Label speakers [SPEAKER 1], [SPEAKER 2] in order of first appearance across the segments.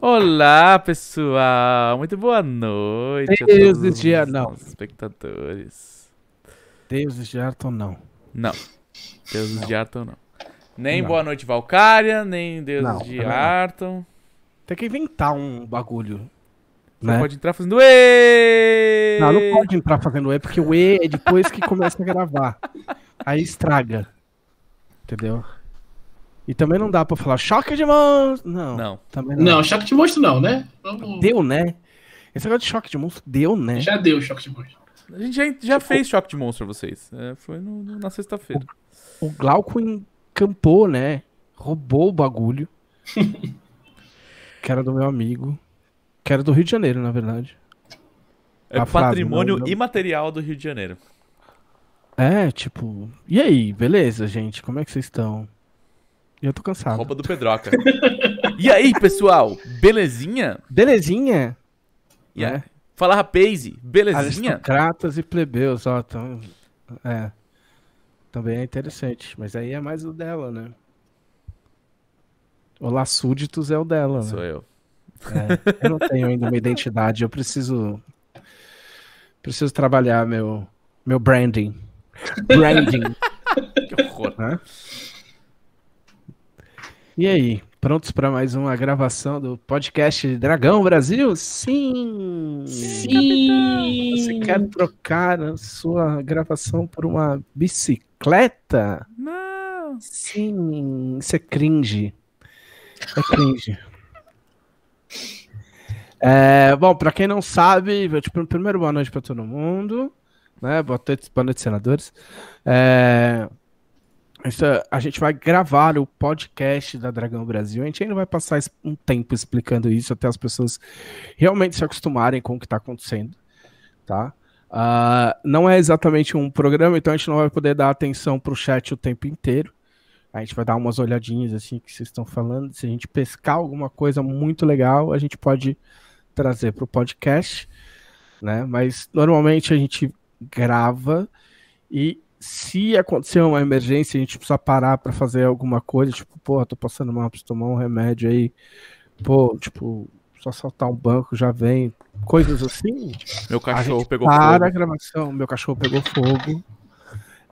[SPEAKER 1] Olá, pessoal. Muito boa noite. Deuses de não, Espectadores. Deuses de Arton, não. Não. Deus não. de Arton, não. Nem não. Boa Noite Valkyria, nem deus não, de Arton.
[SPEAKER 2] Tem que inventar um bagulho. Não né? pode entrar
[SPEAKER 1] fazendo E!
[SPEAKER 2] Não, não pode entrar fazendo E, porque o E é depois que começa a gravar. Aí estraga. Entendeu? E também não dá pra falar choque de monstro. Não. Não. Também
[SPEAKER 3] não. não, choque de monstro não, né? Vamos...
[SPEAKER 1] Deu, né? Esse negócio de choque de monstro deu, né? Já deu
[SPEAKER 3] choque de monstro. A gente já, já tipo, fez choque
[SPEAKER 1] de monstro vocês. É, foi no, na sexta-feira.
[SPEAKER 2] O, o Glauco encampou, né? Roubou o bagulho. que era do meu amigo. Que era do Rio de Janeiro, na verdade.
[SPEAKER 1] É A patrimônio frase, né? não, imaterial do Rio de Janeiro.
[SPEAKER 2] É, tipo. E aí, beleza, gente? Como é que vocês estão? Eu tô cansado.
[SPEAKER 1] Roupa do Pedroca. e aí, pessoal? Belezinha? Belezinha? Yeah. É. Fala, rapaz. Belezinha?
[SPEAKER 2] Aristocratas e plebeus, ó. Tão... É. Também é interessante. Mas aí é mais o dela, né? Olá, súditos é o dela, né? Sou eu.
[SPEAKER 4] É, eu não
[SPEAKER 2] tenho ainda uma identidade. Eu preciso... Preciso trabalhar meu, meu branding. Branding.
[SPEAKER 4] que horror.
[SPEAKER 2] Né? E aí, prontos para mais uma gravação do podcast Dragão Brasil? Sim!
[SPEAKER 4] Sim!
[SPEAKER 2] Você quer trocar a sua gravação por uma bicicleta? Não! Sim! Isso é cringe. É cringe. é, bom, para quem não sabe, tipo, primeiro boa noite para todo mundo. Né? Boa noite, boa noite senadores. É... Essa, a gente vai gravar o podcast da Dragão Brasil. A gente ainda vai passar um tempo explicando isso até as pessoas realmente se acostumarem com o que está acontecendo, tá? Uh, não é exatamente um programa, então a gente não vai poder dar atenção para o chat o tempo inteiro. A gente vai dar umas olhadinhas assim que vocês estão falando. Se a gente pescar alguma coisa muito legal, a gente pode trazer para o podcast, né? Mas normalmente a gente grava e se acontecer uma emergência, a gente precisa parar para fazer alguma coisa, tipo, porra, tô passando mal, preciso tomar um remédio aí, pô, tipo, só saltar um banco já vem, coisas assim.
[SPEAKER 3] Meu cachorro pegou para fogo. Para a
[SPEAKER 2] gravação, meu cachorro pegou fogo.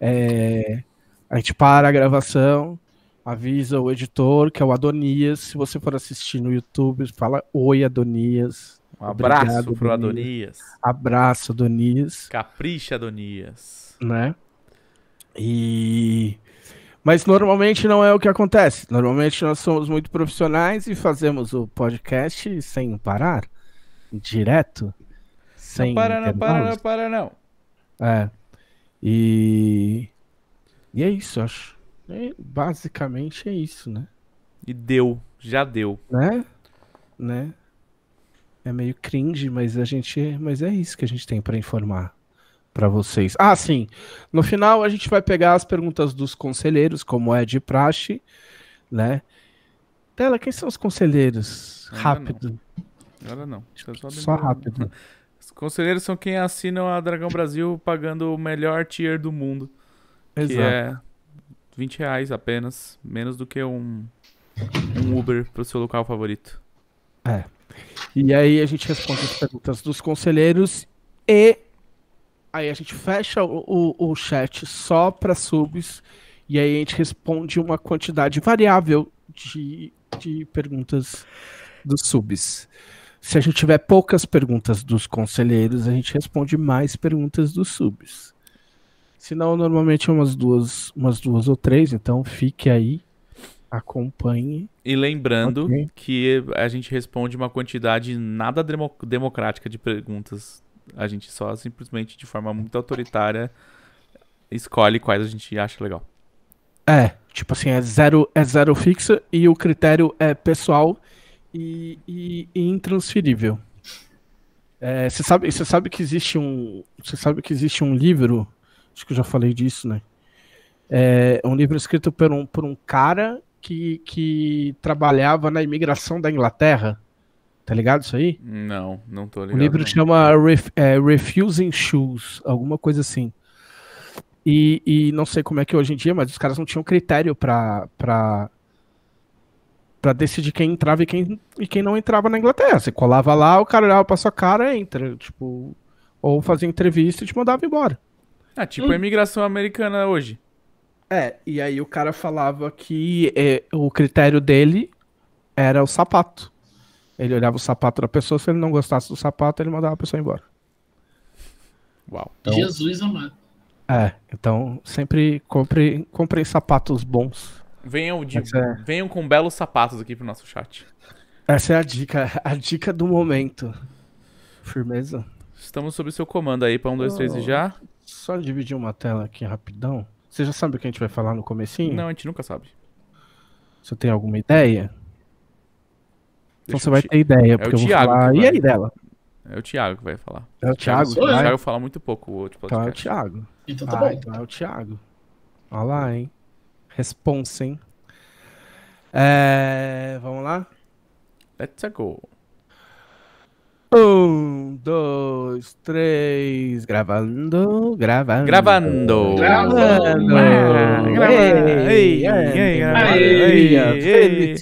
[SPEAKER 2] É, a gente para a gravação, avisa o editor, que é o Adonias. Se você for assistir no YouTube, fala oi, Adonias. Um abraço Obrigado, pro Adonias. Adonias. Abraço, Adonias.
[SPEAKER 1] Capricha, Adonias.
[SPEAKER 2] Né? E mas normalmente não é o que acontece. Normalmente nós somos muito profissionais e fazemos o podcast sem parar, direto, sem não para, não para, não para, não. É. E e é isso, acho. E é, basicamente é isso, né? E
[SPEAKER 1] deu, já deu.
[SPEAKER 2] Né? Né? É meio cringe, mas a gente, mas é isso que a gente tem para informar para vocês. Ah, sim. No final a gente vai pegar as perguntas dos conselheiros, como é de praxe, né? Tela, quem são os conselheiros?
[SPEAKER 1] Agora rápido. Não. Agora não. Só, só rápido. Os conselheiros são quem assinam a Dragão Brasil pagando o melhor tier do mundo. Exato. Que é 20 reais apenas, menos do que um, um Uber pro seu local favorito.
[SPEAKER 2] É. E aí a gente responde as perguntas dos conselheiros e Aí a gente fecha o, o, o chat só para subs e aí a gente responde uma quantidade variável de, de perguntas dos subs. Se a gente tiver poucas perguntas dos conselheiros, a gente responde mais perguntas dos subs. não, normalmente é umas duas, umas duas ou três, então fique aí, acompanhe.
[SPEAKER 1] E lembrando okay. que a gente responde uma quantidade nada democrática de perguntas a gente só simplesmente, de forma muito autoritária, escolhe quais a gente acha legal.
[SPEAKER 2] É, tipo assim, é zero, é zero fixa e o critério é pessoal e, e, e intransferível. É, você é, sabe, você sabe que existe um, você sabe que existe um livro, acho que eu já falei disso, né? É um livro escrito por um, por um cara que, que trabalhava na imigração da Inglaterra. Tá ligado isso aí?
[SPEAKER 1] Não, não tô ligado. O livro não.
[SPEAKER 2] chama Ref, é, Refusing Shoes, alguma coisa assim. E, e, não sei como é que é hoje em dia, mas os caras não tinham critério pra, pra, pra decidir quem entrava e quem, e quem não entrava na Inglaterra. Você colava lá, o cara olhava pra sua cara e entra. Tipo, ou fazia entrevista e te mandava embora.
[SPEAKER 1] Ah, tipo hum. a imigração americana hoje. É, e
[SPEAKER 2] aí o cara falava que é, o critério dele era o sapato. Ele olhava o sapato da pessoa, se ele não gostasse do sapato, ele mandava a pessoa embora.
[SPEAKER 3] Uau. Então, Jesus amado.
[SPEAKER 2] É, então sempre compre, compre sapatos bons.
[SPEAKER 1] Venham, de, é... venham com belos sapatos aqui pro nosso chat.
[SPEAKER 2] Essa é a dica, a dica do momento. Firmeza?
[SPEAKER 1] Estamos sob seu comando aí para um, dois, três e oh, já.
[SPEAKER 2] Só dividir uma tela aqui rapidão. Você já sabe o que a gente vai falar no comecinho?
[SPEAKER 1] Não, a gente nunca sabe.
[SPEAKER 2] Você tem alguma ideia? Então você vai ter ideia, porque é o eu Thiago falar... E aí dela?
[SPEAKER 1] É o Thiago que vai falar. É o Thiago. O Thiago, Thiago fala muito pouco o outro podcast. Então é o Thiago. Então tá ah, bom. Então é o Thiago.
[SPEAKER 2] Olha lá, hein? Responsa, hein? É... Vamos lá? Let's go. Um, dois, três,
[SPEAKER 1] gravando, gravando. Gravando. Gravando.
[SPEAKER 2] Ei, ei, ei,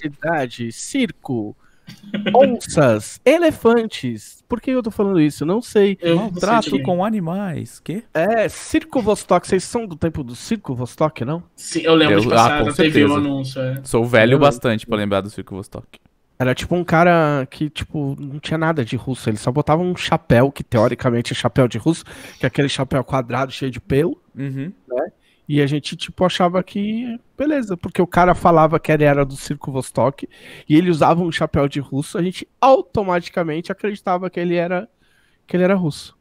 [SPEAKER 2] Onças, elefantes. Por que eu tô falando isso? Não sei. Eu não Trato com animais. Que? É, Circo Vostok. Vocês são do tempo do Circo Vostok, não? Sim, eu
[SPEAKER 1] lembro eu, de ah, passar ah, na TV o anúncio. É. Sou velho eu bastante para lembrar do Circo Vostok.
[SPEAKER 2] Era tipo um cara que, tipo, não tinha nada de russo. Ele só botava um chapéu, que teoricamente é chapéu de russo, que é aquele chapéu quadrado cheio de pelo, uhum. né? E a gente, tipo, achava que, beleza, porque o cara falava que ele era do Circo Vostok e ele usava um chapéu de russo, a gente automaticamente acreditava que ele era, que ele era russo.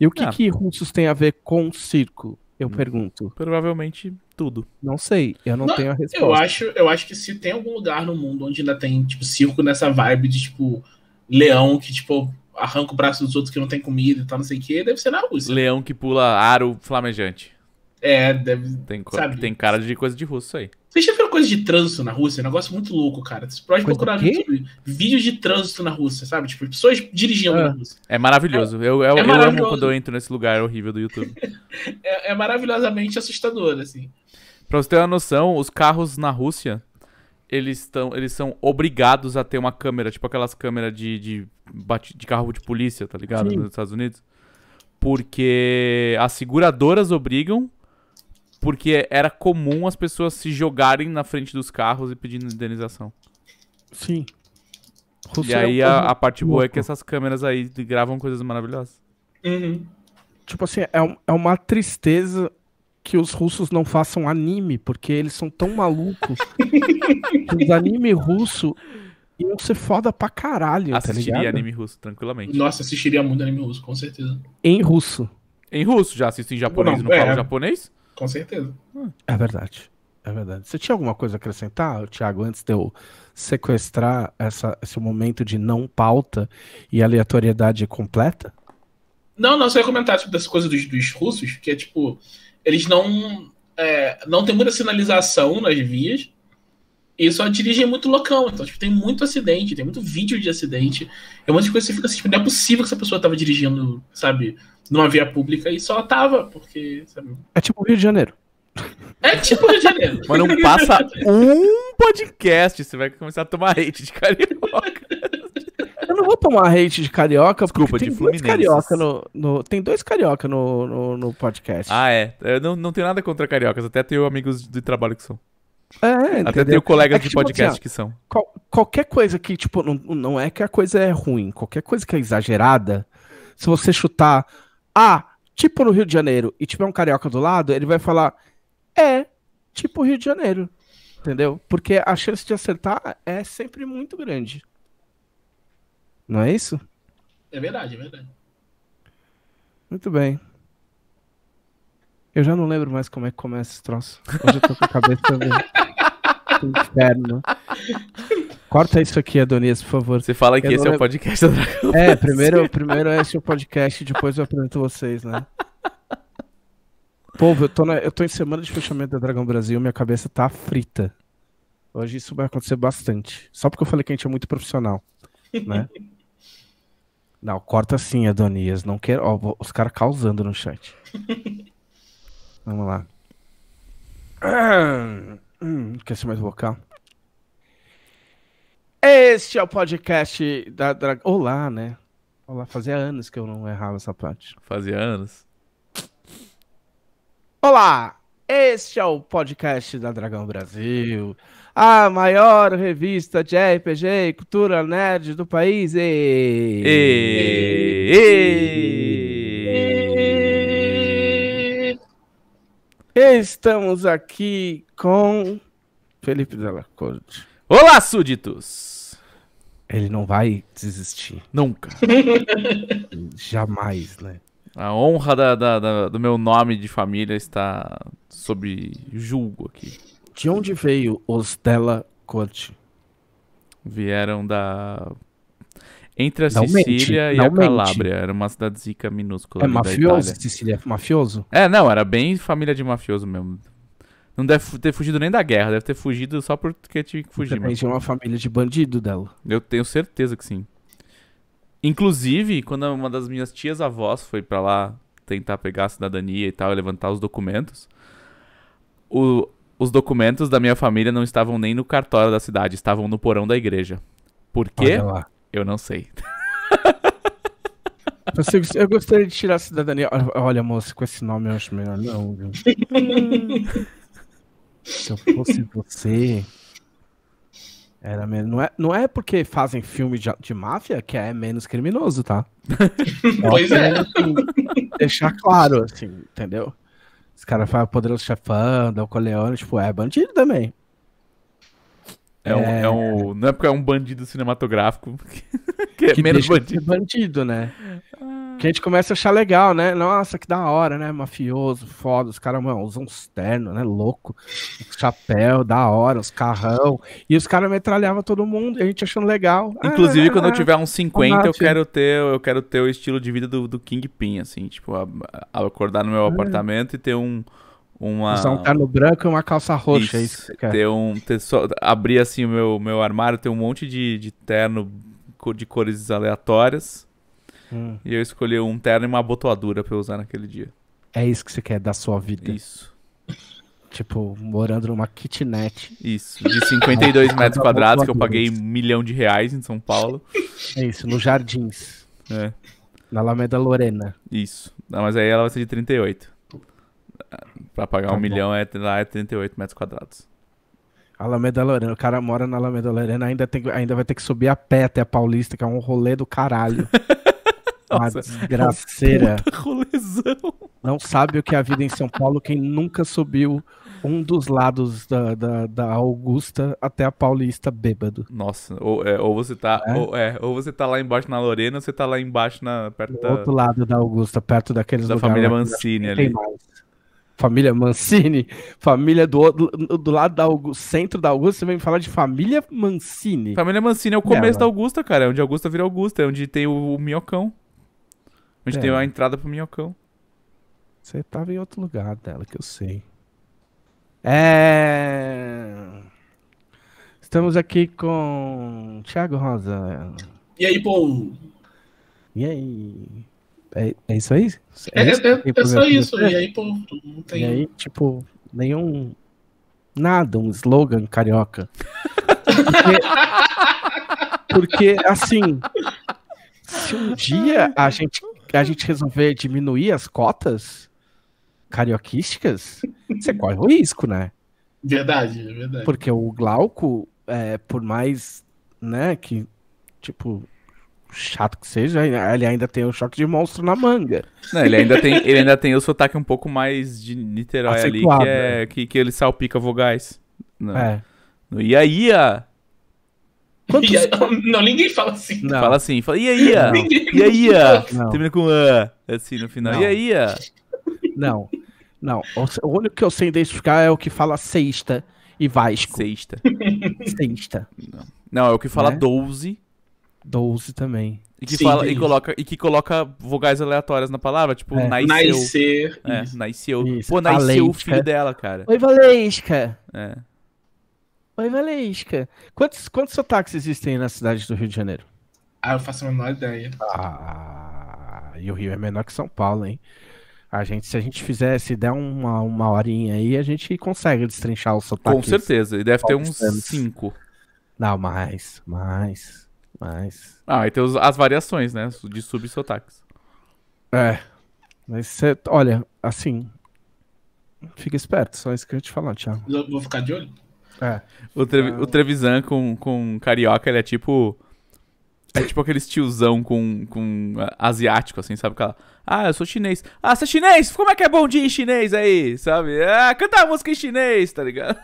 [SPEAKER 2] E o que, ah. que russos tem a ver com circo? Eu hum, pergunto. Provavelmente tudo. Não sei, eu não, não, tenho a resposta. Eu acho,
[SPEAKER 3] eu acho que se tem algum lugar no mundo onde ainda tem, tipo, circo nessa vibe de, tipo, leão que, tipo, arranca o braço dos outros que não tem comida e tal, não sei o que, deve ser na Rússia. Leão que pula aro flamejante. É, deve. Tem, sabe? tem cara de coisa de russo aí. Vocês já viram coisa de trânsito na Rússia? É um negócio muito louco, cara. Você pode coisa procurar no YouTube vídeos de trânsito na Rússia, sabe? Tipo, pessoas dirigindo ah. na Rússia. É maravilhoso. É, eu, eu, é maravilhoso. amo quando eu entro
[SPEAKER 1] nesse lugar horrível do YouTube.
[SPEAKER 3] é, é maravilhosamente assustador, assim.
[SPEAKER 1] Pra você ter uma noção, os carros na Rússia, eles, tão, eles são obrigados a ter uma câmera, tipo aquelas câmeras de, de, de carro de polícia, tá ligado? Sim. Nos Estados Unidos. Porque as seguradoras obrigam porque era comum as pessoas se jogarem na frente dos carros e pedindo indenização. Sim. Você e é aí é a, a, parte louco. boa é que essas câmeras aí gravam coisas maravilhosas.
[SPEAKER 2] Uhum. Tipo assim, é, é uma tristeza que os russos não façam anime, porque eles são tão malucos. os anime russo iam ser foda
[SPEAKER 3] pra caralho. Tá assistiria tá anime russo, tranquilamente. Nossa, assistiria muito anime russo, com certeza. Em russo. Em russo, já assisto em japonês, não, não é. falo japonês? Com certeza.
[SPEAKER 1] É verdade.
[SPEAKER 2] É verdade. Você tinha alguma coisa a acrescentar, Thiago, antes de eu sequestrar essa, esse momento de não pauta e aleatoriedade completa?
[SPEAKER 3] Não, não, só ia comentar tipo, dessa coisa dos, dos russos, que é tipo, eles não. É, não tem muita sinalização nas vias. E só dirigem muito loucão. Então, tipo, tem muito acidente, tem muito vídeo de acidente. É um monte de coisa que você fica assim, tipo, não é possível que essa pessoa tava dirigindo, sabe, numa via pública e só tava, porque. Sabe? É tipo Rio de Janeiro. É tipo Rio de Janeiro.
[SPEAKER 2] Mas não passa
[SPEAKER 1] um
[SPEAKER 3] podcast, você vai começar a tomar hate de carioca.
[SPEAKER 2] Eu não vou tomar hate de carioca, Desculpa, de tem Fluminense. dois carioca no, no, Tem dois carioca no, no, no podcast. Ah,
[SPEAKER 1] é. Eu não, não tenho nada contra cariocas, até tenho amigos de trabalho que são. É, Até tenho colegas é que, de tipo, podcast assim, que são.
[SPEAKER 2] Qual, qualquer coisa que, tipo, não, não é que a coisa é ruim, qualquer coisa que é exagerada, se você chutar, ah, tipo no Rio de Janeiro, e tiver um carioca do lado, ele vai falar, é, tipo Rio de Janeiro. Entendeu? Porque a chance de acertar é sempre muito grande. Não é isso?
[SPEAKER 3] É verdade, é verdade.
[SPEAKER 2] Muito bem. Eu já não lembro mais como é que começa esse troço. Hoje eu tô com a cabeça do inferno. Corta isso aqui, Adonias, por favor. Você fala que eu esse é o podcast da Dragão. É, primeiro, primeiro é o podcast, depois eu apresento vocês, né? Povo, eu tô, na, eu tô em semana de fechamento da Dragão Brasil, minha cabeça tá frita. Hoje isso vai acontecer bastante. Só porque eu falei que a gente é muito profissional, né? não, corta sim, Adonias. Não quero. Ó, os caras causando no chat. Vamos lá. Hum, quer ser mais vocal? Este é o podcast da Drag... Olá, né? Olá, fazia anos que eu não errava essa parte. Fazia anos. Olá, este é o podcast da Dragão Brasil, a maior revista de RPG e cultura nerd do país. E... E... E... Estamos aqui com Felipe della Corte. Olá, súditos! Ele não vai desistir. Nunca. Jamais, né?
[SPEAKER 1] A honra da, da, da, do meu nome de família está sob julgo aqui.
[SPEAKER 2] De onde veio os della Corte?
[SPEAKER 1] Vieram da entre a não Sicília mente, e a Calábria. Era uma cidadezica minúscula. É mafioso, Sicília é mafioso? É, não, era bem família de mafioso mesmo. Não deve ter fugido nem da guerra, deve ter fugido só porque tinha que fugir. Também tinha uma família de bandido dela. Eu tenho certeza que sim. Inclusive, quando uma das minhas tias avós foi para lá tentar pegar a cidadania e tal, e levantar os documentos, o, os documentos da minha família não estavam nem no cartório da cidade, estavam no porão da igreja. Por quê? Eu não sei.
[SPEAKER 2] Eu gostaria de tirar a cidadania. Olha, moça, com esse nome eu acho melhor não. Viu? Se eu fosse você. Era menos... não, é, não é porque fazem filme de, de máfia que é menos criminoso, tá? Então, pois é. Assim, deixar claro, assim, entendeu? Os caras fazem o poderoso chefão, o Corleone, tipo, é bandido também.
[SPEAKER 1] É, um, é... é um, não é porque é um bandido cinematográfico que é menos
[SPEAKER 2] bandido. bandido, né? Ah. Que a gente começa a achar legal, né? Nossa, que da hora, né? Mafioso, foda, os caras, mano, usam uns ternos, né? Louco, chapéu, da hora, os carrão. E os caras metralhavam todo mundo, a gente achando legal. Inclusive, ah, quando eu ah, tiver uns 50, eu
[SPEAKER 1] quero ter, eu quero ter o estilo de vida do, do Kingpin, assim, tipo, a, a acordar no meu hum. apartamento e ter um uma. Usar um terno
[SPEAKER 2] branco e uma calça roxa, isso, é isso que você quer. Ter
[SPEAKER 1] um, ter só, abrir assim o meu, meu armário, tem um monte de, de terno de cores aleatórias. Hum. E eu escolhi um terno e uma abotoadura pra eu usar naquele dia.
[SPEAKER 2] É isso que você quer da sua vida. Isso. Tipo, morando numa
[SPEAKER 1] kitnet.
[SPEAKER 2] Isso, de 52 metros quadrados, que eu paguei
[SPEAKER 1] um milhão de reais em São Paulo. É isso, no Jardins. É. Na Alameda Lorena. Isso. Não, mas aí ela vai ser de 38. Pra pagar tá um bom. milhão é, lá é 38 metros quadrados.
[SPEAKER 2] Alameda Lorena, o cara mora na Alameda Lorena, ainda, tem, ainda vai ter que subir a pé até a Paulista, que é um rolê do caralho. Nossa, uma desgraceira. É um
[SPEAKER 4] rolezão.
[SPEAKER 2] Não sabe o que é a vida em São Paulo quem nunca subiu um dos lados da, da, da Augusta até a Paulista bêbado.
[SPEAKER 1] Nossa, ou, é, ou você tá, é? Ou, é, ou, você tá lá embaixo na Lorena, ou você tá lá embaixo na perto do da... outro lado
[SPEAKER 2] da Augusta, perto daqueles da família Mancini ali. Mais família Mancini, família do, do, do lado da Augusta, centro da Augusta, você vem falar de família Mancini. Família Mancini é o é, começo né? da
[SPEAKER 1] Augusta, cara. É onde a Augusta vira Augusta, é onde tem o, o minhocão. Onde é. tem a né? entrada pro minhocão.
[SPEAKER 2] Você tava em outro lugar dela, que eu sei. É... Estamos aqui com Thiago Rosa. E aí, bom? E aí? É, é isso aí? É, é, é, é só isso. E aí,
[SPEAKER 3] pô, Não tem... E aí,
[SPEAKER 2] tipo, nenhum. Nada, um slogan carioca. Porque, porque assim. Se um dia a gente, a gente resolver diminuir as cotas carioquísticas, você corre o risco, né?
[SPEAKER 3] Verdade, é verdade. Porque
[SPEAKER 2] o Glauco, é, por mais, né, que, tipo, chato que seja, ele ainda tem o choque de monstro na manga. Não, ele ainda tem,
[SPEAKER 1] ele ainda tem o sotaque um pouco mais de Niterói ali, que, é, é, que, que ele salpica vogais. Não. Né? É. ah
[SPEAKER 3] Quantos... Não, ninguém fala assim. Não. Fala assim, fala aí ah e aí ah
[SPEAKER 1] Termina com a, assim no final. Não. aí ah
[SPEAKER 2] Não. Não, o único que eu sei identificar é o que fala sexta e Vasco. Sexta. sexta. Não, não é o que fala né? 12 12 também. E que, Sim, fala, e,
[SPEAKER 1] coloca, e que coloca vogais aleatórias na palavra, tipo, é. nasceu. Nascer. É, nasceu. Pô, nasceu o filho dela, cara. Oi,
[SPEAKER 2] Valesca. É. Oi, Valesca. Quantos, quantos sotaques existem na cidade do Rio de Janeiro?
[SPEAKER 3] Ah, eu faço a menor ideia. Ah,
[SPEAKER 2] e o Rio é menor que São Paulo, hein? A gente, se a gente fizer, se der uma, uma horinha aí, a gente consegue destrinchar o sotaque. Com certeza, e deve ter uns 5. cinco. Não, mais, mais. Mas.
[SPEAKER 1] Ah, e tem os, as variações, né? De sub-sotaques. É. Mas
[SPEAKER 2] você. Olha, assim. Fica esperto, só isso que eu ia te falar, Thiago.
[SPEAKER 1] Eu vou ficar de olho? É. O, Tre o Trevisan com, com carioca, ele é tipo. É tipo aqueles tiozão com, com é, asiático, assim, sabe? Aquela ah, eu sou chinês. Ah, você é chinês? Como é que é bom dia em chinês aí? Sabe? Ah, canta a música em chinês, tá ligado?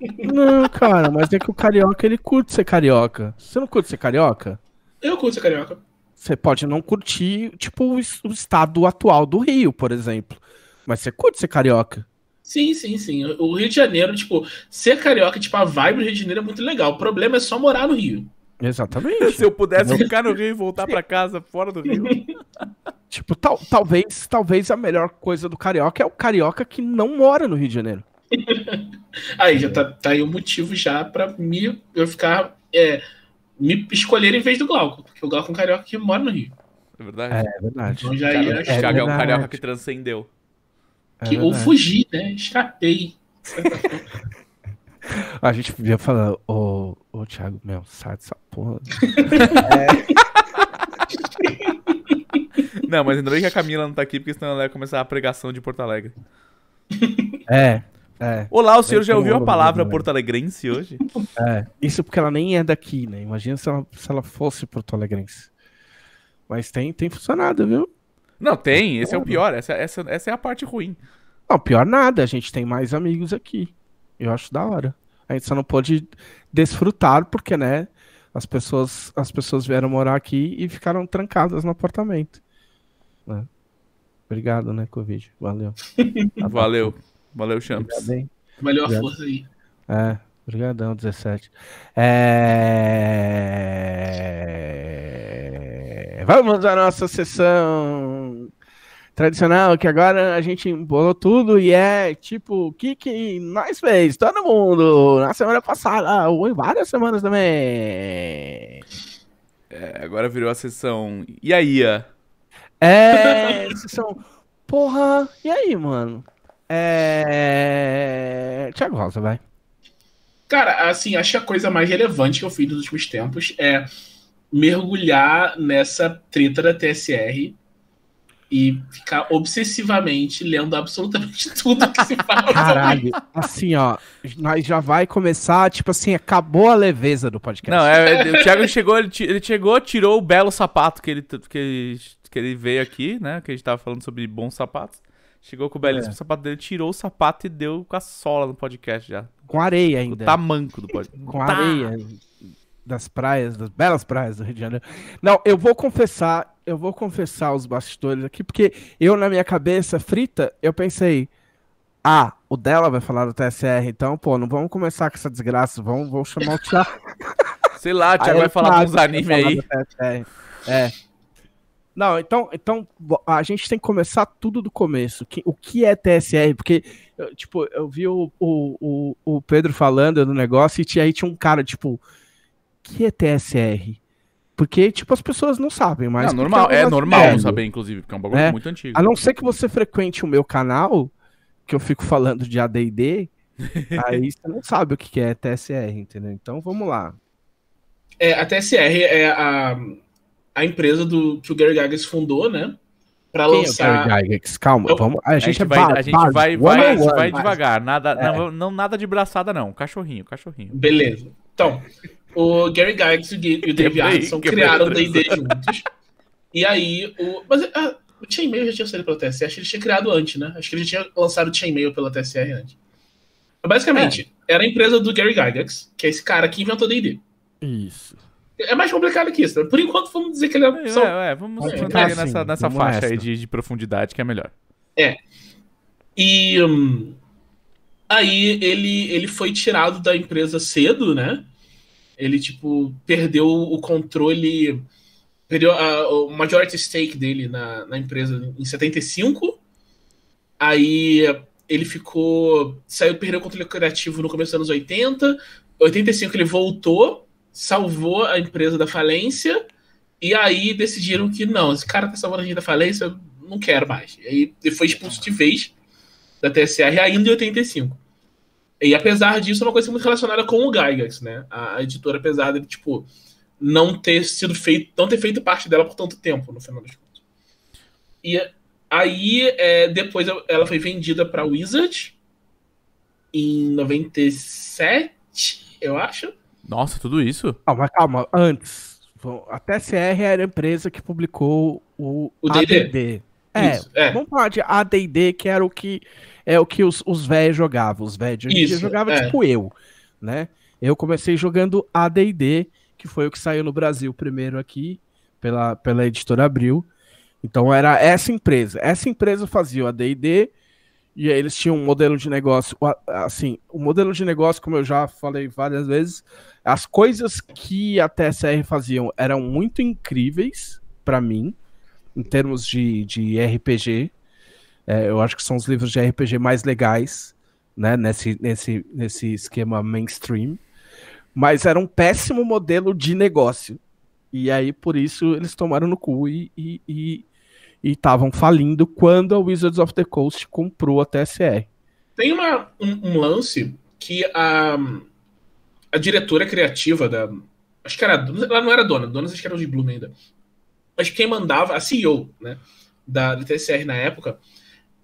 [SPEAKER 2] Não, cara, mas é que o carioca ele curte ser carioca. Você não curte ser carioca?
[SPEAKER 3] Eu curto ser carioca.
[SPEAKER 2] Você pode não curtir, tipo, o estado atual do Rio, por exemplo. Mas você curte ser carioca.
[SPEAKER 3] Sim, sim, sim. O Rio de Janeiro, tipo, ser carioca, tipo, a vibe do Rio de Janeiro é muito legal. O problema é só morar no Rio. Exatamente. Se eu pudesse ficar no Rio e voltar para casa fora do Rio.
[SPEAKER 2] tipo, tal, talvez, talvez a melhor coisa do carioca é o carioca que não mora no Rio de Janeiro.
[SPEAKER 3] aí já tá, tá aí o um motivo já para me eu ficar é, me escolher em vez do Glauco, porque o Glauco é um carioca que mora no Rio.
[SPEAKER 1] É verdade. É, é verdade. Então já ia é achar. Chaga é um carioca que transcendeu. É que, ou fugi
[SPEAKER 3] né? Escapei.
[SPEAKER 2] a gente podia falar, o oh, Ô, Thiago, meu, sai dessa porra.
[SPEAKER 1] é. Não, mas ainda bem que a Camila não tá aqui, porque senão ela ia começar a pregação de Porto Alegre.
[SPEAKER 4] É,
[SPEAKER 2] é. Olá, o senhor já ouviu a palavra
[SPEAKER 1] porto-alegrense hoje?
[SPEAKER 2] É, isso porque ela nem é daqui, né? Imagina se ela, se ela fosse porto-alegrense. Mas tem, tem funcionado, viu?
[SPEAKER 1] Não, tem, esse é o pior, essa, essa, essa é a parte ruim.
[SPEAKER 2] Não, pior nada, a gente tem mais amigos aqui. Eu acho da hora. A gente só não pôde desfrutar, porque, né? As pessoas, as pessoas vieram morar aqui e ficaram trancadas no apartamento. Né? Obrigado, né, Covid? Valeu.
[SPEAKER 1] valeu. Valeu, Champs. Obrigado, valeu a força
[SPEAKER 3] aí.
[SPEAKER 2] É, brigadão, 17. É... Vamos à nossa sessão tradicional, que agora a gente embolou tudo e é tipo, o que, que nós fez? Todo
[SPEAKER 1] mundo, na semana passada, ou em várias semanas também. É, agora virou a sessão. E aí, a? É,
[SPEAKER 2] sessão. Porra, e aí, mano? É. Tiago Rosa, vai.
[SPEAKER 3] Cara, assim, acho que a coisa mais relevante que eu fiz nos últimos tempos é mergulhar nessa treta da TSR e ficar obsessivamente lendo absolutamente tudo que se fala. Caralho,
[SPEAKER 2] assim, ó, nós já vai começar, tipo assim, acabou a leveza do podcast. Não,
[SPEAKER 3] é, é o Thiago chegou, ele, ele,
[SPEAKER 1] chegou, tirou o belo sapato que ele, que, ele, que ele veio aqui, né, que a gente tava falando sobre bons sapatos. Chegou com o belíssimo é. sapato dele, tirou o sapato e deu com a sola no podcast já. Com areia ainda. O
[SPEAKER 2] tamanco do podcast. com areia. Tá das praias, das belas praias do Rio de Janeiro. Não, eu vou confessar, eu vou confessar os bastidores aqui, porque eu, na minha cabeça frita, eu pensei. Ah, o dela vai falar do TSR, então, pô, não vamos começar com essa desgraça, vamos, vamos chamar o Thiago.
[SPEAKER 1] Sei lá, o Thiago vai falar dos animes aí.
[SPEAKER 4] É.
[SPEAKER 2] Não, então, então a gente tem que começar tudo do começo. o que é TSR? Porque, tipo, eu vi o, o, o, o Pedro falando do negócio e aí tinha um cara, tipo, que é TSR? Porque, tipo, as pessoas não sabem mais. Não, normal, é, é normal não saber, inclusive, porque é um bagulho é, muito antigo. A não ser que você frequente o meu canal, que eu fico falando de ADD, aí você não sabe o que é TSR, entendeu? Então vamos lá.
[SPEAKER 3] É, a TSR é a, a empresa do, que o Gary fundou, né? Pra Quem lançar. É o
[SPEAKER 2] Gary Calma, eu... vamos. A é gente, a gente é vai, a gente vai, vai, vai
[SPEAKER 3] devagar. Nada, é. não, não, nada de braçada, não.
[SPEAKER 1] Cachorrinho, cachorrinho. Beleza.
[SPEAKER 3] Então o Gary Gygax e o Dave Arneson criaram o D&D juntos. E aí, o... Mas ah, o Chainmail já tinha saído pela TSR, acho que ele tinha criado antes, né? Acho que ele já tinha lançado o Chainmail pela TSR antes. Mas, basicamente, é. era a empresa do Gary Gygax, que é esse cara que inventou D&D. Isso. É mais complicado que isso. Né? Por enquanto, vamos dizer que ele é. é só... É, é, vamos é. Ah, assim, nessa, nessa faixa aí
[SPEAKER 1] de, de, profundidade que é melhor.
[SPEAKER 3] É. E. Hum, aí ele, ele foi tirado da empresa cedo, né? ele, tipo, perdeu o controle, perdeu a, o majority stake dele na, na empresa em 75. Aí ele ficou. saiu, perdeu o controle criativo no começo dos anos 80. 85 ele voltou, salvou a empresa da falência. E aí decidiram que não, esse cara tá salvando a gente da falência, não quero mais. E aí ele foi expulso de vez da TSR ainda em 85. E apesar disso, é uma coisa muito relacionada com o Gygax, né? A, a editora, apesar dele, tipo, não ter sido feito, não ter feito parte dela por tanto tempo, no final das contas. E aí, é, depois ela foi vendida pra Wizard em 97, eu acho.
[SPEAKER 2] Nossa, tudo isso? Calma, calma, antes. A TSR era a empresa que publicou o, o ADD. É, é, vamos falar de ADD, que era o que é o que os, os velhos jogavam. Os velhos Isso, jogavam é. tipo eu, né? Eu comecei jogando AD&D, que foi o que saiu no Brasil primeiro aqui, pela, pela editora Abril. Então era essa empresa. Essa empresa fazia o AD&D, e aí eles tinham um modelo de negócio, assim, o um modelo de negócio, como eu já falei várias vezes, as coisas que a TSR faziam eram muito incríveis para mim, em termos de, de RPG, é, eu acho que são os livros de RPG mais legais, né? Nesse, nesse, nesse esquema mainstream. Mas era um péssimo modelo de negócio. E aí, por isso, eles tomaram no cu e estavam e, e, falindo quando a Wizards of the Coast comprou a TSR.
[SPEAKER 3] Tem uma, um, um lance que a, a diretora criativa da. Acho que era. Ela não era dona, donas acho que era de Bloom ainda. Mas quem mandava, a CEO, né? Da, da TSR na época,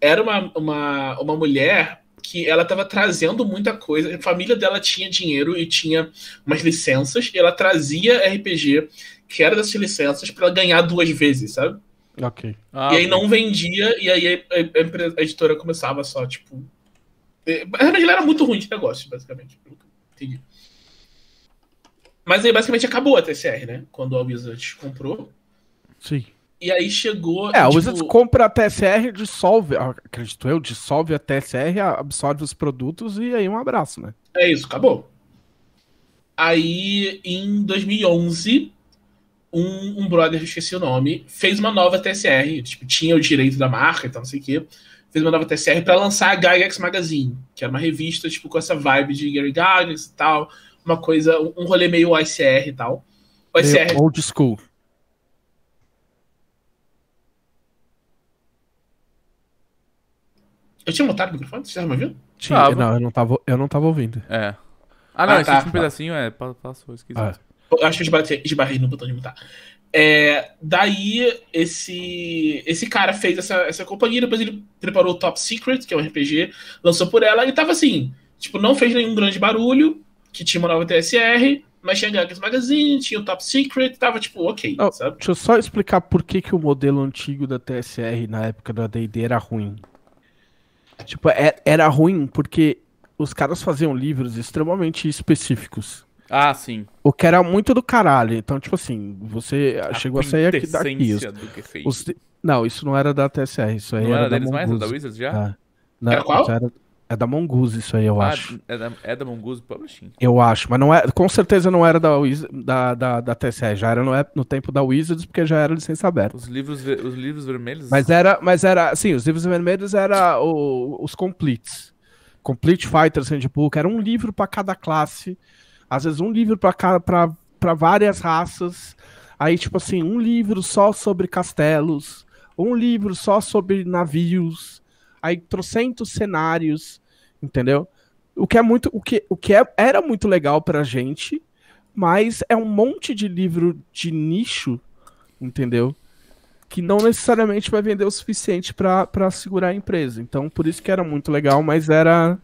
[SPEAKER 3] era uma, uma, uma mulher que ela estava trazendo muita coisa. A família dela tinha dinheiro e tinha umas licenças, e ela trazia RPG, que era dessas licenças, para ganhar duas vezes, sabe? Ok. Ah, e aí okay. não vendia, e aí a, a, a editora começava só, tipo. Mas é, ela era muito ruim de negócio, basicamente. Entendi. Mas aí basicamente acabou a TCR, né? Quando a Wizard comprou. Sim. E aí chegou. É, tipo... a Wizards compra
[SPEAKER 2] a TSR, dissolve, ah, acredito eu, dissolve a TSR, absorve os produtos e aí um abraço, né?
[SPEAKER 3] É isso, acabou. Aí, em 2011, um, um brother, eu esqueci o nome, fez uma nova TSR. Tipo, tinha o direito da marca, então não sei o quê. Fez uma nova TSR para lançar a Gygax Magazine, que era uma revista, tipo, com essa vibe de Gary Gygax e tal. Uma coisa, um rolê meio ICR e tal. O ICR... Old school. Eu tinha montado o microfone? Você estava me ouvindo? Tinha, tava. Ah, não,
[SPEAKER 2] eu não, tava, eu não tava ouvindo.
[SPEAKER 3] É. Ah, não, ah, esse tá, último tá. pedacinho é. Passou, esqueci. Ah. Eu acho que eu esbarrei, esbarrei no botão de mutar. É, daí, esse esse cara fez essa, essa companhia, depois ele preparou o Top Secret, que é um RPG, lançou por ela, e tava assim, tipo, não fez nenhum grande barulho, que tinha uma nova TSR, mas tinha Gags Magazine, tinha o Top Secret, tava tipo, ok, Sabe? Deixa
[SPEAKER 2] eu só explicar por que, que o modelo antigo da TSR na época da D&D era ruim. Tipo, é, era ruim porque os caras faziam livros extremamente específicos. Ah, sim. O que era muito do caralho. Então, tipo assim, você a chegou a sair aqui daqui. Os, Os, não, isso não era da TSR, isso aí não era, era deles da mais, era da Wizards já? Ah. Não, era qual? Era, é da Mongoose isso aí, eu ah, acho.
[SPEAKER 1] É da, é da Mongoose Publishing? Eu
[SPEAKER 2] acho, mas não é, com certeza não era da, Wiz, da, da, da TCE, já era no, no tempo da Wizards, porque já era licença aberta. Os
[SPEAKER 1] livros, os livros vermelhos? Mas
[SPEAKER 2] era, mas era, sim, os livros vermelhos era os completes. Complete Fighters Handbook, era um livro para cada classe, às vezes um livro para várias raças, aí tipo assim, um livro só sobre castelos, um livro só sobre navios, aí trocentos cenários, entendeu? O que é muito, o que, o que é, era muito legal pra gente, mas é um monte de livro de nicho, entendeu? Que não necessariamente vai vender o suficiente para segurar a empresa. Então, por isso que era muito legal, mas era.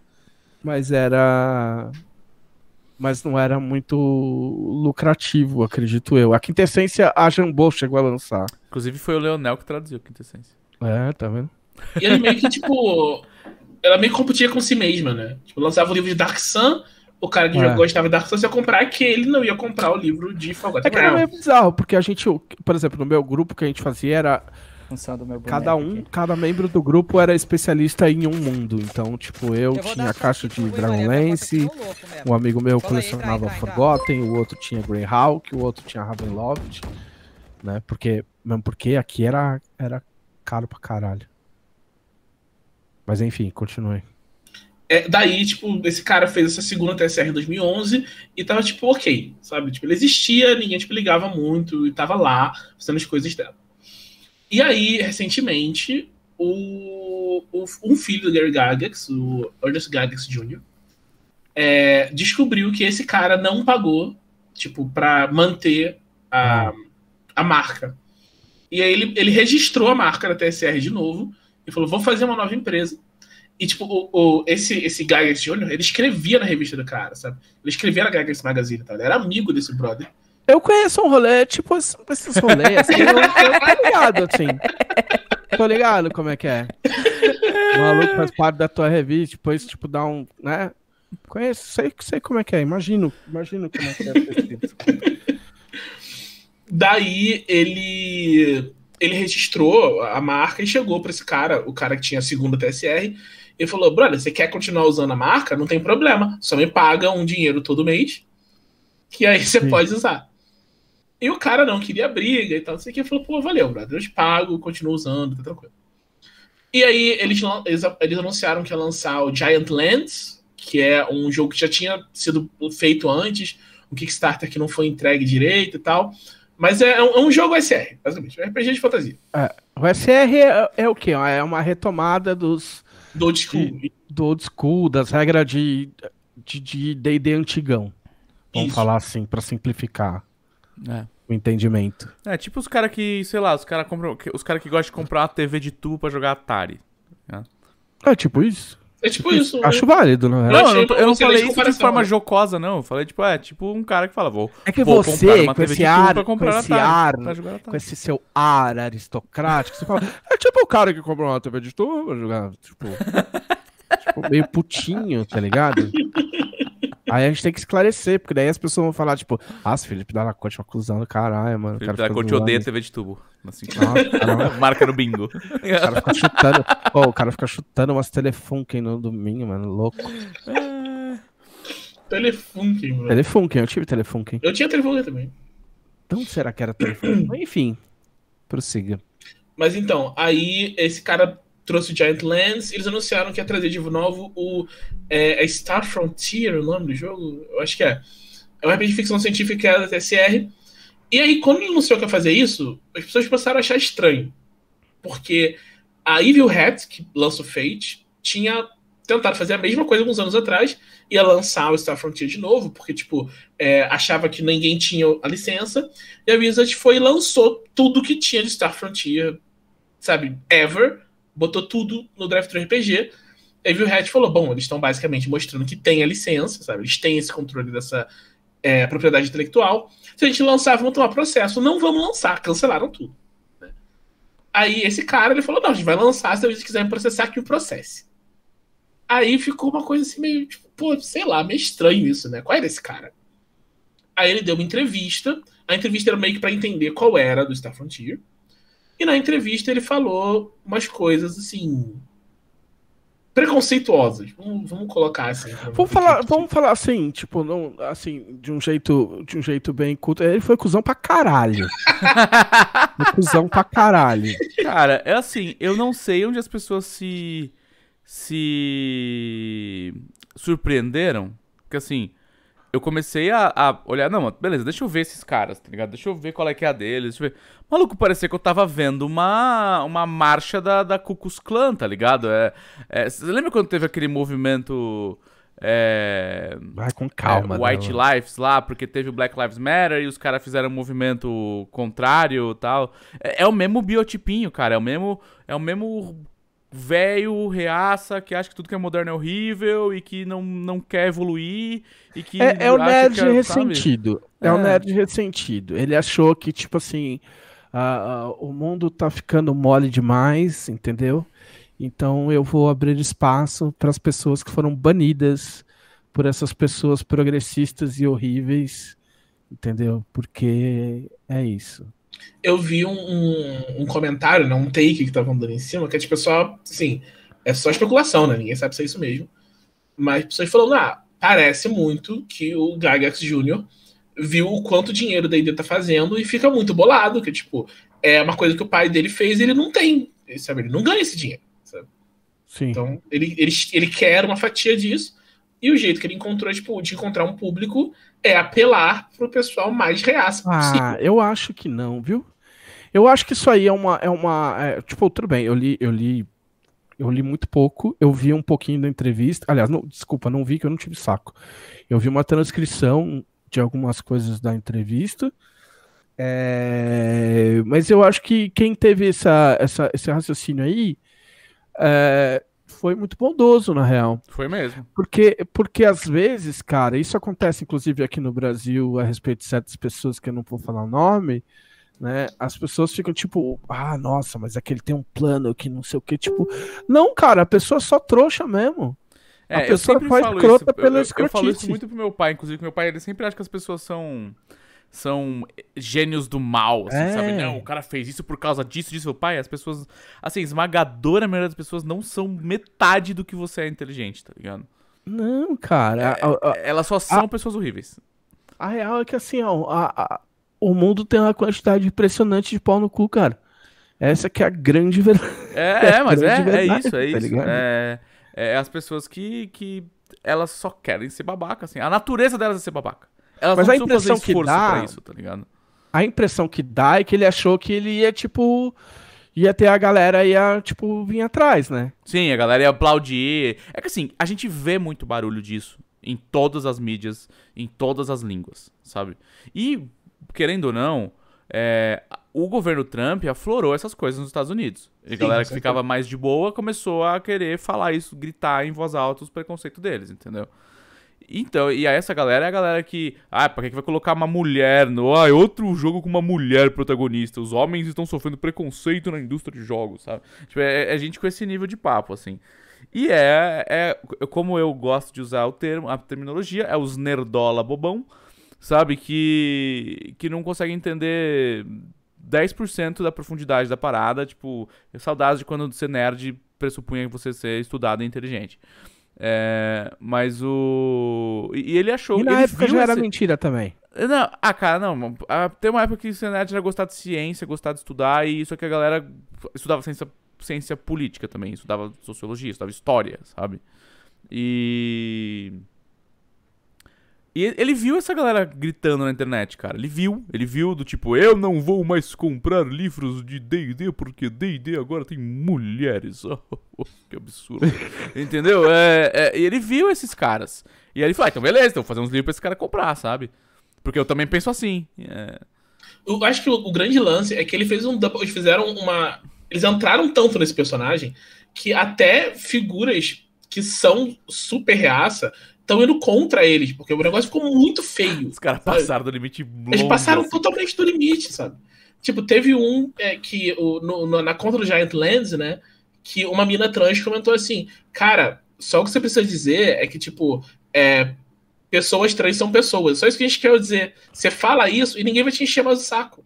[SPEAKER 2] Mas era. Mas não era muito lucrativo, acredito eu. A Quintessência,
[SPEAKER 1] a Jambô chegou a lançar. Inclusive, foi o Leonel que traduziu a Quintessência.
[SPEAKER 2] É, tá vendo?
[SPEAKER 3] E ele meio que, tipo ela meio competia com si mesma, né? Tipo, lançava o livro de Dark Sun, o cara que é. gostava de Dark Sun ia comprar aquele, é não ia comprar o livro de Forgotten É que era meio
[SPEAKER 2] bizarro, porque a gente, por exemplo, no meu grupo que a gente fazia era. Cada um, aqui. cada membro do grupo era especialista em um mundo. Então, tipo, eu, eu tinha a caixa de Dragonlance, um amigo meu Fala colecionava aí, Forgotten, o outro tinha Greyhawk, o outro tinha Ravenloft, né? Porque, mesmo porque aqui era, era caro pra caralho. Mas enfim, continue.
[SPEAKER 3] É, daí, tipo, esse cara fez essa segunda TSR em 2011 e tava, tipo, ok, sabe? Tipo, ele existia, ninguém, tipo, ligava muito e tava lá fazendo as coisas dela. E aí, recentemente, o, o um filho do Gary Gygax, o Ernest Gygax Jr., é, descobriu que esse cara não pagou, tipo, pra manter a, hum. a marca. E aí ele, ele registrou a marca da TSR de novo e falou: vou fazer uma nova empresa. E, tipo, o, o, esse, esse Gygax Jr., ele escrevia na revista do cara, sabe? Ele escrevia na esse Magazine, tá? Ele era amigo desse brother.
[SPEAKER 2] Eu conheço um rolê, é tipo, esses rolês, assim, eu, eu tô ligado, assim. Tô ligado como é que é. O maluco faz parte da tua revista, depois, tipo, dá um, né? Conheço, sei, sei como é que é, imagino, imagino como é que
[SPEAKER 3] é. Daí, ele ele registrou a marca e chegou para esse cara, o cara que tinha a segunda TSR, e falou: brother, você quer continuar usando a marca? Não tem problema, só me paga um dinheiro todo mês, que aí você Sim. pode usar. E o cara não queria briga e tal, não sei o que, falou: pô, valeu, brother, eu te pago, continuo usando, tá tranquilo. E aí eles, eles, eles anunciaram que ia lançar o Giant Lands, que é um jogo que já tinha sido feito antes, o Kickstarter que não foi entregue direito e tal. Mas é, é, um, é um, jogo SR, basicamente. É um RPG de fantasia.
[SPEAKER 2] É, o SR é, é o quê? É uma retomada dos. Do old school. De, do old school, das regras de DD de, de, antigão. Vamos Isso. falar assim, para simplificar. É o entendimento.
[SPEAKER 1] É, tipo os caras que, sei lá, os caras compram, os cara que gostam de comprar uma TV de tubo pra jogar Atari. Né?
[SPEAKER 2] É tipo isso. É tipo isso. Né? Acho válido, não é? Não, eu, eu não falei isso de forma né?
[SPEAKER 1] jocosa, não. Eu falei, tipo, é tipo um cara que fala, vou. É que vou você, com esse ar, com esse ar, com
[SPEAKER 2] esse seu ar aristocrático, você fala, é tipo o cara que comprou uma TV de tubo pra jogar, tipo, tipo, meio putinho, tá ligado? Aí a gente tem que esclarecer, porque daí as pessoas vão falar, tipo, ah, Felipe da Lacote é uma cuzão caralho, mano. Felipe da Lacote odeia TV de tubo. Assim, Nossa, marca no bingo. O cara fica chutando, oh o cara fica chutando umas telefunken no domingo, mano, louco.
[SPEAKER 3] Telefunken, mano. Telefunken,
[SPEAKER 2] eu tive telefunken. Eu
[SPEAKER 3] tinha telefunken também.
[SPEAKER 2] Então será que era telefunken? Enfim, prossiga.
[SPEAKER 3] Mas então, aí esse cara trouxe o Giant Lands, eles anunciaram que ia trazer de novo o é, é, Star Frontier, o nome do jogo, eu acho que é. É um RPG de ficção científica da TSR. E aí, quando ele anunciou que ia fazer isso, as pessoas começaram a achar estranho. Porque a Evil Hat, que lançou o Fate, tinha tentado fazer a mesma coisa alguns anos atrás, ia lançar o Star Frontier de novo, porque, tipo, é, achava que ninguém tinha a licença, e a Wizard foi e lançou tudo que tinha de Star Frontier, sabe, ever, botou tudo no draft do RPG. Aí viu o Hatch falou: bom, eles estão basicamente mostrando que tem a licença, sabe? Eles têm esse controle dessa é, propriedade intelectual. Se a gente lançar, vamos tomar processo. Não vamos lançar, cancelaram tudo. Né? Aí esse cara ele falou: não, a gente vai lançar, se eles quiserem processar, que o processe. Aí ficou uma coisa assim meio, tipo, pô, sei lá, meio estranho isso, né? Qual era esse cara? Aí ele deu uma entrevista. A entrevista era meio que pra entender qual era do Star Frontier. E na entrevista ele falou umas coisas assim preconceituosas. Vamos, vamos colocar assim. Vamos,
[SPEAKER 2] vamos falar, vamos falar assim, tipo, não, assim, de um jeito, de um jeito bem culto. Ele foi cuzão pra caralho. foi cuzão pra caralho.
[SPEAKER 1] Cara, é assim, eu não sei onde as pessoas se se surpreenderam, porque assim, eu comecei a, a, olhar, não, beleza, deixa eu ver esses caras, tá ligado? Deixa eu ver qual é que é a deles, deixa eu ver. Maluco, parecia que eu tava vendo uma, uma marcha da, da Cucus Clan, tá ligado? É, é, você lembra quando teve aquele movimento... É, Vai com calma. É, né, White não. Lives lá, porque teve o Black Lives Matter e os caras fizeram um movimento contrário tal. É, é, o mesmo biotipinho, cara. É o mesmo, é o mesmo velho, reaça, que acha que tudo que é moderno é horrível e que não, não quer evoluir e que... É, é o nerd é,
[SPEAKER 2] ressentido. É. é o nerd ressentido. Ele achou que, tipo assim, uh, uh, o mundo tá ficando mole demais, entendeu? Então eu vou abrir espaço para as pessoas que foram banidas por essas pessoas progressistas e horríveis, entendeu? Porque é isso
[SPEAKER 3] eu vi um, um, um comentário, né, um take que tava tá dando em cima, que é tipo pessoal, assim, é só especulação, né? Ninguém sabe se é isso mesmo. Mas pessoas falando, ah, parece muito que o Gagax Jr. viu o quanto dinheiro o D&D tá fazendo e fica muito bolado, que, tipo, é uma coisa que o pai dele fez e ele não tem, sabe? Ele não ganha esse dinheiro, sabe? Sim. Então, ele, ele, ele quer uma fatia disso e o jeito que ele encontrou, tipo, de encontrar um público é apelar pro pessoal mais reaça ah,
[SPEAKER 2] eu acho que não, viu? Eu acho que isso aí é uma. É uma é, tipo, tudo bem, eu li, eu li. Eu li muito pouco, eu vi um pouquinho da entrevista. Aliás, não, desculpa, não vi que eu não tive saco. Eu vi uma transcrição de algumas coisas da entrevista. É, mas eu acho que quem teve essa, essa, esse raciocínio aí é, foi muito bondoso, na real. Foi mesmo. Porque, porque às vezes, cara, isso acontece inclusive aqui no Brasil a respeito de certas pessoas que eu não vou falar o nome, né? As pessoas ficam tipo, ah, nossa, mas aquele é tem um plano que não sei o que. Tipo, não, cara, a pessoa é só trouxa mesmo. É, a pessoa faz crota isso, pela eu, eu, eu falo isso muito pro
[SPEAKER 1] meu pai, inclusive, meu pai ele sempre acha que as pessoas são são gênios do mal, assim, é. sabe? Não, o cara fez isso por causa disso, disso. Pai, as pessoas, assim, esmagadora maioria das pessoas não são metade do que você é inteligente, tá ligado?
[SPEAKER 2] Não, cara.
[SPEAKER 1] É, a, a, elas só são a, pessoas horríveis.
[SPEAKER 2] A real é que, assim, ó, o mundo tem uma quantidade impressionante de pau no cu, cara. Essa que é a grande verdade. É, é, é, é mas é, verdade, é isso, é tá isso. É,
[SPEAKER 1] é, as pessoas que, que elas só querem ser babaca, assim. A natureza delas é ser babaca. Elas Mas a impressão que dá, isso, tá
[SPEAKER 2] A impressão que dá é que ele achou que ele ia, tipo, ia ter a galera ia, tipo, vir atrás, né?
[SPEAKER 1] Sim, a galera ia aplaudir. É que assim, a gente vê muito barulho disso em todas as mídias, em todas as línguas, sabe? E, querendo ou não, é, o governo Trump aflorou essas coisas nos Estados Unidos. E a galera que ficava mais de boa começou a querer falar isso, gritar em voz alta os preconceitos deles, entendeu? Então, e essa galera é a galera que. Ah, pra que vai colocar uma mulher no. Ah, é outro jogo com uma mulher protagonista. Os homens estão sofrendo preconceito na indústria de jogos, sabe? Tipo, é, é gente com esse nível de papo, assim. E é, é. Como eu gosto de usar o termo, a terminologia, é os nerdola bobão, sabe? Que. Que não conseguem entender 10% da profundidade da parada. Tipo, é saudades de quando ser nerd pressupunha que você ser estudado e inteligente. É, mas o. E, ele achou. E na ele época já esse... era mentira também. Não, ah, cara, não. Ah, tem uma época que o Senado era gostar de ciência, gostar de estudar, e isso é que a galera estudava ciência, ciência política também, estudava sociologia, estudava história, sabe? E. E ele viu essa galera gritando na internet, cara. Ele viu, ele viu do tipo, eu não vou mais comprar livros de D&D porque D&D agora tem mulheres. Oh, que absurdo. Entendeu? É, é, ele viu esses caras. E aí ele falou, ah, então beleza, então vou fazer uns
[SPEAKER 3] livros pra esse cara comprar, sabe? Porque eu também penso assim. É... Eu acho que o, o, grande lance é que ele fez um eles fizeram uma... Eles entraram tanto nesse personagem que até figuras que são super reaça estão indo contra eles, porque o negócio ficou muito feio. Os caras passaram do limite longo, Eles passaram assim. totalmente do limite, sabe? Tipo, teve um é, que o, no, na conta do Giant Lands, né? Que uma mina trans comentou assim: Cara, só o que você precisa dizer é que, tipo, é, pessoas trans são pessoas. Só isso que a gente quer dizer. Você fala isso e ninguém vai te encher mais o saco.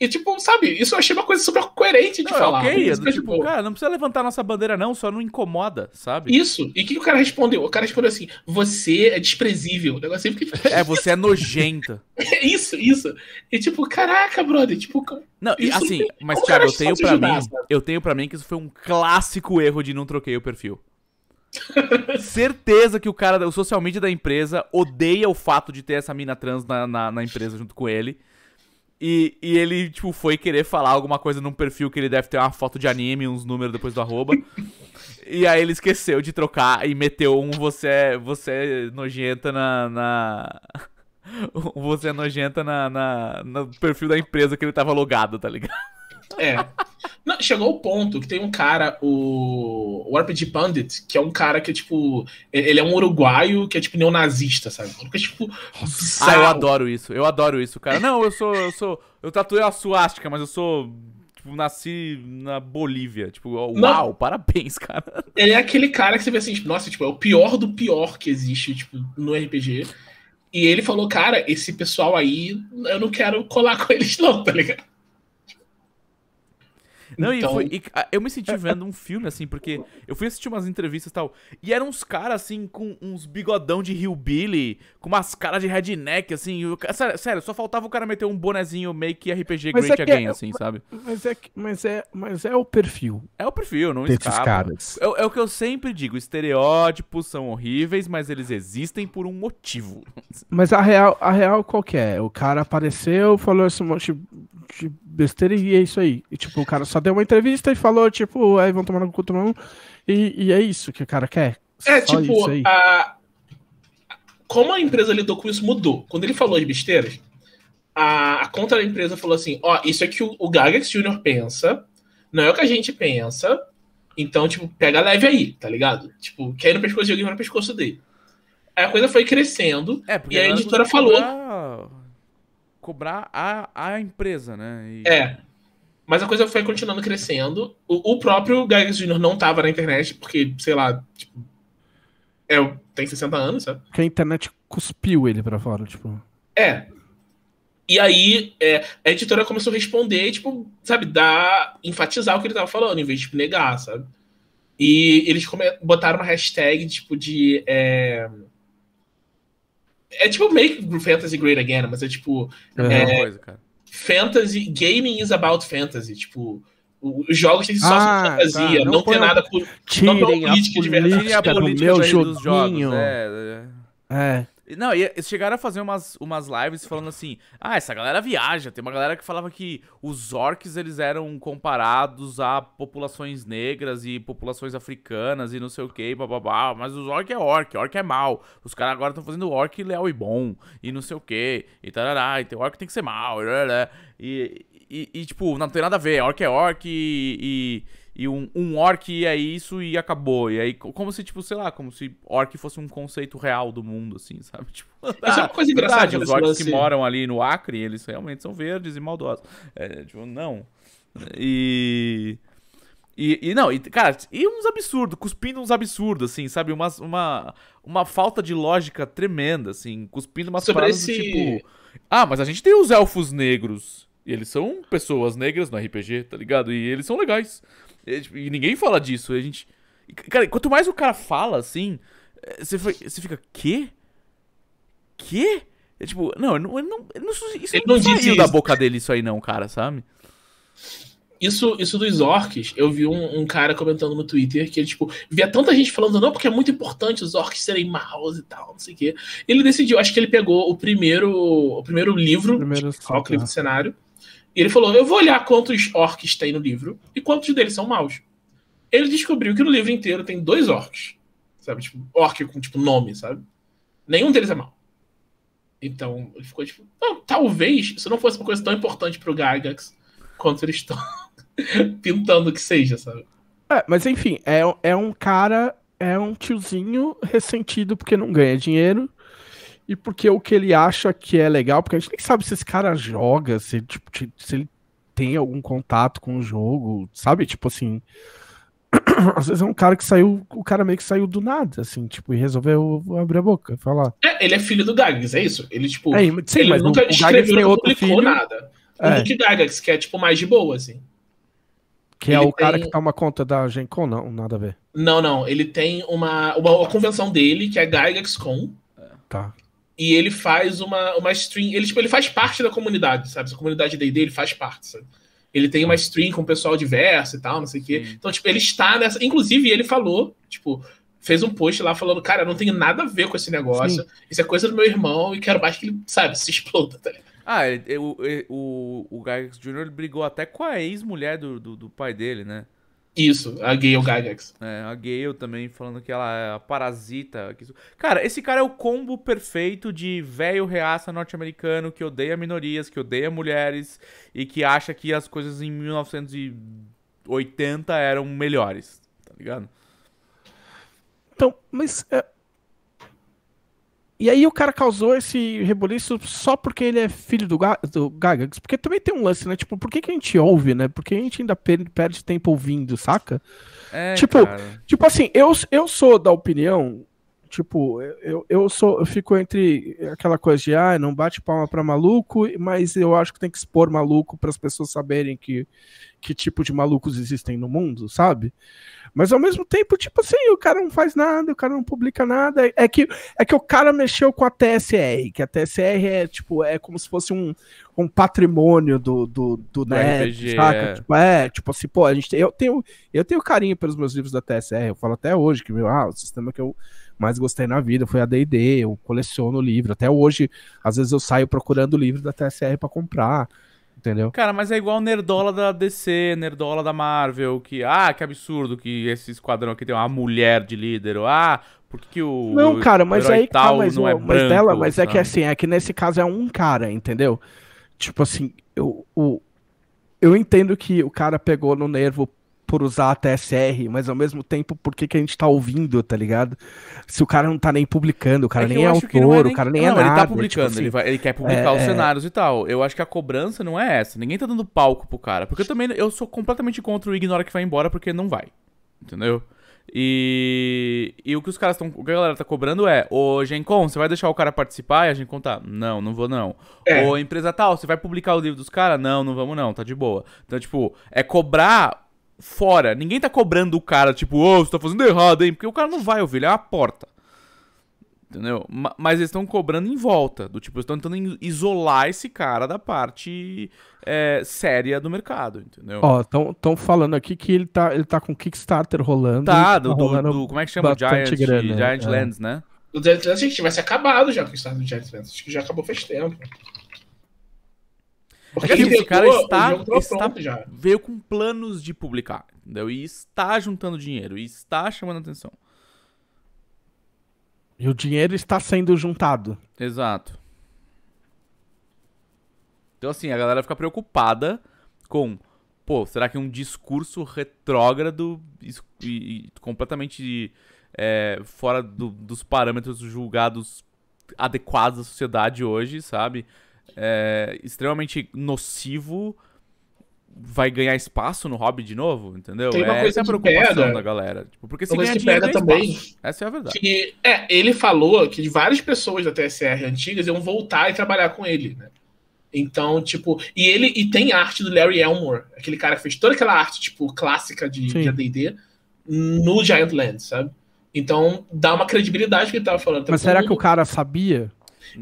[SPEAKER 3] E, tipo, sabe, isso eu achei uma coisa super coerente de não, é falar. isso, é é, tipo, tipo, cara, não precisa levantar nossa bandeira, não, só não incomoda, sabe? Isso. E o que o cara respondeu? O cara respondeu assim: você é desprezível. O negócio sempre fica... É, você é
[SPEAKER 1] nojenta.
[SPEAKER 3] isso, isso. E tipo, caraca, brother, tipo. Não, assim, mas, Thiago, eu tenho para mim. Sabe?
[SPEAKER 1] Eu tenho para mim que isso foi um clássico erro de não troquei o perfil. Certeza que o cara, o social media da empresa, odeia o fato de ter essa mina trans na, na, na empresa junto com ele. E, e ele, tipo, foi querer falar alguma coisa num perfil que ele deve ter uma foto de anime, uns números depois do arroba. e aí ele esqueceu de trocar e meteu um você é, você é nojenta na. na... Você é nojenta na, na, no perfil da empresa que ele tava
[SPEAKER 3] logado, tá ligado? É. Não, chegou o ponto que tem um cara, o, o RPG Pandit, que é um cara que é tipo. Ele é um uruguaio que é tipo neonazista, sabe? tipo. Ah, eu adoro isso,
[SPEAKER 1] eu adoro isso, cara.
[SPEAKER 3] Não, eu sou. Eu sou. Eu tatuei a
[SPEAKER 1] suástica, mas eu sou. Tipo, nasci na Bolívia. Tipo, uau, Não. parabéns, cara.
[SPEAKER 3] Ele é aquele cara que você vê assim, tipo, nossa, tipo, é o pior do pior que existe, tipo, no RPG. E ele falou, cara, esse pessoal aí, eu não quero colar com eles não, tá ligado? Não, então... e, foi, e, ah, eu me senti vendo um filme, assim, porque
[SPEAKER 1] eu fui assistir umas entrevistas e tal, e eram uns caras, assim, com uns bigodão de hillbilly, com umas caras de redneck, assim, sério, sério, só faltava o cara meter um bonezinho meio que RPG mas Great é Again, é, assim, sabe?
[SPEAKER 2] Mas é, mas, é, mas é o perfil. É o perfil, não Desses
[SPEAKER 1] caras. É, é o que eu sempre digo, estereótipos são horríveis, mas eles existem por um motivo.
[SPEAKER 2] Mas a real, a real qual que é? O cara apareceu, falou esse monte de besteira e é isso aí. E, tipo, o cara só deu uma entrevista e falou, tipo, aí vão tomar no cu, tomar e, e é isso que o cara quer. É, só tipo,
[SPEAKER 3] a... como a empresa lidou com isso mudou. Quando ele falou as besteiras, a, a conta da empresa falou assim, ó, isso é que o, o Gagax Jr. pensa, não é o que a gente pensa, então, tipo, pega leve aí, tá ligado? Tipo, quer ir no pescoço de alguém, vai no pescoço dele. Aí a coisa foi crescendo é, e a editora falou...
[SPEAKER 1] Tá cobrar a, a
[SPEAKER 3] empresa, né? E... É. Mas a coisa foi continuando crescendo. O, o próprio Gary Jr. não tava na internet, porque, sei lá, tipo, é, tem 60 anos, sabe?
[SPEAKER 2] Porque a internet cuspiu ele para fora, tipo.
[SPEAKER 3] É. E aí, é, a editora começou a responder, tipo, sabe, dar, enfatizar o que ele tava falando, em vez de tipo, negar, sabe? E eles botaram uma hashtag, tipo, de. É é tipo make fantasy great again, mas é tipo. É a é, coisa, cara. Fantasy. Gaming is about fantasy. Tipo. Os jogos têm só ah, fantasia, tá. não, não tem nada por. Tirem não tem política, de verdade. Tirem a política do meu joguinho. Jogos,
[SPEAKER 1] é. é. é. Não, e chegaram a fazer umas, umas lives falando assim: ah, essa galera viaja. Tem uma galera que falava que os orcs eles eram comparados a populações negras e populações africanas e não sei o que, bababá. Mas os orcs é orc, orc é mal. Os caras agora estão fazendo orc leal e bom e não sei o que, e tarará. Então orc tem que ser mal, e, e, e, tipo, não tem nada a ver. Orc é orc e, e e um, um orc é isso e acabou. E aí, como se, tipo, sei lá, como se orc fosse um conceito real do mundo, assim, sabe? Tipo, Isso ah, é uma coisa engraçada. Verdade, os orcs assim. que moram ali no Acre, eles realmente são verdes e maldosos. É, tipo, não. E... E, e, não, e, cara, e uns absurdos, cuspindo uns absurdos, assim, sabe? Uma, uma, uma falta de lógica tremenda, assim, cuspindo umas Sobre paradas esse... do tipo. Ah, mas a gente tem os elfos negros. E eles são pessoas negras no RPG, tá ligado? E eles são legais. É, tipo, e ninguém fala disso. A gente. Cara, quanto mais o cara fala assim, é, você, você fica, quê?
[SPEAKER 3] Quê? É tipo, não, não, não, isso ele não, não saiu da
[SPEAKER 1] boca dele isso aí não, cara, sabe?
[SPEAKER 3] Isso, isso dos orcs, eu vi um, um, cara comentando no Twitter que ele, tipo, via tanta gente falando, não, porque é muito importante os orcs serem maus e tal, não sei o quê. Ele decidiu, acho que ele pegou o primeiro, o primeiro livro, primeiro, tipo, é o livro do tá. cenário, e ele falou: eu vou olhar quantos orcs tem no livro e quantos deles são maus. Ele descobriu que no livro inteiro tem dois orcs. Sabe? Tipo, orc com tipo nome, sabe? Nenhum deles é mau. Então, ele ficou tipo, não, talvez isso não fosse uma coisa tão importante pro Gygax quanto eles estão pintando que seja, sabe?
[SPEAKER 2] É, mas enfim, é, é um cara, é um tiozinho ressentido porque não ganha dinheiro e porque o que ele acha que é legal, porque a gente nem sabe se esse cara joga, se, tipo, se ele tem algum contato com o jogo, sabe? Tipo assim. Às vezes é um cara que saiu, o cara meio que saiu do nada, assim, tipo, e resolveu abrir a boca, falar.
[SPEAKER 3] É, ele é filho do Gags, é isso? Ele, tipo, é, sim, ele mas nunca o, escreveu, publicou filho. nada. É. O Duke Gags, que é, tipo, mais de boa, assim. Que é ele é o tem... cara que
[SPEAKER 2] toma conta da Gen Con? Não, nada a ver.
[SPEAKER 3] Não, não. Ele tem uma, uma, uma convenção dele, que é Gygax Con. Tá. E ele faz uma, uma stream. Ele, tipo, ele faz parte da comunidade, sabe? Essa comunidade DD, ele faz parte, sabe? Ele tem uma stream com o pessoal diverso e tal, não sei o quê. Então, tipo, ele está nessa. Inclusive, ele falou, tipo, fez um post lá falando, cara, eu não tenho nada a ver com esse negócio. Sim. Isso é coisa do meu irmão e quero mais que ele, sabe, se exploda, tá ligado?
[SPEAKER 1] Ah, ele, o, o, o Gygax Jr. brigou até com a ex-mulher do, do, do pai dele, né? Isso, a Gale Gygax. É, a Gale também falando que ela é a parasita. Cara, esse cara é o combo perfeito de velho reaça norte-americano que odeia minorias, que odeia mulheres e que acha que as coisas em 1980 eram melhores, tá ligado?
[SPEAKER 2] Então, mas é, e aí o cara causou esse reboliço só porque ele é filho do, Ga do Gagax. Porque também tem um lance, né? Tipo, por que, que a gente ouve, né? Porque a gente ainda perde, perde tempo ouvindo, saca? É, tipo, cara. tipo assim, eu, eu sou da opinião Tipo, eu, eu sou eu fico entre aquela coisa de ah, não bate palma para maluco, mas eu acho que tem que expor maluco para as pessoas saberem que que tipo de malucos existem no mundo, sabe? Mas ao mesmo tempo, tipo assim, o cara não faz nada, o cara não publica nada. É que é que o cara mexeu com a TSR, que a TSR é tipo é como se fosse um, um patrimônio do do, do, net, RPG, saca? É. Tipo, é, tipo assim, pô, a gente tem, eu tenho eu tenho carinho pelos meus livros da TSR, eu falo até hoje que meu, ah, o sistema que eu mais gostei na vida foi a D&D, eu coleciono livro. Até hoje, às vezes eu saio procurando livro da TSR para comprar, entendeu?
[SPEAKER 1] Cara, mas é igual nerdola da DC, nerdola da Marvel, que ah, que absurdo que esse esquadrão aqui tem uma mulher de líder, ou, ah, porque que, o Não, cara, mas aí tá, mas, não é branco, mas dela, mas sabe? é que assim,
[SPEAKER 2] é que nesse caso é um cara, entendeu? Tipo assim, eu, o, eu entendo que o cara pegou no nervo por usar a TSR, mas ao mesmo tempo, por que, que a gente tá ouvindo, tá ligado? Se o cara não tá nem publicando, o cara é nem é, é autor, é nem... o cara nem não, é nada. Não, ele tá tipo publicando, tipo assim, ele, vai, ele, quer publicar é, os é.
[SPEAKER 1] cenários e tal. Eu acho que a cobrança não é essa. Ninguém tá dando palco pro cara. Porque eu também eu sou completamente contra o Ignora que vai embora, porque não vai. Entendeu? E, e o que os caras estão. O que a galera tá cobrando é, ô Gencom, você vai deixar o cara participar? E a Gencom tá, não, não vou não. É. Ô empresa tal, você vai publicar o livro dos caras? Não, não vamos não, tá de boa. Então, tipo, é cobrar fora. Ninguém tá cobrando o cara, tipo, ô, oh, você tá fazendo errado, hein? Porque o cara não vai ouvir, ele é uma porta. Entendeu? Mas eles estão cobrando em volta. Do tipo, estão tentando isolar esse cara da parte é, séria
[SPEAKER 3] do mercado, entendeu? Ó,
[SPEAKER 2] estão falando aqui que ele tá, ele tá com Kickstarter rolando. Tá, tá do, tá
[SPEAKER 1] rolando do, do, Como é que chama? Giant, grana, Giant é. Lands,
[SPEAKER 3] né? Do Giant Lands, gente, tivesse acabado já o Kickstarter do Giant Lands. Acho que já acabou faz tempo. Porque é que assim, esse cara está, tá está já.
[SPEAKER 1] veio com planos de publicar, entendeu? E está juntando dinheiro, e está chamando atenção.
[SPEAKER 2] E o dinheiro está sendo juntado.
[SPEAKER 1] Exato. Então assim, a galera fica preocupada com, pô, será que é um discurso retrógrado e, e completamente é, fora do, dos parâmetros julgados adequados da sociedade hoje, sabe? é, extremamente nocivo vai ganhar espaço no hobby de novo, entendeu? Tem uma é coisa essa é a preocupação da galera. Tipo, porque se ganhar dinheiro, pega também.
[SPEAKER 3] Essa é a verdade. Que, é, ele falou que várias pessoas da TSR antigas iam voltar e trabalhar com ele, né? Então, tipo, e ele e tem arte do Larry Elmore, aquele cara que fez toda aquela arte, tipo, clássica de, AD&D no Giant Land, sabe? Então, dá uma credibilidade que ele tava falando. Mas será então, que o
[SPEAKER 2] cara sabia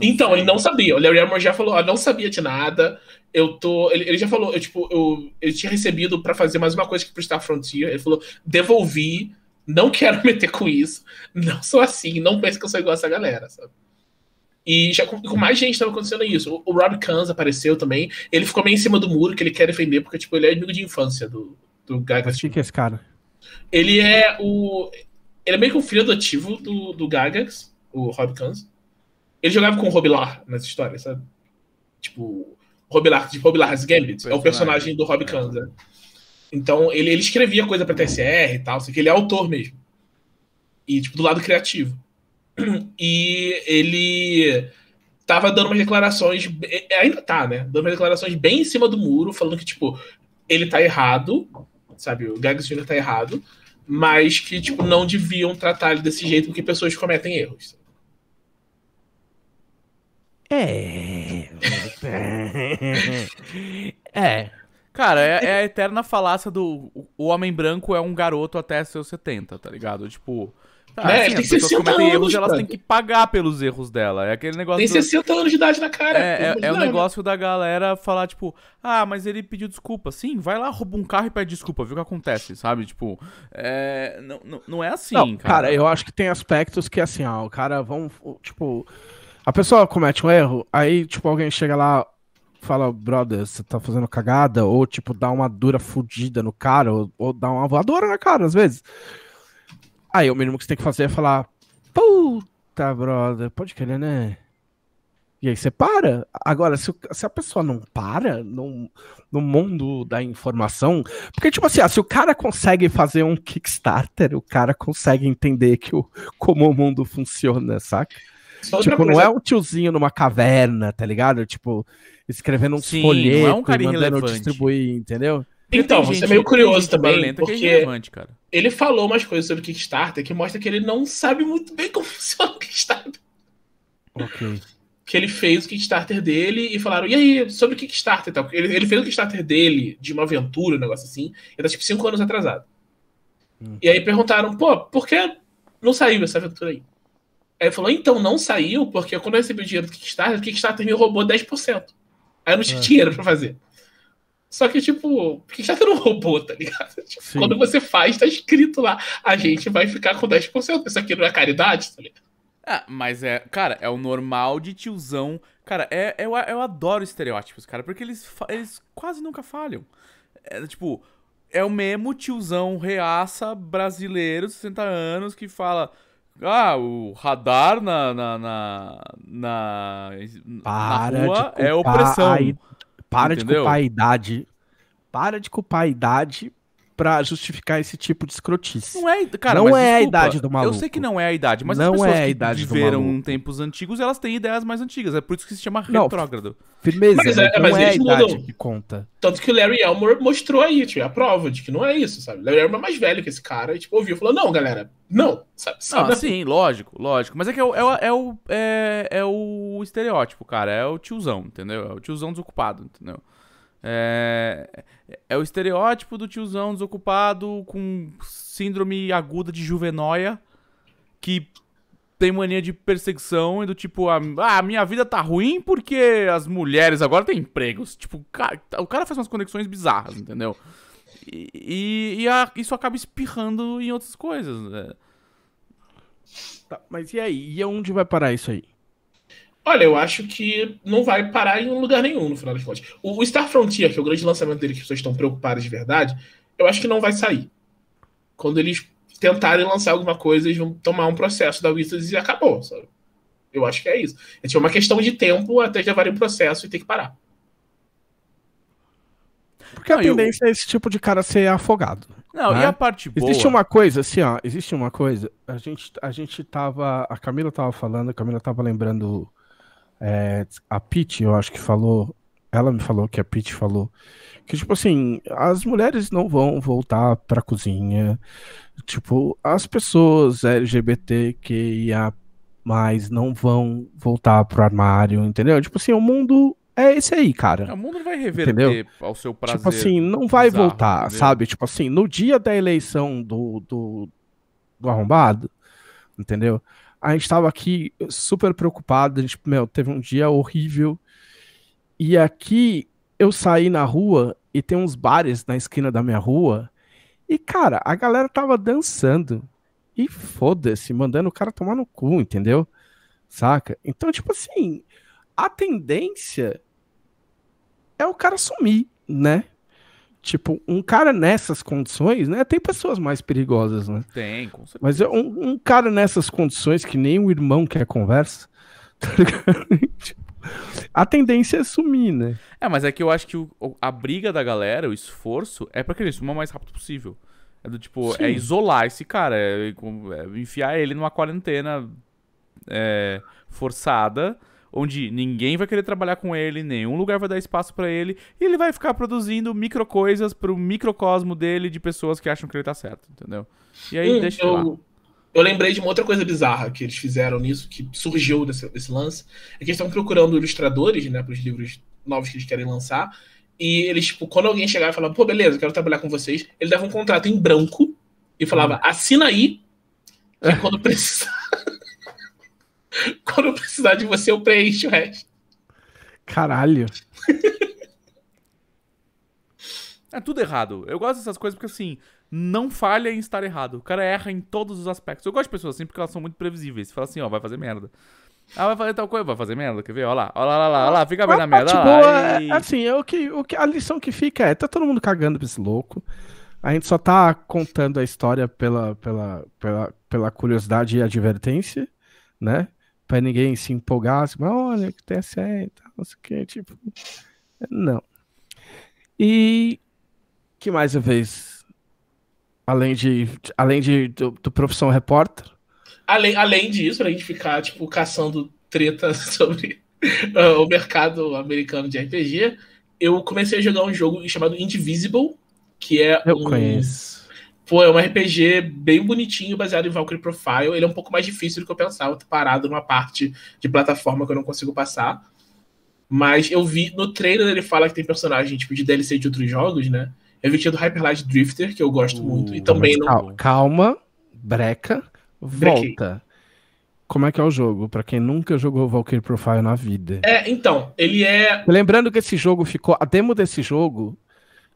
[SPEAKER 3] então, ele não sabia. O Larry Elmore já falou, ah, não sabia de nada. Eu tô. Ele, ele já falou, eu, tipo, eu, eu tinha recebido para fazer mais uma coisa que prestar Star Frontier. Ele falou, devolvi, não quero meter com isso. Não sou assim, não penso que eu sou igual essa galera, sabe? E já com, com mais gente estava acontecendo isso. O, o Rob Kanz apareceu também. Ele ficou meio em cima do muro que ele quer defender, porque, tipo, ele é amigo de infância do, do
[SPEAKER 2] Gagas. Quem que é esse cara?
[SPEAKER 3] Ele é o. Ele é meio que o filho adotivo do, do Gagax, o Rob Kanz. Ele jogava com o Robilar nas histórias, sabe? Tipo, Robilar, de Robilar's Gambit, é o personagem do Rob é. Kanza. Então, ele, ele escrevia coisa pra TSR e tal, sei que ele é autor mesmo. E, tipo, do lado criativo. E ele tava dando umas declarações, é, ainda tá, né? Dando umas declarações bem em cima do muro, falando que, tipo, ele tá errado, sabe? O Gags Jr. tá errado, mas que, tipo, não deviam tratar ele desse jeito porque pessoas cometem erros.
[SPEAKER 4] É.
[SPEAKER 3] é.
[SPEAKER 1] Cara, é, é, a eterna falácia do o homem branco é um garoto até seus 70, tá ligado? Tipo. Tá, é, assim, tem as 60 anos, erros, elas têm que pagar pelos erros dela. É aquele negócio. Tem 60 do... anos de idade na cara. É, é, é negócio da galera falar, tipo, ah, mas ele pediu desculpa. Sim, vai lá, rouba um carro e pede desculpa, viu o que acontece, sabe? Tipo, é... Não, não, não é assim, não, cara. Cara, eu
[SPEAKER 2] acho que tem aspectos que, assim, ó, o cara, vamos, tipo a pessoa comete um erro, aí, tipo, alguém chega lá, fala, brother, você tá fazendo cagada, ou, tipo, dá uma dura fudida no cara, ou, ou dá uma voadora na cara, às vezes. Aí o mínimo que você tem que fazer é falar, puta, brother, pode querer, né? E aí você para. Agora, se, se, a pessoa não para no, no mundo da informação. Porque, tipo assim, ah, se o cara consegue fazer um Kickstarter, o cara consegue entender que o, como o mundo funciona, saca? Só tipo, não é um tiozinho numa caverna, tá ligado? Tipo, escrevendo um Sim, folheto, não é um cara mandando irrelevante. distribuir, entendeu?
[SPEAKER 3] Então, você é meio curioso também, é porque é ele falou umas coisas sobre Kickstarter que mostra que ele não sabe muito bem como funciona o Kickstarter. Ok. Que ele fez o Kickstarter dele e falaram, e aí, sobre o Kickstarter e tal. Ele, ele fez o Kickstarter dele de uma aventura, um negócio assim, e tá tipo 5 anos atrasado. Hum. E aí perguntaram, pô, por que não saiu essa aventura aí? Aí ele falou, então não saiu, porque quando eu recebi o dinheiro do Kickstarter, o Kickstarter me roubou 10%. Aí eu não tinha é. dinheiro pra fazer. Só que, tipo, o Kickstarter não roubou, tá ligado? Tipo, quando você faz, tá escrito lá, a gente vai ficar com 10%. Isso aqui não é caridade, tá ligado? Ah, mas é, cara, é o normal de
[SPEAKER 1] tiozão. Cara, é, eu, eu adoro estereótipos, cara, porque eles, eles quase nunca falham. É, tipo, é o mesmo tiozão reaça brasileiro, 60 anos, que fala: ah, o radar na. na, na, na, para na rua
[SPEAKER 2] é opressão. A, para entendeu? de culpar a idade. Para de culpar a idade para justificar esse tipo de escrotice. Não é, cara, não é desculpa, a idade do maluco. Eu sei que
[SPEAKER 1] não é a idade, mas não as pessoas é a idade viveram em tempos antigos, elas têm ideias mais antigas.
[SPEAKER 3] É por isso que se chama não, retrógrado. Firmeza, mas, não né? é, então mas é a idade mudou.
[SPEAKER 2] que conta.
[SPEAKER 3] Tanto que o Larry Elmore mostrou aí, tipo, a prova de que não é isso, sabe? Larry Elmore é mais velho que esse cara e, tipo, ouviu e falou, não, galera, não, sabe? Ah, sim,
[SPEAKER 1] lógico, lógico. Mas é que é, é o, é, o, é, é o estereótipo, cara. É o tiozão, entendeu? É o tiozão desocupado, entendeu? É, é o estereótipo do tiozão desocupado com síndrome aguda de juvenóia que tem mania de perseguição e do tipo, ah, ah minha vida tá ruim porque as mulheres agora têm empregos. Tipo, o cara faz umas conexões bizarras, entendeu? E, e, e a, isso acaba espirrando em outras coisas. Né?
[SPEAKER 3] Tá, mas e aí? E onde vai parar isso aí? Olha, eu acho que não vai parar em lugar nenhum, no final das contas. O Star Frontier, que é o grande lançamento dele que as pessoas estão preocupadas de verdade, eu acho que não vai sair. Quando eles tentarem lançar alguma coisa, eles vão tomar um processo da Wizards e acabou, sabe? Eu acho que é isso. É tipo é uma questão de tempo até levarem o processo e ter que parar.
[SPEAKER 4] Porque
[SPEAKER 2] não, a tendência eu... é esse tipo de cara ser afogado.
[SPEAKER 3] Não, né? e a parte boa. Existe uma
[SPEAKER 2] coisa, assim, ó. Existe uma coisa. A gente, a gente tava. A Camila tava falando, a Camila tava lembrando é, a Pete, eu acho que falou, ela me falou que a Pete falou que tipo assim, as mulheres não vão voltar para cozinha. Tipo, as pessoas LGBTQIA mais não vão voltar pro armário, entendeu? Tipo assim, o mundo é esse aí, cara. É, o
[SPEAKER 1] mundo vai reverter entendeu? ao seu prazer. Tipo assim,
[SPEAKER 2] não vai bizarro, voltar, entendeu? sabe? Tipo assim, no dia da eleição do, do, do arrombado, entendeu? A gente estava aqui super preocupado, a gente, meu, teve um dia horrível. E aqui eu saí na rua e tem uns bares na esquina da minha rua. E, cara, a galera tava dançando. E foda-se, mandando o cara tomar no cu, entendeu? Saca? Então, tipo assim, a tendência é o cara sumir, né? Tipo, um cara nessas condições, né? Tem pessoas mais perigosas, né? Tem, com certeza. Mas é um, um cara nessas condições, que nem o irmão quer conversa, tá ligado? a tendência é sumir, né?
[SPEAKER 1] É, mas é que eu acho que o, a briga da galera, o esforço, é pra que ele suma o mais rápido possível. É do tipo, é Sim. é isolar esse cara, é, é, é enfiar ele numa quarentena é, forçada onde ninguém vai querer trabalhar com ele, nenhum lugar vai dar espaço para ele, e ele vai ficar produzindo micro coisas pro microcosmo dele de pessoas que acham que ele tá certo, entendeu? E aí hum, deixa eu... lá.
[SPEAKER 3] Eu lembrei de uma outra coisa bizarra que eles fizeram nisso, que surgiu desse, desse lance, é que eles estão procurando ilustradores, né, pros livros novos que eles querem lançar, e eles, tipo, quando alguém chegava e falava, pô, beleza, quero trabalhar com vocês, ele dava um contrato em branco e falava, hum. assina aí, que quando precisar Quando eu precisar de você, eu preencho o resto.
[SPEAKER 2] Caralho.
[SPEAKER 1] é tudo errado. Eu gosto dessas coisas porque, assim, não falha em estar errado. O cara erra em todos os aspectos. Eu gosto de pessoas assim porque elas são muito previsíveis. Você fala assim, ó, vai fazer merda. Ah, vai fazer tal coisa, vai fazer merda, quer ver? Olha lá, olha lá, olha lá, olha lá fica bem na ah, merda. Tipo, lá, é, e... assim,
[SPEAKER 2] é que, o que, a lição que fica é, tá todo mundo cagando pra esse louco. A gente só tá contando a história pela, pela, pela, pela curiosidade e advertência, né? para ninguém se empolgar, assim, olha que TSE e tal, não sei o que, tipo. Não. E que mais eu fiz? Além de, além de do, do profissão repórter?
[SPEAKER 3] Além, além disso, a gente ficar, tipo, caçando treta sobre uh, o mercado americano de RPG, eu comecei a jogar um jogo chamado Indivisible, que é eu um... conheço Pô, é um RPG bem bonitinho, baseado em Valkyrie Profile. Ele é um pouco mais difícil do que eu pensava. Eu tô parado numa parte de plataforma que eu não consigo passar. Mas eu vi no trailer ele fala que tem personagem tipo de DLC de outros jogos, né? Eu vi que tinha do Hyper Light Drifter, que eu gosto uh, muito. E também não...
[SPEAKER 2] Calma, breca, Brequei. volta. Como é que é o jogo? Para quem nunca jogou Valkyrie Profile na vida.
[SPEAKER 3] É, então, ele é.
[SPEAKER 2] Lembrando que esse jogo ficou. A demo desse jogo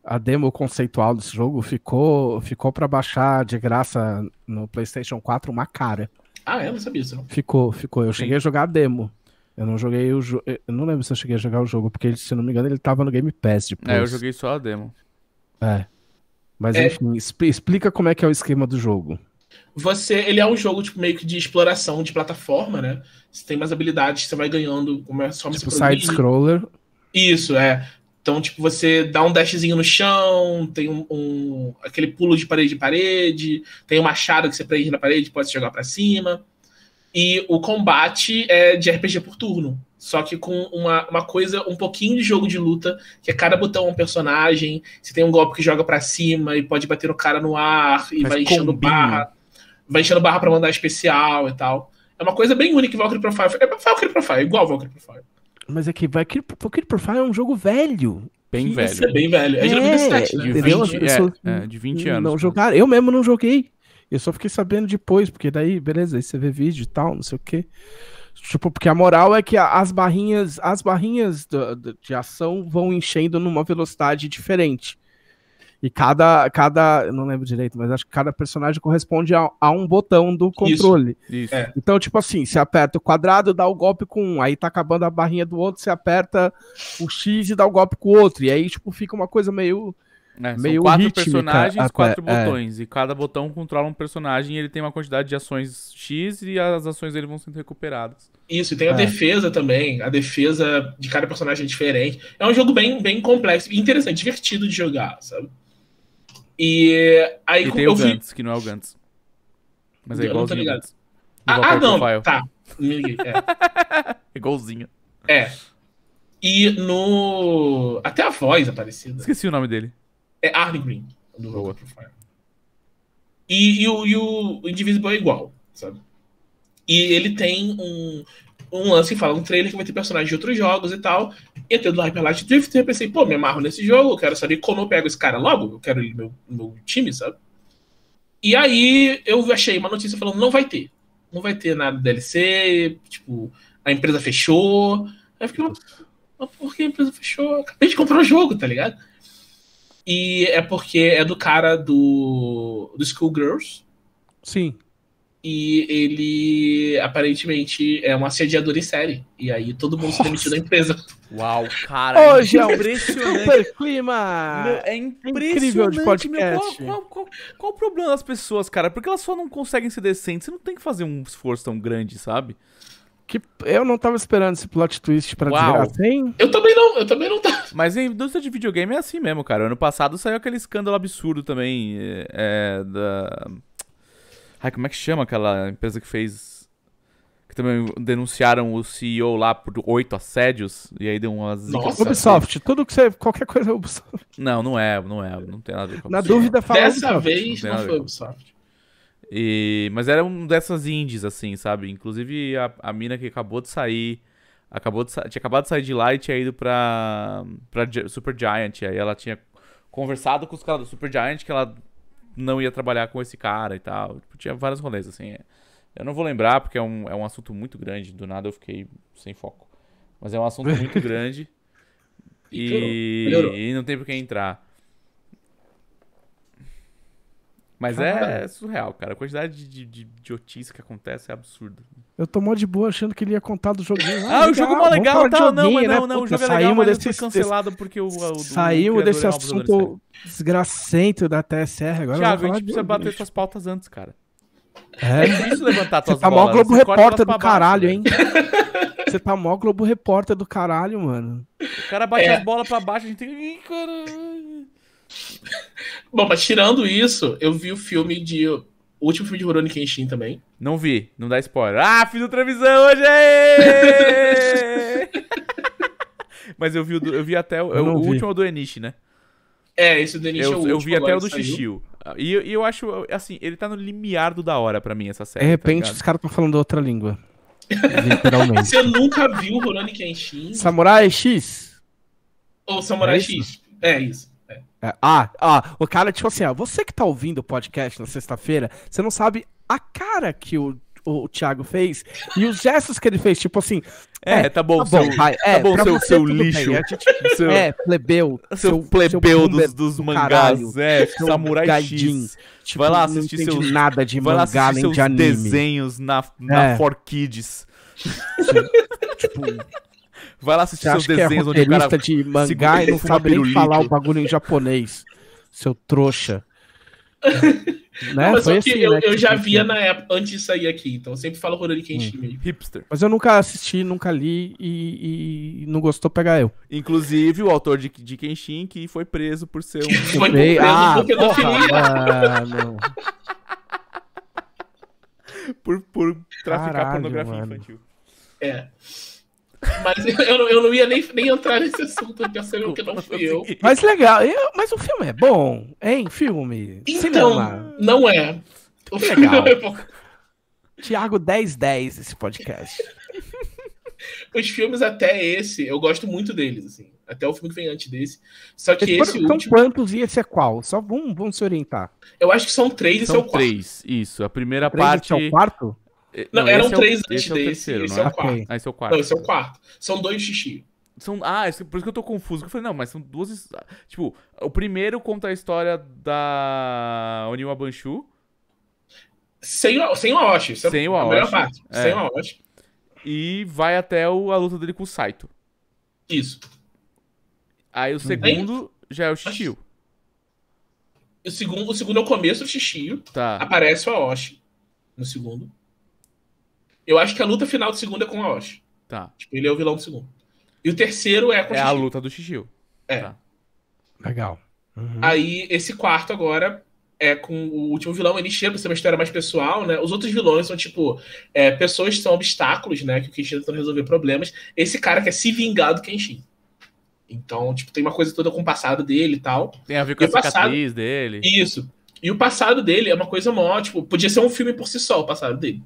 [SPEAKER 2] a demo conceitual desse jogo ficou ficou para baixar de graça no PlayStation 4 uma cara. Ah, é? eu não sabia isso. Ficou, ficou. Eu Sim. cheguei a jogar a demo. Eu não joguei o jogo. Eu não lembro se eu cheguei a jogar o jogo, porque se não me engano ele tava no Game Pass depois. É, eu joguei só a demo. É. Mas é. enfim, explica como é que é o esquema do jogo.
[SPEAKER 3] Você, ele é um jogo tipo, meio que de exploração de plataforma, né? Você tem mais habilidades, você vai ganhando, como é só tipo side scroller. Isso, é. Então, tipo, você dá um dashzinho no chão, tem um, um aquele pulo de parede em parede, tem um machado que você prende na parede, pode se jogar para cima. E o combate é de RPG por turno. Só que com uma, uma coisa, um pouquinho de jogo de luta, que é cada botão é um personagem, você tem um golpe que joga para cima e pode bater no cara no ar, e Mas vai enchendo barra. Vai enchendo barra pra mandar especial e tal. É uma coisa bem única em Valkyrie Profile. É Valkyrie Profile, igual Valkyrie Profile.
[SPEAKER 2] Mas é que o Valkyrie Profile é um jogo velho. Bem que velho. Isso é bem velho. É, é, né? é, é, de 97, né? de 20, é, sou, é, de 20 anos. Não né? jogaram. Eu mesmo não joguei. Eu só fiquei sabendo depois, porque daí, beleza, aí você vê vídeo e tal, não sei o quê. Tipo, porque a moral é que as barrinhas, as barrinhas de ação vão enchendo numa velocidade diferente. E cada, cada, não lembro direito, mas acho que cada personagem corresponde a, a um botão do controle. Isso, isso. É. Então, tipo assim, você aperta o quadrado, dá o golpe com um, aí tá acabando a barrinha do outro, você aperta o X e dá o golpe com o outro. E aí, tipo, fica uma coisa meio.
[SPEAKER 1] É, meio são quatro rítmica, personagens, até, quatro é. botões. E cada botão controla um personagem e ele tem uma quantidade
[SPEAKER 3] de ações X e as ações dele vão sendo recuperadas. Isso, e tem é. a defesa também. A defesa de cada personagem é diferente. É um jogo bem, bem complexo e interessante, divertido de jogar, sabe? E aí e tem o Gantz,
[SPEAKER 1] vi... que não é o Gantz. Mas é igualzinho. Igual
[SPEAKER 3] ah, ah não. Profile. Tá.
[SPEAKER 1] É. igualzinho.
[SPEAKER 3] É. E no. Até a voz aparecida. Esqueci o nome dele. É Arne Green, do Boa. Profile. E, e, o, e o Indivisible é igual, sabe? E ele tem um um lance que fala um trailer que vai ter personagens de outros jogos e tal. E até do Hyper Light Drifter, eu pensei, pô, me amarro nesse jogo, eu quero saber como eu pego esse cara logo, eu quero ele no meu, meu time, sabe? E aí eu achei uma notícia falando, não vai ter. Não vai ter nada do DLC, tipo, a empresa fechou. Aí eu fiquei, mas por que a empresa fechou? Acabei de comprar o um jogo, tá ligado? E é porque é do cara do, do Schoolgirls. Sim e ele aparentemente é um assediador em série. E aí todo mundo Nossa. se demitiu da empresa. Uau, cara. Hoje é um super
[SPEAKER 1] clima. Meu, é impressionante, incrível de podcast. Meu, qual, qual, qual, qual, o problema das pessoas, cara? Porque elas só não conseguem ser decentes. Você não tem que fazer um esforço tão grande, sabe? Que eu não tava esperando esse plot twist pra dizer hein?
[SPEAKER 3] Eu também não, eu também não tava.
[SPEAKER 1] Mas em indústria de videogame é assim mesmo, cara. Ano passado saiu aquele escândalo absurdo também é, é da Ai, como é que chama aquela empresa que fez. Que também denunciaram o CEO lá por oito assédios e aí deu umas. Nossa, Ubisoft,
[SPEAKER 2] tudo que você. Qualquer coisa é Ubisoft.
[SPEAKER 1] Não, não é, não é. Não tem nada a ver com Na Ubisoft. dúvida, fala Dessa Ubisoft. vez não, não foi Ubisoft. E, mas era um dessas indies, assim, sabe? Inclusive a, a mina que acabou de sair. Acabou de, tinha acabado de sair de lá e tinha ido pra, pra Super Giant. Aí ela tinha conversado com os caras do Super Giant que ela não ia trabalhar com esse cara e tal. Tipo, tinha várias rolês, assim. É. Eu não vou lembrar, porque é um, é um assunto muito grande. Do nada eu fiquei sem foco. Mas é um assunto muito grande. E, e não tem por que entrar. Mas é Caramba. é surreal, cara. A quantidade de, de, de idiotice que acontece é absurda.
[SPEAKER 2] Eu tô mó de boa achando que ele ia contar do jogo Ah, o jogo é mó ah, legal, tá? Joguinho, né? não, mas não, né? não, Puta, o jogo é legal, mas desse, foi cancelado desse, porque o, o desse assunto desgracento da TSR agora. Thiago, a gente precisa bater bicho. suas
[SPEAKER 1] pautas antes, cara. É, é difícil levantar suas pautas. Você tá mó Globo Repórter do caralho, hein?
[SPEAKER 2] Você tá mó Globo Repórter
[SPEAKER 3] do caralho, mano. O cara bate é. as
[SPEAKER 1] bolas pra baixo, a gente tem. Caralho.
[SPEAKER 3] Bom, mas tirando isso, eu vi o filme de o último filme de Rurouni Kenshin também. Não vi, não dá spoiler. Ah, fiz outra visão hoje!
[SPEAKER 1] Mas eu vi, eu vi até o, eu o vi. último é do Enishi, né? É, esse do Enishi é eu, é o último. Eu vi até o do Shishio. E, e eu acho, assim, ele tá no limiar do da hora pra mim, essa série.
[SPEAKER 3] De tá repente, tá os
[SPEAKER 2] caras estão falando outra língua. Literalmente.
[SPEAKER 3] Você nunca viu Rurouni Kenshin?
[SPEAKER 2] Samurai X?
[SPEAKER 3] Ou Samurai é X. É isso. É, ah,
[SPEAKER 2] ah, o cara, tipo assim, ó, você que tá ouvindo o podcast na sexta-feira, você não sabe a cara que o, o, o Thiago fez e os gestos que ele fez, tipo assim. É, é tá bom, tá, tá é, bom, seu, pai, é, tá bom seu, seu lixo. gente, seu, é,
[SPEAKER 1] plebeu. Seu, plebeu seu dos, dos mangás, caralho, é, samurai gaidin, X. Tipo, vai lá assistir não seus, nada de vai mangá, lá nem de anime. desenhos na, na é. For Kids. Sim, tipo,
[SPEAKER 3] Vai lá assistir Seu seus desenhos é onde o cara de mangá e não sabe nem falar o
[SPEAKER 2] bagulho em japonês. Seu trouxa. né? Mas Foi eu, assim, eu, né, eu já via na
[SPEAKER 3] época, antes de sair aqui, então eu sempre falo Rurouni Kenshin. Hum. Hipster. Mas
[SPEAKER 2] eu nunca assisti, nunca li e, e não gostou pegar eu.
[SPEAKER 1] Inclusive o autor de, de Kenshin que foi preso por ser um... foi preso ah, por Mano.
[SPEAKER 3] por, por traficar Caralho, pornografia mano. infantil. É. Mas eu, eu, eu, não ia nem, nem entrar nesse assunto, já sei que não fui eu. Assim? Mas legal, eu, mas o
[SPEAKER 2] filme é bom, hein? Filme. Então, cinema.
[SPEAKER 3] não é. O legal. filme não é bom.
[SPEAKER 2] Tiago 1010, esse podcast.
[SPEAKER 3] Os filmes até esse, eu gosto muito deles, assim. Até o filme que vem antes desse. Só que esse, São último...
[SPEAKER 2] quantos e esse é qual? Só vamos, vamos se orientar.
[SPEAKER 3] Eu acho que são três são e são é o quarto. três, isso.
[SPEAKER 1] A primeira três parte... é o
[SPEAKER 2] quarto? É, não,
[SPEAKER 1] não eram três é o, antes esse desse. É o terceiro,
[SPEAKER 3] esse, não é? é o quarto. Okay. Ah, esse é o quarto. Não, esse é o quarto. São dois
[SPEAKER 1] xixi. São, ah, por isso que eu tô confuso. Eu falei, não, mas são duas. Tipo, o primeiro conta a história da Oniwa Banshu. Sem, o, sem o Aoshi. É sem o Aoshi. parte. É. Sem o Aoshi. E vai até o, a luta dele com o Saito.
[SPEAKER 3] Isso. Aí o hum. segundo já é o Shishio. O segundo, o segundo é o começo do Shishio. Tá. Aparece o Aoshi no segundo. Eu acho que a luta final do segundo é com o Aoshi. Tá. Tipo, ele é o vilão do segundo. E o terceiro é com É a luta do Shishio. É. Tá.
[SPEAKER 2] Legal. Uhum.
[SPEAKER 3] Aí, esse quarto agora é com o último vilão, chega pra ser uma história mais pessoal, né? Os outros vilões são, tipo, é, pessoas que são obstáculos, né? Que o Kenshin tá tentando resolver problemas. Esse cara quer se vingar do Kenshin. Então, tipo, tem uma coisa toda com o passado dele e tal. Tem a ver com e a cicatriz passado... dele. Isso. E o passado dele é uma coisa mó, tipo, podia ser um filme por si só, o passado dele.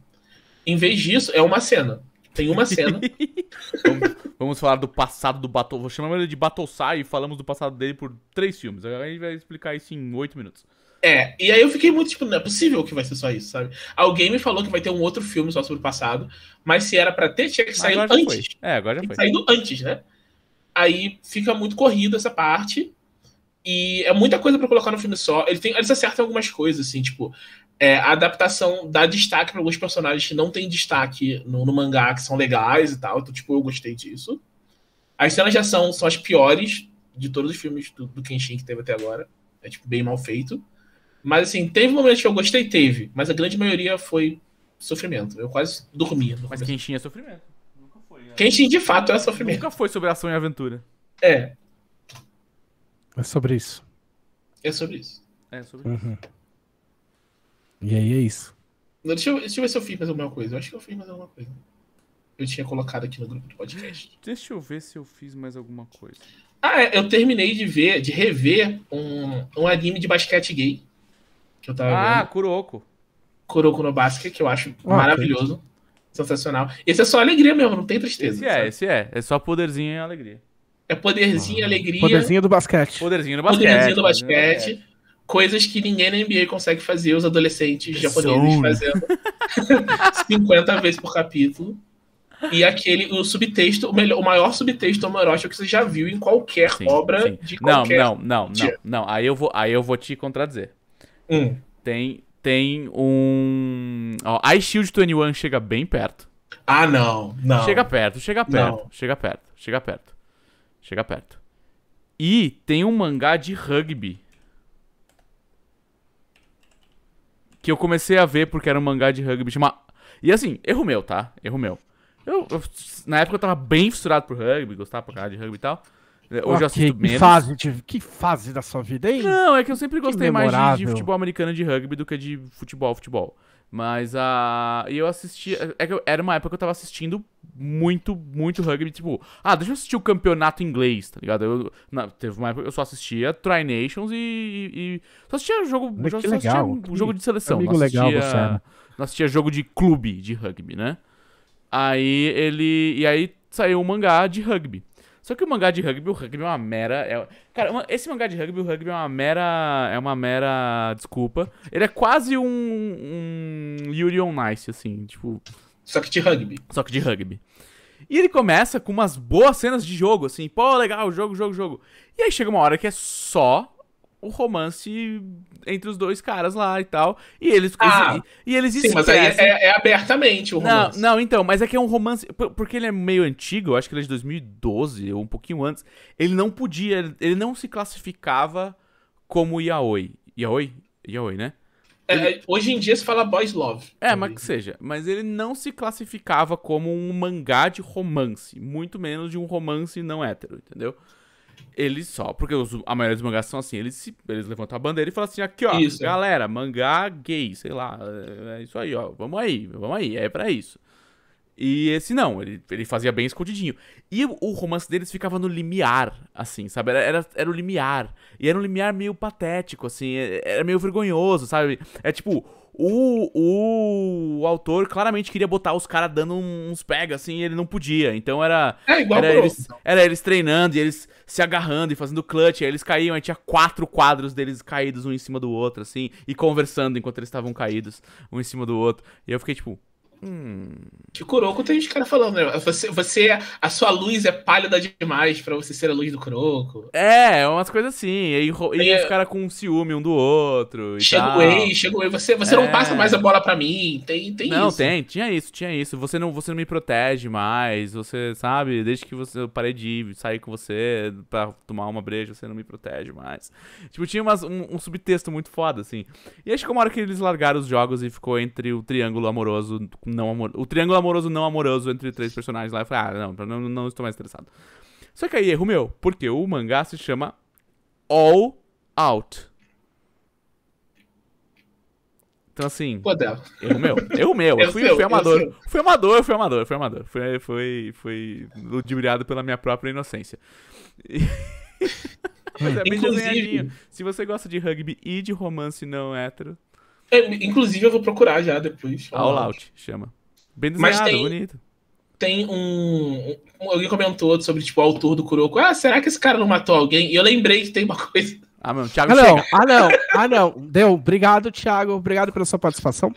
[SPEAKER 3] Em vez disso, é uma cena. Tem uma cena.
[SPEAKER 1] vamos, vamos, falar do passado do Battle. Vou chamar ele de Battlesai e falamos do passado dele por três filmes. Agora a gente vai explicar
[SPEAKER 3] isso em oito minutos. É, e aí eu fiquei muito tipo, não é possível que vai ser só isso, sabe? Alguém me falou que vai ter um outro filme só sobre o passado, mas se era para ter, tinha que sair antes. Foi.
[SPEAKER 1] É, agora já tinha foi. Saído
[SPEAKER 3] antes, né? Aí fica muito corrido essa parte. E é muita coisa para colocar no filme só. Ele tem, eles acertam algumas coisas, assim, tipo, é, a adaptação dá destaque para alguns personagens que não tem destaque no, no, mangá, que são legais e tal. Então, tipo, eu gostei disso. As cenas de ação são as piores de todos os filmes do, do Kenshin que teve até agora. É, tipo, bem mal feito. Mas, assim, teve momentos que eu gostei, teve. Mas a grande maioria foi sofrimento. Eu quase dormia. Mas Kenshin é sofrimento. Nunca foi. É... Kenshin, de fato, é sofrimento.
[SPEAKER 1] Nunca foi sobre ação e aventura. É.
[SPEAKER 2] É sobre isso.
[SPEAKER 3] É sobre
[SPEAKER 1] isso. É sobre
[SPEAKER 2] uhum. isso. E aí é isso.
[SPEAKER 3] deixa, eu, deixa eu ver se eu fiz mais alguma coisa. Eu acho que eu fiz mais alguma coisa. Eu tinha colocado aqui no grupo do podcast. Deixa
[SPEAKER 1] eu ver se eu fiz mais alguma coisa.
[SPEAKER 3] Ah, é, eu terminei de ver, de rever um, um anime de basquete gay. Que eu tava ah, vendo. Kuroko. Kuroko no Basket, que eu acho ah, maravilhoso. Entendi. Sensacional. Esse é só alegria mesmo, não tem tristeza. Esse sabe? é, esse é. É só poderzinho e alegria. É poderzinho, ah, alegria. Poderzinho do basquete. Poderzinho do basquete. Poderzinho do basquete. Poderzinho do basquete coisas que ninguém na NBA consegue fazer, os adolescentes é japoneses fazendo 50 vezes por capítulo. E aquele, o subtexto, o, melhor, o maior subtexto homoerótico que você já viu em qualquer sim, obra sim. de qualquer... Não, não, não, dia. não, não. Aí eu vou,
[SPEAKER 1] aí eu vou te contradizer. Hum. Tem, tem um... Ó, Ice Shield 21 chega bem perto. Ah, não, não. Chega perto, chega perto, não. chega perto, chega perto, chega perto. E tem um mangá de rugby que eu comecei a ver porque era um mangá de rugby chama... E assim, erro meu, tá? Erro meu. Eu, eu, na época eu tava bem fissurado pro rugby, gostava pra caralho de rugby e tal. Hoje eu ah, assisto que, menos. Que fase,
[SPEAKER 2] que fase da sua vida, hein? Não, é que eu sempre gostei mais de, de, futebol
[SPEAKER 1] americano de rugby do que de futebol, futebol. Mas a. Uh, eu assistia. É que era uma época que eu tava assistindo muito, muito rugby. Tipo, ah, deixa eu assistir o campeonato inglês, tá ligado? Eu, não, teve uma época que eu só assistia Tri Nations e. e
[SPEAKER 3] só assistia jogo. jogo que legal. Um jogo de seleção. Amigo assistia, legal você, né?
[SPEAKER 1] não assistia jogo de clube de rugby, né? Aí ele. E aí saiu um mangá de rugby. Só que o mangá de rugby, o rugby é uma mera. É... Cara, uma... esse mangá de rugby, o rugby é uma mera. É uma mera. Desculpa. Ele é quase um. um Yuri on nice assim, tipo. Só que de rugby. Só que de rugby. E ele começa com umas boas cenas de jogo, assim, pô, legal, jogo, jogo, jogo. E aí chega uma hora que é só o romance entre os dois caras lá e tal. E eles. Ah, e, e eles sim, esquecem. mas aí é, é, abertamente o romance. Não, não, então, mas é que é um romance. Porque ele é meio antigo, eu acho que ele é de 2012 ou um pouquinho antes. Ele não podia. Ele não se classificava como Yaoi. Yaoi? Yaoi, né? É, ele... É, hoje em dia se fala boys love. É, mas que seja. Mas ele não se classificava como um mangá de romance. Muito menos de um romance não hétero, entendeu? eles só, porque os, a maioria dos mangás são assim, eles, se, eles levantam a bandeira e falam assim, aqui ó, isso. galera, mangá gay, sei lá, é, é isso aí ó, vamos aí, vamos aí, é para isso. E esse não, ele, ele fazia bem escondidinho. E o, o romance deles ficava no limiar, assim, sabe? Era, era, era, o limiar. E era um limiar meio patético, assim, é, era meio vergonhoso, sabe? É tipo, o, o autor claramente queria botar os caras dando uns pega, assim, e ele não podia. Então era. É igual era, eles, era eles treinando e eles se agarrando e fazendo clutch. Aí eles caíam, aí tinha quatro quadros deles caídos um em cima do outro, assim, e conversando enquanto eles estavam caídos, um em cima do outro. E eu fiquei tipo, Hum.
[SPEAKER 3] o Kuroko tem uns caras falando, né? Você, você, é, a sua luz é pálida demais para você ser a luz do Kuroko. É, é umas coisas assim. E, e é. os caras com ciúme um do outro. chega o ei, chega o ei. Você, você é. não passa mais a bola para mim. Tem, tem não, isso. Não,
[SPEAKER 1] tem. Tinha isso, tinha isso. Você não, você não me protege mais. Você, sabe, desde que você, eu parei de sair com você para tomar uma breja, você não me protege mais. Tipo, tinha umas, um, um, subtexto muito foda, assim. E acho que uma hora que eles largaram os jogos e ficou entre o triângulo amoroso com não amoroso. O triângulo amoroso não amoroso entre três personagens lá. Eu falei, ah, não, não, não estou mais interessado. Só que aí, erro meu, porque o mangá se chama All Out. Então, assim. Podel. É erro meu. Erro meu. Eu, é fui, eu fui é amador. Eu fui amador, fui amador, fui amador. Fui, fui, fui ludibriado pela minha própria inocência. Mas é bem Se você gosta de
[SPEAKER 3] rugby e de romance não hétero, é, inclusive, eu vou procurar já depois. All Out, chama. Bem desenhado, tem, bonito. Tem um, um, Alguém comentou sobre, tipo, o autor do Kuroko. Ah, será que esse cara não matou alguém? E eu lembrei que tem uma coisa. Ah, meu, Thiago ah, não, chega. ah, não,
[SPEAKER 2] ah, não. Deu. Obrigado, Thiago. Obrigado pela sua participação.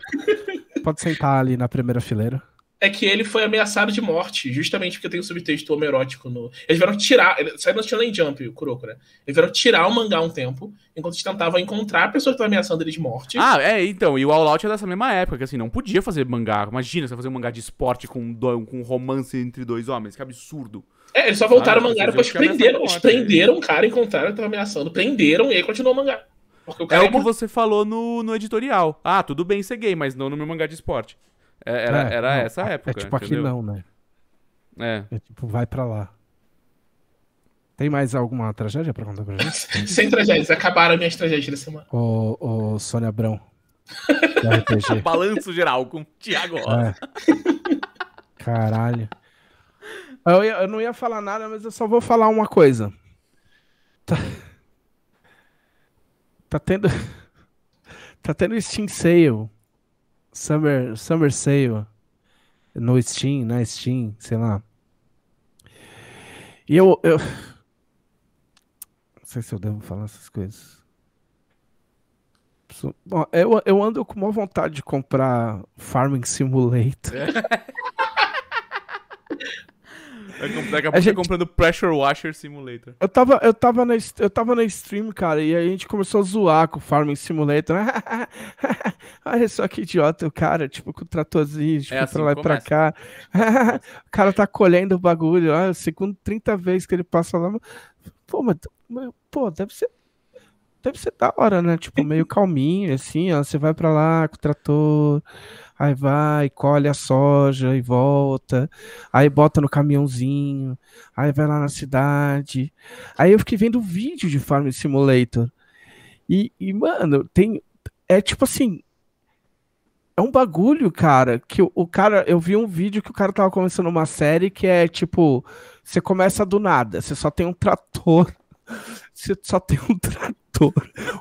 [SPEAKER 2] Pode sentar ali na primeira fileira
[SPEAKER 3] é que ele foi ameaçado de morte, justamente porque tem um subtexto homerótico no. Eles vieram tirar. Saiu no Shonen Jump, o Kuroko, né? Eles vieram tirar o mangá um tempo, enquanto eles tentavam encontrar a pessoa que estava ameaçando eles de morte. Ah,
[SPEAKER 1] é, então. E o All Out é dessa mesma época, que assim, não podia fazer mangá. Imagina você fazer um mangá de esporte com, do... com romance entre dois homens, que absurdo.
[SPEAKER 3] É, eles só voltaram ah, ao mangá depois prenderam. Eles é. prenderam o
[SPEAKER 1] cara, encontraram que estava ameaçando, prenderam e
[SPEAKER 3] aí continuou o mangá. O é, é o que
[SPEAKER 1] você falou no, no editorial. Ah, tudo bem ser gay, mas não no meu mangá de esporte.
[SPEAKER 3] É, era, é, era não, essa é época.
[SPEAKER 2] É tipo entendeu? aqui não, né? É. É tipo, vai pra lá. Tem mais alguma tragédia pra contar pra gente?
[SPEAKER 3] Sem tragédias, acabaram minhas tragédias da semana.
[SPEAKER 2] Ô, ô Sônia Abrão.
[SPEAKER 3] Balanço geral com
[SPEAKER 1] Tiago Rosa.
[SPEAKER 2] É. Caralho. Eu, eu, não ia falar nada, mas eu só vou falar uma coisa. Tá, tá tendo. Tá tendo Steam Sale Summer, Summer Sale no Steam, na Steam, sei lá. E eu, eu. Não sei se eu devo falar essas coisas. eu, eu ando com uma vontade de comprar Farming Simulator.
[SPEAKER 1] É daqui a pouco tá gente... comprando Pressure Washer Simulator.
[SPEAKER 2] Eu tava, eu, tava na, eu tava na stream, cara, e aí a gente começou a zoar com o Farming Simulator. Né? Olha só que idiota o cara, tipo, com o tratorzinho, é tipo, é assim pra lá e pra cá. o cara tá colhendo o bagulho, ó, segundo 30 vezes que ele passa lá. Pô, mas, mas pô, deve ser deve ser da hora, né? Tipo, meio calminho, assim, ó. Você vai para lá com o trator, aí vai, colhe a soja e volta, aí bota no caminhãozinho, aí vai lá na cidade. Aí eu fiquei vendo vídeo de Farm Simulator. E, e mano, tem. É tipo assim. É um bagulho, cara, que o cara. Eu vi um vídeo que o cara tava começando uma série que é tipo. Você começa do nada, você só tem um trator você só tem um trator,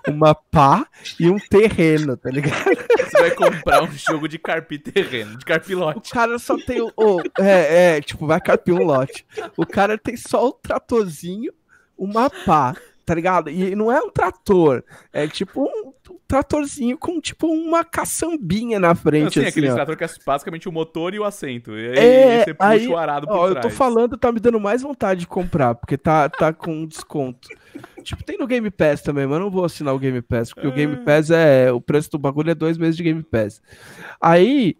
[SPEAKER 2] uma pá e um terreno, tá ligado?
[SPEAKER 1] Você vai comprar um jogo de carpi terreno, de carpilote. O cara só tem o. Oh,
[SPEAKER 2] é, é, tipo, vai carpir um lote. O cara tem só o um tratorzinho, uma pá, tá ligado? E não é um trator, é tipo um tratorzinho com tipo uma caçambinha na frente. Assim, assim aquele
[SPEAKER 3] trator que é
[SPEAKER 1] basicamente o motor e o assento. E aí é, você puxa aí, o arado por ó, trás. Eu tô
[SPEAKER 2] falando, tá me dando mais vontade de comprar, porque tá, tá com desconto. tipo, tem no Game Pass também, mas eu não vou assinar o Game Pass, porque é. o Game ah. Pass é. O preço do bagulho é dois meses de Game Pass. Aí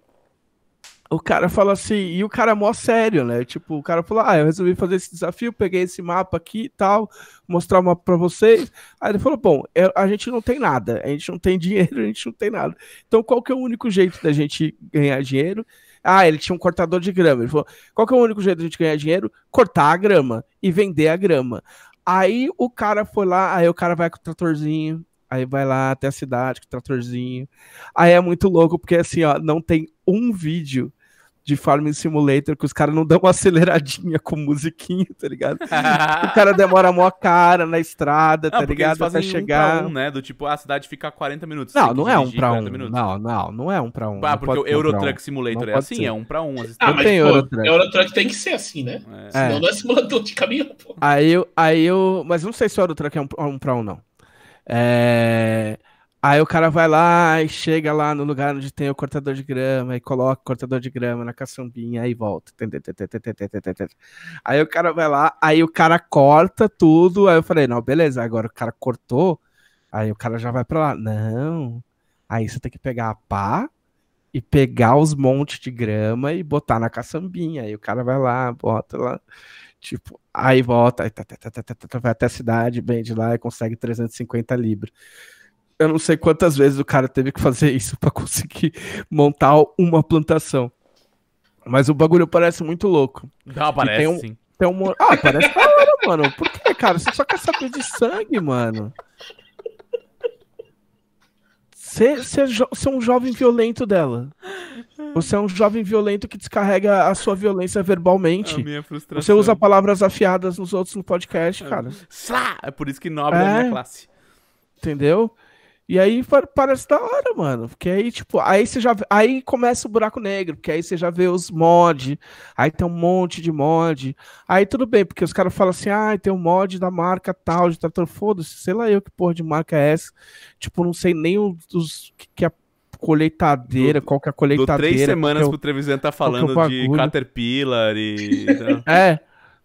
[SPEAKER 2] o cara fala assim, e o cara é mó sério, né? Tipo, o cara falou: Ah, eu resolvi fazer esse desafio, peguei esse mapa aqui e tal, mostrar uma para vocês. Aí ele falou: Bom, a gente não tem nada, a gente não tem dinheiro, a gente não tem nada. Então, qual que é o único jeito da gente ganhar dinheiro? Ah, ele tinha um cortador de grama. Ele falou: Qual que é o único jeito da gente ganhar dinheiro? Cortar a grama e vender a grama. Aí o cara foi lá, aí o cara vai com o tratorzinho, Aí vai lá até a cidade com o tratorzinho. Aí é muito louco, porque assim, ó, não tem um vídeo de Farming Simulator que os caras não dão uma aceleradinha com musiquinha, tá ligado? o cara demora mó cara na estrada, não, tá ligado? Eles fazem até chegar. Um, pra um,
[SPEAKER 1] né? Do tipo, a cidade fica 40 minutos. Não, não é um pra um.
[SPEAKER 2] Minutos. Não, não, não é um pra um. Ah, não porque o Eurotruck um. Simulator não é assim, ser. é um pra um. ah, mas tem pô, Eurotruck.
[SPEAKER 3] Eurotruck tem que ser assim, né? É. é. Senão não é simulador de caminhão,
[SPEAKER 2] pô. Aí eu, aí eu. Mas não sei se o Eurotruck é um, é um pra um, não. É. Aí o cara vai lá e chega lá no lugar onde tem o cortador de grama e coloca o cortador de grama na caçambinha aí volta. Aí o cara vai lá, aí o cara corta tudo. Aí eu falei, não, beleza, agora o cara cortou, aí o cara já vai pra lá. Não, aí você tem que pegar a pá e pegar os montes de grama e botar na caçambinha. Aí o cara vai lá, bota lá. Tipo, aí volta, aí tá, tá, tá, vai até a cidade, vende lá e consegue 350 libras eu não sei quantas vezes o cara teve que fazer isso para conseguir montar uma plantação. Mas o bagulho parece muito louco. Não, parece tem um, sim. Tem um... Ah, parece caro, mano. Por que, cara? Você só quer saber de sangue, mano. Você é, é um jovem violento dela. Você é um jovem violento que descarrega a sua violência verbalmente. A minha frustração. Você usa palavras afiadas nos outros no podcast, é. cara.
[SPEAKER 1] É por isso que nobre é, a minha classe.
[SPEAKER 2] Entendeu? E aí parece da hora, mano. Porque aí, tipo, aí você já. Aí começa o buraco negro, porque aí você já vê os mods aí tem um monte de mod. Aí tudo bem, porque os caras falam assim, ah, tem um mod da marca tal, de trator, foda-se, sei lá eu que porra de marca é essa. Tipo, não sei nem os, que, que a é coletadeira do, qual que é a coletadeira do três semanas que, é eu, que o Trevisan tá é falando de
[SPEAKER 1] Caterpillar e.
[SPEAKER 2] é,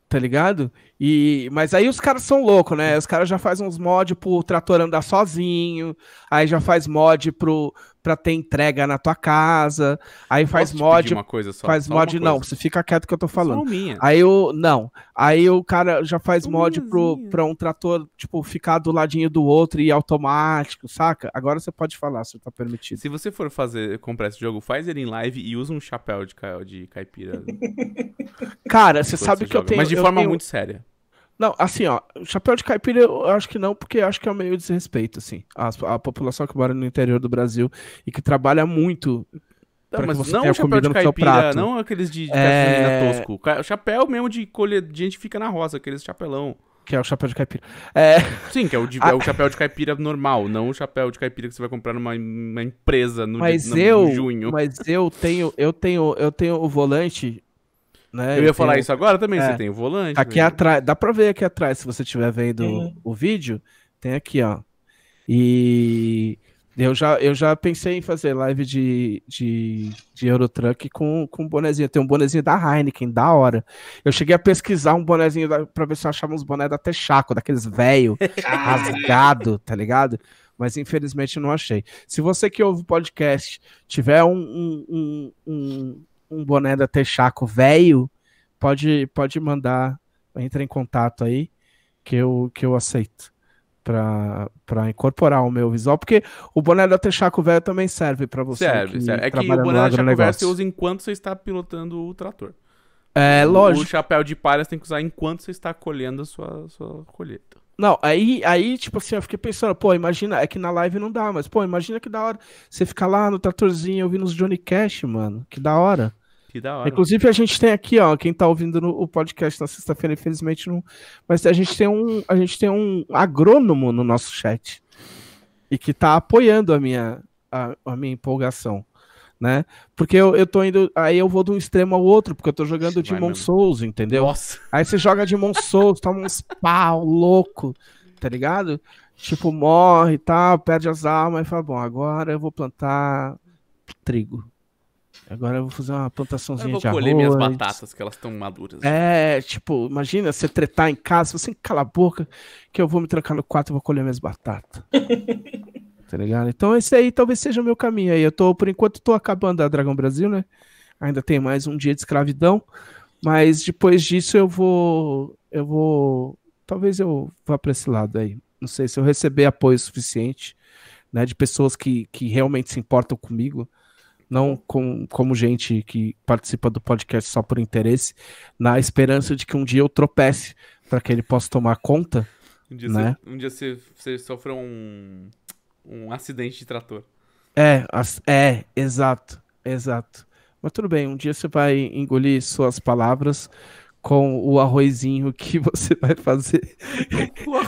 [SPEAKER 2] tá ligado? E, mas aí os caras são loucos, né? Os caras já fazem uns mod pro trator andar sozinho, aí já faz mod pro, pra ter entrega na tua casa, aí faz Posso mod. uma coisa só, faz só mod, não, você fica quieto que eu tô falando. Minha. Aí o. Não. Aí o cara já faz mod pro, pra um trator, tipo, ficar do ladinho do outro e automático, saca? Agora você pode falar, se tá permitido.
[SPEAKER 1] Se você for fazer, comprar esse jogo, faz ele em live e usa um chapéu de, de caipira. cara, você sabe que joga. eu tenho. Mas de forma tenho... muito séria.
[SPEAKER 2] Não, assim, ó, chapéu de caipira eu acho que não, porque acho que é meio desrespeito, assim, a, a população que mora no interior do Brasil e que trabalha muito não, mas não o chapéu de caipira, não aqueles de, de é... tosco.
[SPEAKER 1] O chapéu mesmo de colher de gente fica na roça, aqueles chapelão. Que é o chapéu de caipira. É... Sim, que é o, de, é o, chapéu de caipira normal, não o chapéu de caipira que você vai comprar numa, empresa no, mas de, eu, no junho. Mas
[SPEAKER 2] eu tenho, eu tenho, eu tenho o volante
[SPEAKER 1] né? Eu ia falar isso agora também, é. você tem o volante. Aqui né? atrás,
[SPEAKER 2] dá pra ver aqui atrás, se você estiver vendo uhum. o vídeo, tem aqui, ó. E eu já, eu já pensei em fazer live de, de, de Eurotruck com, com bonezinho. Tem um bonezinho da Heineken, da hora. Eu cheguei a pesquisar um bonezinho da, pra ver se eu achava uns boné da Texaco, daqueles velho, rasgado, tá ligado? Mas infelizmente não achei. Se você que ouve o podcast tiver um, um, um, um um boné da Texaco velho, pode, pode mandar, entre em contato aí, que eu, que eu aceito para incorporar o meu visual, porque o boné do Texaco Velho também serve para você. Serve, serve. É que o boné do Texaco Velho você usa
[SPEAKER 1] enquanto você está pilotando o trator. É, o, lógico. O chapéu de palha você tem que usar enquanto você está colhendo a sua, sua colheita.
[SPEAKER 2] Não, aí, aí, tipo assim, eu fiquei pensando, pô, imagina, é que na live não dá, mas, pô, imagina que da hora você ficar lá no tratorzinho ouvindo os Johnny Cash, mano, que da hora. Que da hora. Inclusive, a gente tem aqui, ó, quem tá ouvindo no, o podcast na sexta-feira, infelizmente não. Mas a gente tem um, a gente tem um agrônomo no nosso chat. E que tá apoiando a minha, a, a minha empolgação né? Porque eu, eu tô indo. Aí eu vou de um extremo ao outro, porque eu tô jogando Vai Demon mesmo. Souls, entendeu? Nossa. Aí você joga Demon Souls, toma uns pau louco, tá ligado? Tipo, morre e tal, perde as almas e fala: bom, agora eu vou plantar trigo agora eu vou fazer uma plantaçãozinha de arroz. Eu vou colher minhas batatas, que elas estão maduras. É, tipo, imagina você tretar em casa, você cala a boca, que eu vou me trancar no quarto e vou colher minhas batatas. tá ligado? Então esse aí talvez seja o meu caminho aí. Eu tô, por enquanto, tô acabando a Dragão Brasil, né? Ainda tem mais um dia de escravidão, mas depois disso eu vou, eu vou, talvez eu vá para esse lado aí. Não sei se eu receber apoio suficiente, né, de pessoas que, que realmente se importam comigo não com, como gente que participa do podcast só por interesse, na esperança de que um dia eu tropece para que ele possa tomar conta. Um dia, né?
[SPEAKER 1] você, um dia você, você sofreu um, um acidente de trator.
[SPEAKER 2] É, é, exato, exato. Mas tudo bem, um dia você vai engolir suas palavras com o arrozinho que você vai fazer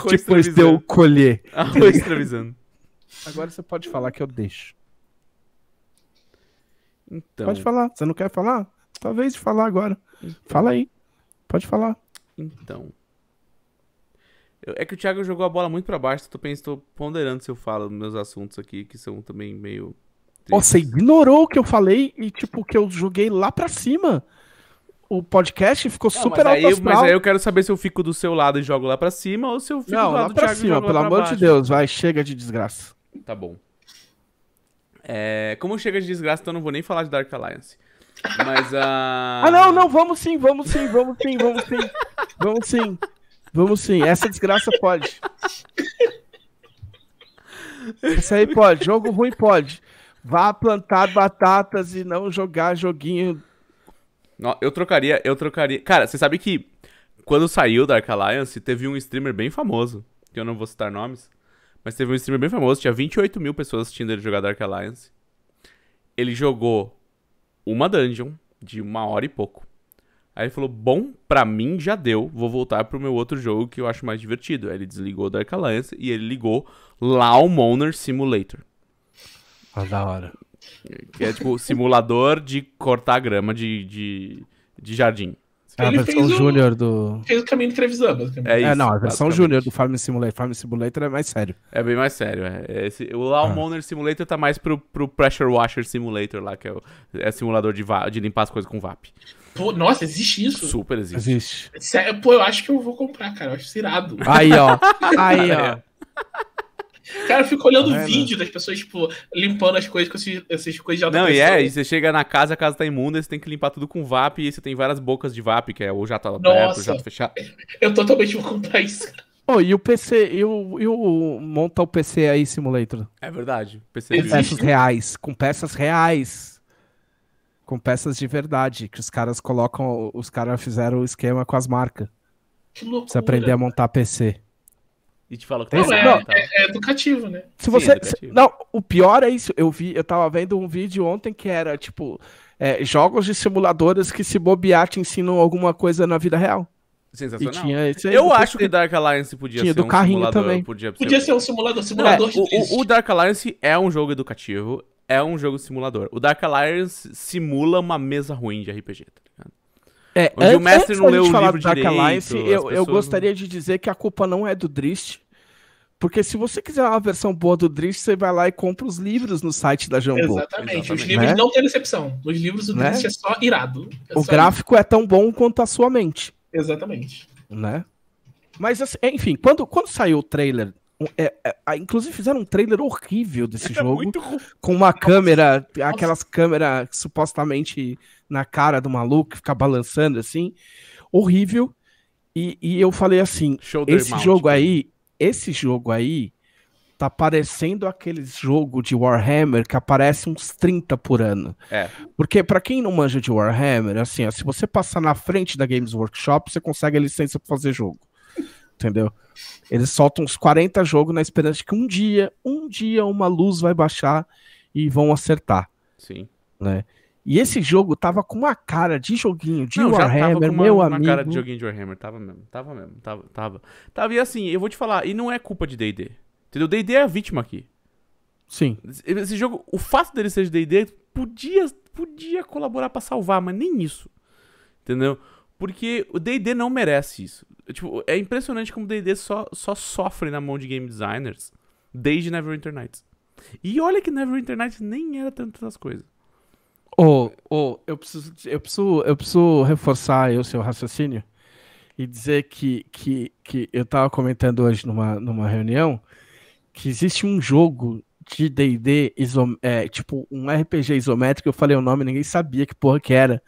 [SPEAKER 2] depois de eu colher. Tá arroz travisando Agora você pode falar que eu deixo. Então... Pode falar. Você não quer falar? Talvez de falar agora. Então... Fala aí. Pode falar. Então.
[SPEAKER 1] É que o Thiago jogou a bola muito para baixo, tô, tô ponderando se eu falo nos meus assuntos aqui, que são também meio.
[SPEAKER 2] Você ignorou o que eu falei e, tipo, que eu joguei lá pra cima. O podcast ficou não, super mas alto astral. Mas aí
[SPEAKER 1] eu quero saber se eu fico do seu lado e jogo lá pra cima ou se eu fico não, do lado lá do pra Thiago cima, pelo amor baixo. de Deus,
[SPEAKER 2] vai, chega de desgraça.
[SPEAKER 1] Tá bom. É, como chega de desgraça, então não vou nem falar de Dark Alliance. Mas a. Uh... Ah,
[SPEAKER 2] não, não, vamos sim, vamos sim, vamos sim, vamos sim. Vamos sim. Vamos sim. Essa desgraça pode. Isso aí pode. Jogo ruim pode. Vá plantar batatas e não jogar
[SPEAKER 1] joguinho. Não, eu trocaria, eu trocaria. Cara, você sabe que quando saiu Dark Alliance, teve um streamer bem famoso, que eu não vou citar nomes, mas teve um streamer bem famoso, tinha 28 mil pessoas assistindo ele jogar Dark Alliance. Ele jogou uma dungeon de uma hora e pouco. Aí ele falou: Bom, pra mim já deu, vou voltar pro meu outro jogo que eu acho mais divertido. Aí ele desligou Dark Alliance e ele ligou Lao Moner Simulator. Ah, da hora. Que é tipo simulador de cortar grama de, de, de jardim. Ah, a
[SPEAKER 2] versão júnior do.
[SPEAKER 3] Fez o caminho de Trevisan, basicamente. É,
[SPEAKER 1] isso, é não, a versão
[SPEAKER 2] júnior do Farm Simulator. Farm Simulator é mais sério.
[SPEAKER 1] É bem mais sério, é. Esse, o Lawmoner ah. Simulator tá mais pro, pro Pressure Washer Simulator lá, que é o é simulador de, de limpar as coisas com VAP.
[SPEAKER 3] Pô, nossa, existe isso? Super existe. existe. Sério, pô, eu acho que eu vou comprar, cara. Eu acho isso irado. Aí, ó. Aí, ó. É. Cara, fica olhando tá o é, vídeo das pessoas, tipo, limpando as coisas com esses, essas coisas de alta Não, pressão. e é, e você
[SPEAKER 1] chega na casa, a casa tá imunda, você tem que limpar tudo com VAP, e você tem várias bocas de VAP, que é o jato tá aberto, o ou tá fechado.
[SPEAKER 3] Eu totalmente vou contar isso,
[SPEAKER 2] Oh, e o PC, e o, e o monta o PC aí, Simulator.
[SPEAKER 3] É verdade. PC com peças
[SPEAKER 2] reais, com peças reais. Com peças de verdade, que os caras colocam, os caras fizeram o esquema com as marcas.
[SPEAKER 1] Que loucura.
[SPEAKER 3] Você aprender a
[SPEAKER 2] montar PC. E te fala que tá não,
[SPEAKER 3] errado, é, é, educativo, né? Se você. Sim, é se,
[SPEAKER 2] não, o pior é isso. Eu vi, eu tava vendo um vídeo ontem que era, tipo, é, jogos de simuladores que se bobear te ensinam alguma coisa na vida real.
[SPEAKER 3] Sensacional.
[SPEAKER 1] eu acho que Dark Alliance podia tinha ser do um carrinho simulador. Também. Podia ser... podia ser um simulador, simulador de o, o Dark Alliance é um jogo educativo, é um jogo simulador. O Dark Alliance simula uma mesa ruim de RPG, tá ligado? É, Onde antes, o mestre não leu o livro Dark Alliance, eu, eu gostaria
[SPEAKER 2] de dizer que a culpa não é do Drist. Porque se você quiser uma versão boa do Drist, você vai lá e compra os livros no site da Jambô. Exatamente. Exatamente. Os livros né?
[SPEAKER 3] não têm decepção. Os livros do né? Drist é só irado. É o só gráfico
[SPEAKER 2] irado. é tão bom quanto a sua mente.
[SPEAKER 3] Exatamente.
[SPEAKER 2] Né? Mas, assim, enfim, quando, quando saiu o trailer é, é, inclusive fizeram um trailer horrível desse é jogo. Muito... Com uma Nossa. câmera, aquelas câmeras supostamente na cara do maluco, que fica balançando assim. Horrível. E, e eu falei assim: Shoulder esse mount, jogo tipo aí, esse jogo aí tá parecendo aqueles jogo de Warhammer que aparece uns 30 por ano. É. Porque para quem não manja de Warhammer, assim, ó, se você passar na frente da Games Workshop, você consegue a licença para fazer jogo entendeu? Eles soltam uns 40 jogos na esperança de que um dia, um dia uma luz vai baixar e vão acertar. Sim. Né? E esse jogo tava com uma cara de joguinho de Não, Warhammer, uma, meu uma amigo. cara de joguinho
[SPEAKER 1] de Warhammer, tava mesmo, tava mesmo, tava, tava. Tava, e assim, eu vou te falar, e não é culpa de D&D, entendeu? D&D é a vítima aqui. Sim. Esse jogo, o fato dele ser de D&D podia, podia colaborar para salvar, mas nem isso, entendeu? Porque o D&D não merece isso. Tipo, é impressionante como o D&D só, só sofre na mão de game designers desde Neverwinter Nights. E olha que Neverwinter Nights nem era tantas coisas. Ô, oh, oh, eu,
[SPEAKER 2] preciso, eu, preciso, eu preciso reforçar o seu raciocínio e dizer que, que, que eu estava comentando hoje numa, numa reunião que existe um jogo de D&D, é, tipo um RPG isométrico, eu falei o nome, ninguém sabia que porra que era,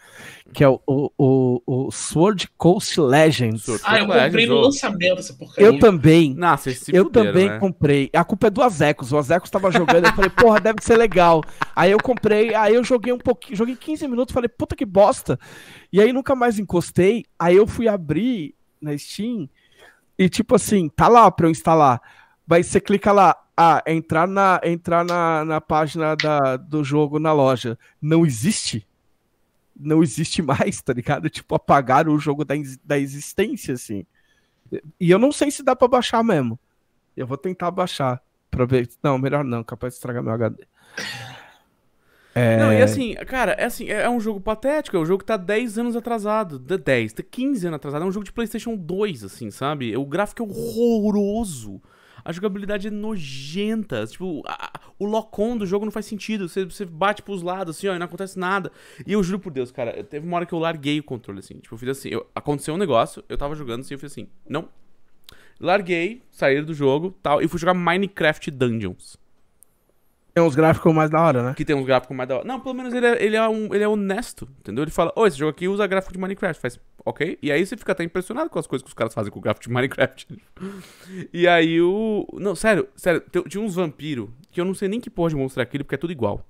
[SPEAKER 2] que é o, o, o Sword Coast Legends. Sword ah, eu comprei no
[SPEAKER 3] lançamento essa porcaria. Eu também. Nossa, esse eu também né?
[SPEAKER 2] comprei. A culpa é do Azecos, o Azecos tava jogando, eu falei, porra, deve ser legal. Aí eu comprei, aí eu joguei um pouquinho, joguei 15 minutos, falei, puta que bosta. E aí nunca mais encostei, aí eu fui abrir na Steam e tipo assim, tá lá pra eu instalar. Vai você clica lá, ah, entrar na entrar na, na página da, do jogo na loja. Não existe? Não existe mais, tá ligado? Tipo, apagaram o jogo da, da existência, assim. E eu não sei se dá para baixar mesmo. Eu vou tentar baixar pra ver. Não, melhor não, capaz de é estragar meu HD. É... Não, e assim,
[SPEAKER 1] cara, é, assim, é, é um jogo patético, é um jogo que tá 10 anos atrasado. 10, tá 15 anos atrasado. É um jogo de PlayStation 2, assim, sabe? O gráfico é horroroso. A jogabilidade é nojenta. Tipo, a, o locom do jogo não faz sentido. Você, você bate pros lados, assim, ó, e não acontece nada. E eu juro por Deus, cara, teve uma hora que eu larguei o controle, assim. Tipo, eu fiz assim, eu, aconteceu um negócio, eu tava jogando assim, eu fiz assim, não. Larguei, saí do jogo, tal, e fui jogar Minecraft Dungeons
[SPEAKER 2] tem uns gráficos mais da hora, né? Que
[SPEAKER 1] tem uns gráficos mais da hora. Não, pelo menos ele é, ele é, um, ele é honesto, entendeu? Ele fala, ô, oh, esse jogo aqui usa gráfico de Minecraft. Faz, ok? E aí você fica até impressionado com as coisas que os caras fazem com o gráfico de Minecraft. e aí o... Não, sério, sério. Tinha uns vampiros que eu não sei nem que porra de monstro é aquele, porque é tudo igual.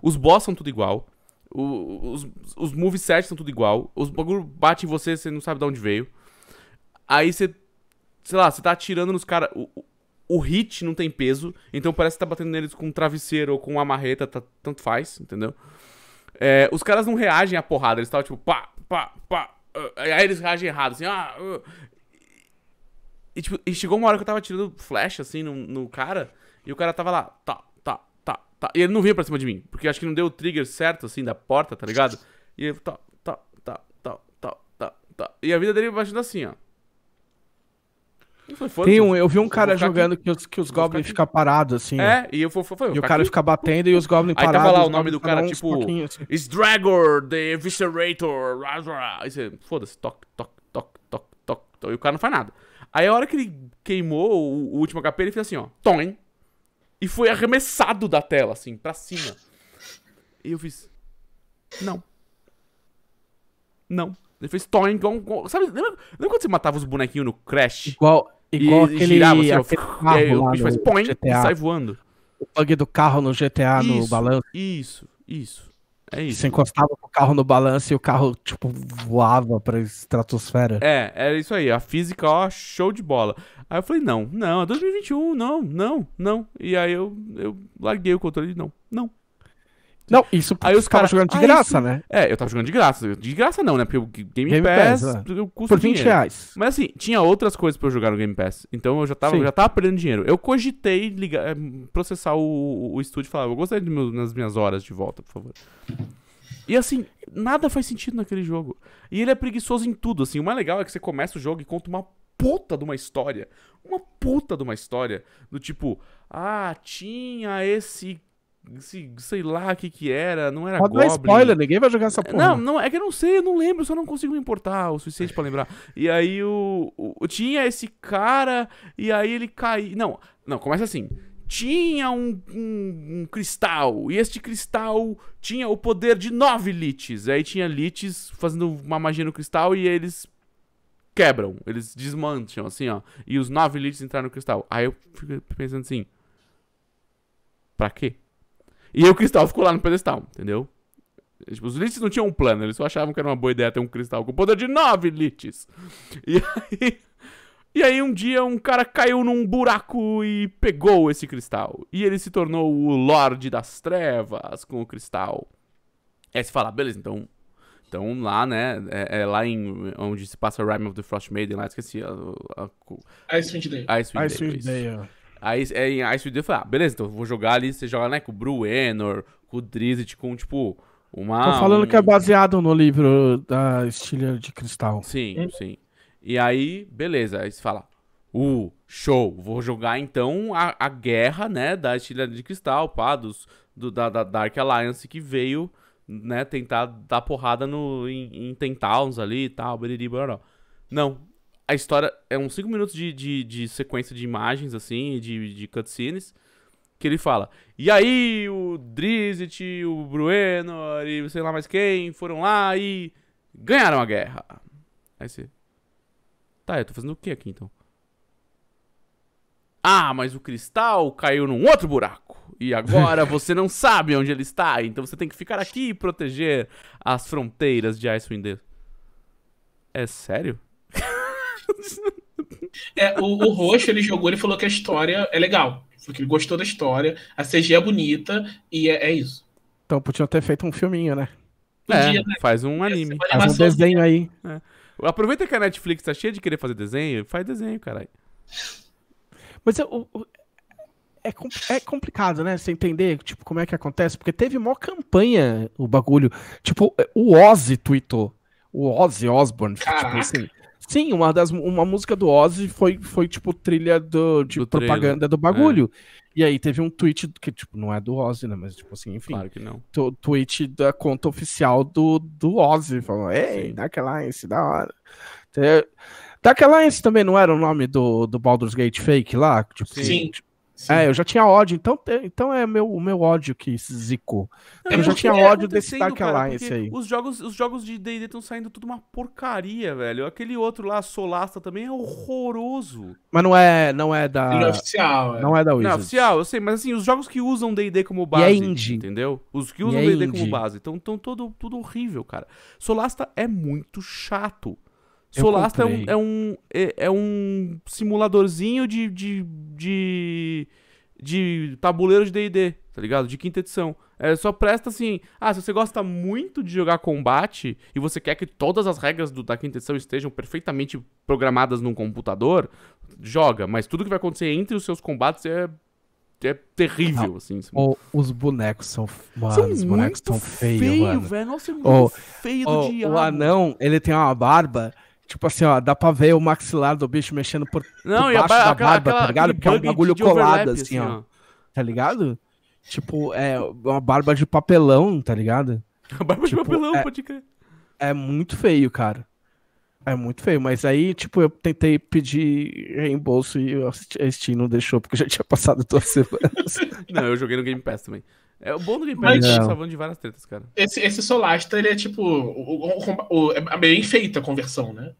[SPEAKER 1] Os boss são tudo igual. Os, os movesets são tudo igual. Os bagulho bate em você, você não sabe de onde veio. Aí você... Sei lá, você tá atirando nos caras o hit não tem peso, então parece que tá batendo neles com um travesseiro ou com uma marreta, tá, tanto faz, entendeu? É, os caras não reagem à porrada, eles estavam tipo pá, pá, pá. Uh, aí eles reagem errado, assim, ah. Uh. E, tipo, e chegou uma hora que eu tava tirando flash, assim, no, no cara, e o cara tava lá, tá, tá, tá, tá. E ele não vinha pra cima de mim, porque acho que não deu o trigger certo, assim, da porta, tá ligado? E ele, tá, tá, tá, tá, tá, tá, tá. E a vida dele imaginando assim, ó. Tem um, eu vi um cara jogando
[SPEAKER 2] que os, que os goblins ficam parados, assim. É, e eu fui foi, E o cara fica batendo e os goblins parados. Aí tava lá o nome do cara, tipo. Assim.
[SPEAKER 1] Stragor, The Eviscerator. Aí você, foda-se, toque, toque, toque, toque, toque. E o cara não faz nada. Aí a hora que ele queimou o, último HP, ele fez assim, ó. Toin. E foi arremessado da tela, assim, pra cima. E eu fiz. Não. Não. Ele fez toing, sabe? Lembra, lembra, quando você matava os bonequinhos no Crash? Igual, igual e, aquele, girava, assim, aquele ó, carro aí, o bicho faz point e sai voando.
[SPEAKER 2] O bug do carro no GTA, isso, no balanço. Isso, isso. É isso. Você encostava o carro no balanço e o carro, tipo, voava pra estratosfera.
[SPEAKER 1] É, era isso aí. A física, ó, show de bola. Aí eu falei, não, não, é 2021, não, não, não. E aí eu, eu larguei o controle e não, não, não, isso aí os caras jogando de ah, graça, isso... né? É, eu tava jogando de graça. De graça não, né? Porque o Game, Game Pass, Pass né? eu custo Por 20 dinheiro. reais. Mas assim, tinha outras coisas pra eu jogar no Game Pass. Então eu já tava, já tava perdendo dinheiro. Eu cogitei ligar, eh, processar o, o estúdio e falar, eu gostaria das minhas horas de volta, por favor. E assim, nada faz sentido naquele jogo. E ele é preguiçoso em tudo, assim. O mais legal é que você começa o jogo e conta uma puta de uma história. Uma puta de uma história. Do tipo, ah, tinha esse sei lá o que que era, não era Mas é Goblin. Não spoiler, ninguém vai jogar essa é, porra. Não, não, é que eu não sei, eu não lembro, só não consigo me importar o suficiente para lembrar. E aí o, o, tinha esse cara e aí ele cai Não, não, começa assim. Tinha um, um, um, cristal, e este cristal tinha o poder de nove liches. aí tinha liches fazendo uma magia no cristal e eles quebram, eles desmancham, assim, ó. E os nove liches entraram no cristal. Aí eu fico pensando assim: pra quê? E o cristal ficou lá no pedestal, entendeu? Tipo, os liches não tinham um plano, eles só achavam que era uma boa ideia ter um cristal com poder de 9 liches. E aí, e aí um dia um cara caiu num buraco e pegou esse cristal. E ele se tornou o Lorde das Trevas com o cristal. E aí você fala, beleza, então. Então lá, né? É, é lá em onde se passa Rime of the Frost Maiden, lá esqueci. A, a, a, Icewind Day. Ice Day. Day, é. Aí é, em Icewind Dale eu falei, ah, beleza, então eu vou jogar ali, você joga, né, com o Bruenor, com o Drizzt, com, tipo, uma... Tô falando um... que é
[SPEAKER 2] baseado no livro da Estilha de Cristal.
[SPEAKER 1] Sim, é. sim. E aí, beleza, aí você fala, uh, show, vou jogar então a, a guerra, né, da Estilha de Cristal, pá, dos, do, da, da Dark Alliance que veio, né, tentar dar porrada no, em, em Tentowns ali e tal, beriri, Não, a história é uns 5 minutos de, de, de, sequência de imagens, assim, de, de cutscenes, que ele fala. E aí, o Drizzt, o Brueno e sei lá mais quem foram lá e ganharam a guerra. Aí você. Tá, eu tô fazendo o que aqui então? Ah, mas o cristal caiu num outro buraco. E agora você não sabe onde ele está, então você tem que ficar aqui e proteger as fronteiras de Icewind É sério?
[SPEAKER 3] É, o, o Roxo, ele jogou, ele falou que a história é legal. Porque ele gostou da história, a CG é bonita e é, é isso.
[SPEAKER 2] Então podiam ter feito um filminho, né? É, né? faz um anime.
[SPEAKER 3] Faz um desenho aí. É. Aproveita que a Netflix tá cheia de querer fazer desenho,
[SPEAKER 1] faz desenho, caralho.
[SPEAKER 2] Mas é o, o é, é complicado, né? Você entender, tipo, como é que acontece, porque teve mó campanha o bagulho. Tipo, o Ozzy tweetou. O Ozzy Osbourne, tipo, Caraca. tipo assim. Sim, uma das uma música do Ozzy foi foi tipo trilha do de do propaganda trailer. do bagulho. É. E aí teve um tweet que tipo não é do Ozzy, né, mas tipo assim, enfim. Claro que não. Tweet da conta oficial do do Ozzy falou "Ei, aquela esse da hora". aquela esse também não era o nome do do Baldur's Gate fake lá, tipo, Sim. Assim, tipo, Sim. É, eu já tinha ódio, então, é, então é meu, o meu ódio que se zicou. Não, eu já tinha é ódio desse Dark cara, Alliance aí.
[SPEAKER 1] Os jogos, os jogos de DD estão saindo tudo uma porcaria, velho. Aquele outro lá, Solasta, também é horroroso.
[SPEAKER 2] Mas não é, não é da. Ele é oficial, é. Não é, é da Wizards. Não,
[SPEAKER 1] oficial, eu sei, mas assim, os jogos que usam DD como base. E é indie. Entendeu? Os que usam DD como base. Então, estão todo, tudo horrível, cara. Solasta é muito chato. Solasta é, é um, é um, é, um simuladorzinho de, de, de, de tabuleiro de DD, tá ligado? De quinta edição. É, só presta assim. Ah, se você gosta muito de jogar combate e você quer que todas as regras do, da quinta edição estejam perfeitamente programadas num computador, joga. Mas tudo que vai acontecer entre os seus combates é é terrível, não. assim. Oh,
[SPEAKER 2] os bonecos são. Mano, são os bonecos são feios. Feio, feio velho. Nossa, é muito oh, feio oh, do diabo. O anão, ele tem uma barba Tipo assim, ó, dá pra ver o maxilar do bicho mexendo por, não, e baixo a, da barba, tá aquela, tá ligado? Porque é um bagulho colado, assim, assim ó. ó. Tá ligado? Tipo, é uma barba de papelão, tá ligado? A barba tipo, de papelão, é, pode crer. É muito feio, cara. É muito feio, mas aí, tipo, eu tentei pedir reembolso e a Steam não deixou, porque já tinha passado duas semanas.
[SPEAKER 1] não, eu joguei no Game Pass também. É o bom do Gamepad, mas, tá salvando de várias tretas,
[SPEAKER 3] cara. Esse, esse Solasta, ele é tipo. O, o, o, é bem feita a conversão, né?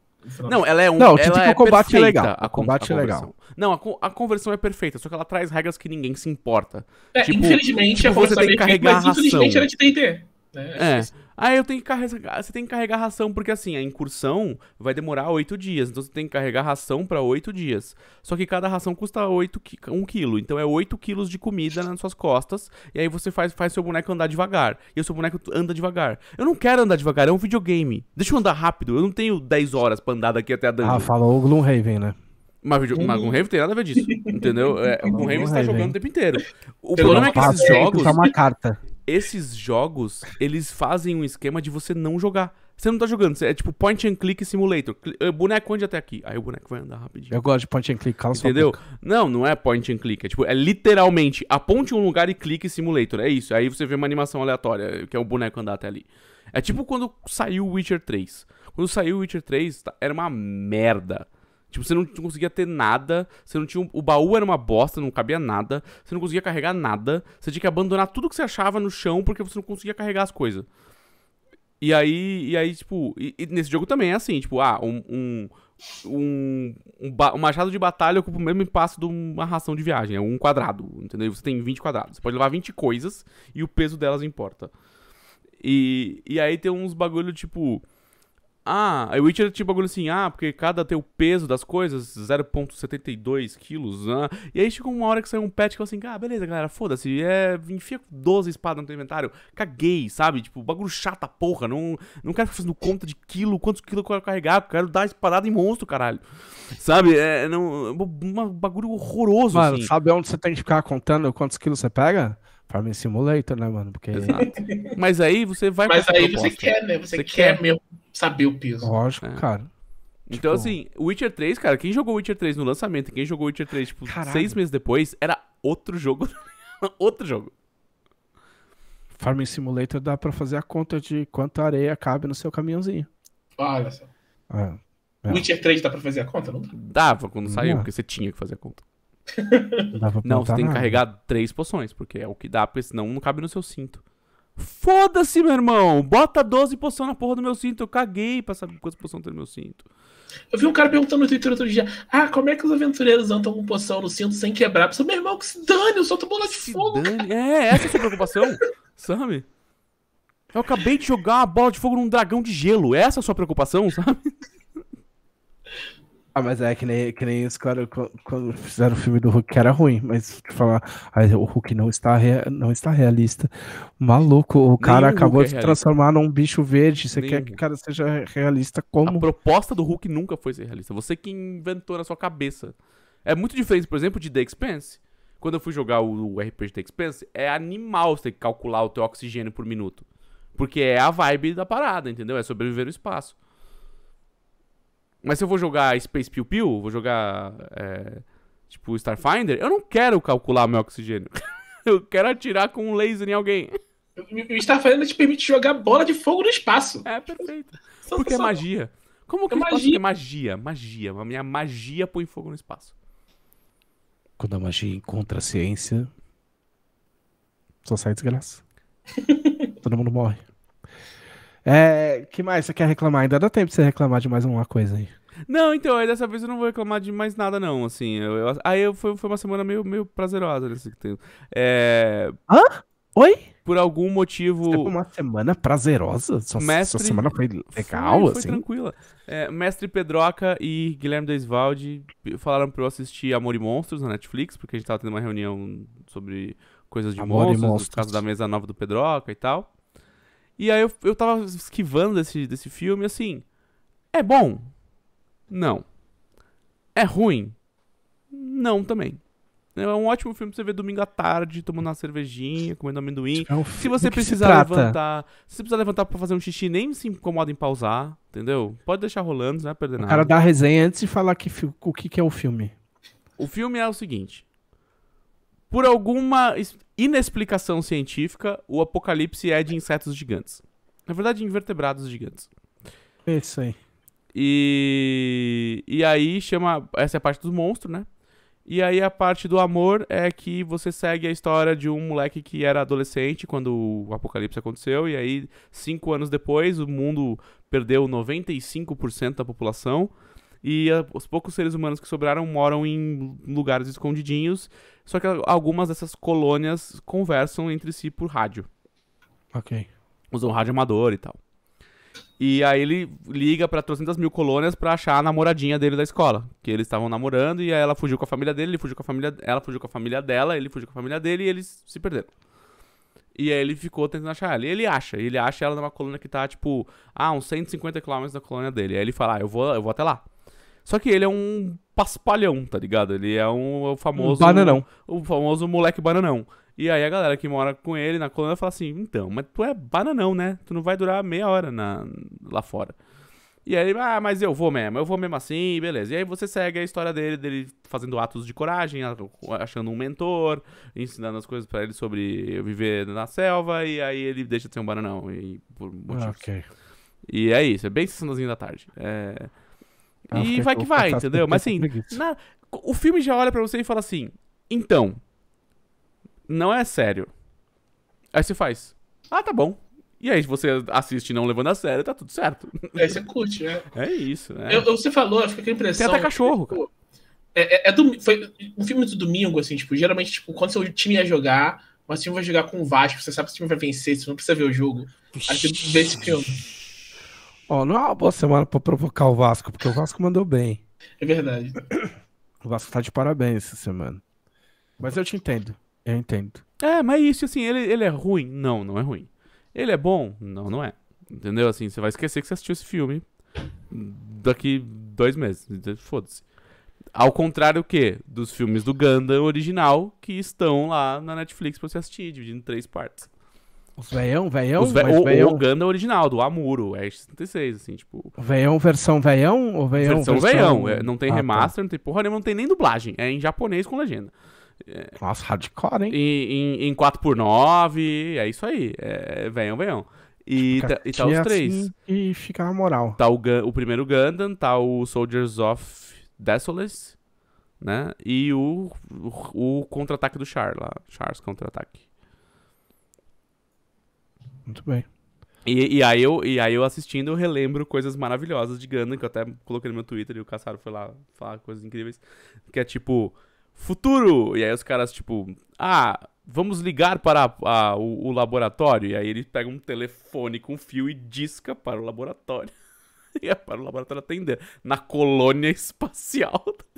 [SPEAKER 3] Não, ela é um. Não, tipo ela é o combate é
[SPEAKER 1] perfeita, é legal. A, o combate a é legal. Não, a, a, conversão é perfeita, só que ela traz regras que ninguém se importa. É, tipo, infelizmente tipo, é você tem que é mas a ração. infelizmente era é de TNT. É. é. Aí eu tenho que carregar. Você tem que carregar ração, porque assim, a incursão vai demorar oito dias. Então você tem que carregar ração para oito dias. Só que cada ração custa 8 qui... 1 quilo. Então é 8 quilos de comida nas suas costas. E aí você faz, faz seu boneco andar devagar. E o seu boneco anda devagar. Eu não quero andar devagar, é um videogame. Deixa eu andar rápido. Eu não tenho 10 horas pra andar daqui até a ah, dungeon. Ah, falou
[SPEAKER 2] o Gloomhaven, né?
[SPEAKER 1] Mas, o Gloomhaven tem nada a ver disso, entendeu? É, Gloomhaven você tá jogando o tempo inteiro. O problema é que esses é, jogos... Tá uma carta esses jogos, eles fazem um esquema de você não jogar. Você não tá jogando, é tipo point and click simulator. O eh, boneco ande até aqui. Aí o boneco vai andar rapidinho.
[SPEAKER 2] Eu gosto de point and click, cala Entendeu?
[SPEAKER 1] Não, não é point and click. É tipo, é literalmente aponte um lugar e clique simulator. É isso. Aí você vê uma animação aleatória, eh, que é o boneco andar até ali. É tipo quando saiu o Witcher 3. Quando saiu o Witcher 3, tá, era uma merda. Tipo, você não conseguia ter nada, você não tinha. O baú era uma bosta, não cabia nada, você não conseguia carregar nada, você tinha que abandonar tudo que você achava no chão porque você não conseguia carregar as coisas. E aí, e aí tipo, e, e nesse jogo também é assim, tipo, ah, um. um um, um, um machado de batalha ocupa o mesmo espaço de uma ração de viagem, é um quadrado, entendeu? Você tem 20 quadrados, você pode levar 20 coisas e o peso delas importa. E, e aí tem uns bagulho tipo. Ah, aí o Witcher tipo bagulho assim, ah, porque cada tem o peso das coisas, 0.72 quilos, ah, E aí chegou uma hora que saiu um patch que eu assim, ah, beleza, galera, foda-se, é, enfia 12 espadas no teu inventário, caguei, sabe? Tipo, bagulho chata porra, não, não quero ficar fazendo conta de quilo, quantos quilos eu quero carregar, quero dar espadada em monstro, caralho. Sabe? É, não, um bagulho horroroso, Mano, assim.
[SPEAKER 2] sabe onde você tem que ficar contando quantos quilos você pega? Farming Simulator, né, mano? Porque... Exato.
[SPEAKER 1] Mas aí você vai... Mas aí você quer, né? Você, você quer, quer mesmo saber o peso. Lógico, é. cara. Então, tipo... assim, Witcher 3, cara, quem jogou Witcher 3 no lançamento, quem jogou Witcher 3, tipo, Caralho. seis meses depois, era outro jogo.
[SPEAKER 3] outro jogo.
[SPEAKER 2] Farming Simulator dá pra fazer a conta de quanta areia cabe no seu caminhãozinho.
[SPEAKER 3] Olha só. É. É. Witcher 3 dá pra fazer a conta? Não dava quando não. saiu, porque
[SPEAKER 1] você tinha que fazer a conta. Não, não você tem que carregar três poções, porque é o que dá, porque senão não cabe no seu cinto. Foda-se, meu irmão. Bota 12 poção
[SPEAKER 3] na porra do meu cinto. Eu caguei pra saber quantas poção tem no meu cinto. Eu vi um cara perguntando no Twitter outro dia: Ah, como é que os aventureiros andam com poção no cinto sem quebrar? Pensei, meu irmão, que se dane, eu solto bola de se fogo.
[SPEAKER 1] Dane. É, essa é a sua preocupação, sabe?
[SPEAKER 3] Eu acabei de jogar a bola de fogo
[SPEAKER 1] num dragão de gelo. Essa é a sua preocupação, sabe? Ah, mas é que
[SPEAKER 2] nem, que nem os caras quando fizeram o filme do Hulk, que era ruim, mas falar, o Hulk não está, rea, não está realista. Maluco, o cara acabou é de se transformar num bicho verde. Você quer
[SPEAKER 1] que o cara seja realista como? A proposta do Hulk nunca foi ser realista. Você que inventou na sua cabeça. É muito diferente, por exemplo, de The Expanse. Quando eu fui jogar o, o RPG The Expanse, é animal você ter que calcular o teu oxigênio por minuto. Porque é a vibe da parada, entendeu? É sobreviver no espaço. Mas se eu vou jogar Space Pew Pew, vou jogar, é, tipo, Starfinder, eu não quero calcular meu oxigênio.
[SPEAKER 3] eu quero atirar com um laser em alguém. O Starfinder te permite jogar bola de fogo no espaço.
[SPEAKER 1] É, perfeito. Porque é magia. Como que é magia. magia? Magia. A minha magia põe fogo no espaço.
[SPEAKER 2] Quando a magia encontra a ciência, só sai desgraça. Todo mundo morre. É, que mais você quer reclamar? Ainda dá tempo de você reclamar de mais uma coisa aí.
[SPEAKER 1] Não, então, aí é, dessa vez eu não vou reclamar de mais nada, não, assim. Eu, eu, aí eu, foi, foi uma semana meio, meio prazerosa nesse tempo. É... Hã? Oi? Por algum motivo. Foi uma semana prazerosa. Sua, mestre... sua semana
[SPEAKER 2] foi legal, foi, foi assim? tranquila.
[SPEAKER 1] É, mestre Pedroca e Guilherme Desvalde falaram pra eu assistir Amor e Monstros na Netflix, porque a gente tava tendo uma reunião sobre coisas de Amor monstros, e monstros. no caso da mesa nova do Pedroca e tal. E aí eu, eu tava esquivando desse, desse filme, assim. É bom? Não. É ruim? Não também. É um ótimo filme pra você ver domingo à tarde, tomando uma cervejinha, comendo amendoim. É um se você precisar se levantar. Se você precisar levantar pra fazer um xixi, nem se incomoda em pausar, entendeu? Pode deixar rolando, não vai perder nada. O cara dá a
[SPEAKER 2] resenha antes de falar que, o que, que é o filme.
[SPEAKER 1] O filme é o seguinte: por alguma inexplicação científica, o apocalipse é de insetos gigantes. Na verdade, invertebrados gigantes. É isso aí. E, e aí chama. Essa é a parte dos monstros, né? E aí a parte do amor é que você segue a história de um moleque que era adolescente quando o apocalipse aconteceu, e aí, cinco anos depois, o mundo perdeu 95% da população. E os poucos seres humanos que sobraram moram em lugares escondidinhos só que algumas dessas colônias conversam entre si por rádio. Ok. Usam rádio amador e tal. E aí ele liga pra 300 mil colônias pra achar a namoradinha dele da escola. Que eles estavam namorando e aí ela fugiu com a família dele, ele fugiu com a família, ela fugiu com a família dela, ele fugiu com a família dele e eles se perderam. E aí ele ficou tentando achar ela. E ele acha, ele acha ela numa colônia que tá, tipo, ah, uns 150 quilômetros da colônia dele. aí ele fala, ah, eu vou, eu vou até lá. Só que ele é um paspalhão, tá ligado? Ele é um é o famoso. Um bananão. O famoso moleque bananão. E aí a galera que mora com ele na coluna fala assim: então, mas tu é bananão, né? Tu não vai durar meia hora na, lá fora. E aí ele, ah, mas eu vou mesmo, eu vou mesmo assim, beleza. E aí você segue a história dele, dele fazendo atos de coragem, achando um mentor, ensinando as coisas para ele sobre viver na selva, e aí ele deixa de ser um bananão, e por motivos. Ah, ok. E é isso, é bem sessãozinho da tarde. É. Ah, e vai que vai, entendeu? Mas assim, na, o filme já olha para você e fala assim: então, não é sério. Aí você faz: ah, tá bom. E aí, se você assiste não levando a sério,
[SPEAKER 3] tá tudo certo. Aí você curte, né? É
[SPEAKER 1] isso. né? Eu, eu,
[SPEAKER 3] você falou, eu fiquei com a impressão. Tem até cachorro, que, tipo, é, é, é do, foi um filme do domingo, assim, tipo, geralmente, tipo, quando seu time ia jogar, o time vai jogar com o Vasco, você sabe se o time vai vencer, você não precisa ver o jogo. Aí você vê esse filme. Ó, não é uma
[SPEAKER 2] boa semana pra provocar o Vasco, porque o Vasco mandou bem. É verdade. O Vasco tá de parabéns essa semana. Mas eu te entendo. Eu entendo.
[SPEAKER 1] É, mas é isso assim, ele, ele é ruim? Não, não é ruim. Ele é bom? Não, não é. Entendeu? Assim, você vai esquecer que você assistiu esse filme daqui dois meses. Foda-se. Ao contrário o quê? Dos filmes do Ganda original que estão lá na Netflix pra você assistir, dividindo em três partes.
[SPEAKER 4] Os
[SPEAKER 2] veião, veião? Os ve o, veião. o
[SPEAKER 1] Gundam é original, do Amuro, é 66, assim, tipo...
[SPEAKER 2] Veião versão veião ou veião versão... Versão veião, é, não tem ah, tá. remaster,
[SPEAKER 1] tá. não tem porra nenhuma, não tem nem dublagem, é em japonês com legenda. É... Nossa, hardcore, hein? E, em, em 4x9, é isso aí, é veião, veião. E, tá, e tá os três. Assim,
[SPEAKER 2] e fica na moral.
[SPEAKER 1] Tá o, o primeiro Gundam, tá o Soldiers of Desolace, né? E o, o, o contra-ataque do Char lá. Char's contra-ataque. Muito bem. E, e, aí eu, e aí eu assistindo, eu relembro coisas maravilhosas de Gundam, que eu até coloquei no meu Twitter e o Caçaro foi lá falar coisas incríveis. Que é tipo, futuro! E aí os caras, tipo, ah, vamos ligar para a, a, o, o, laboratório. E aí ele pega um telefone com fio e disca para o laboratório. e é para o laboratório atender. Na colônia espacial.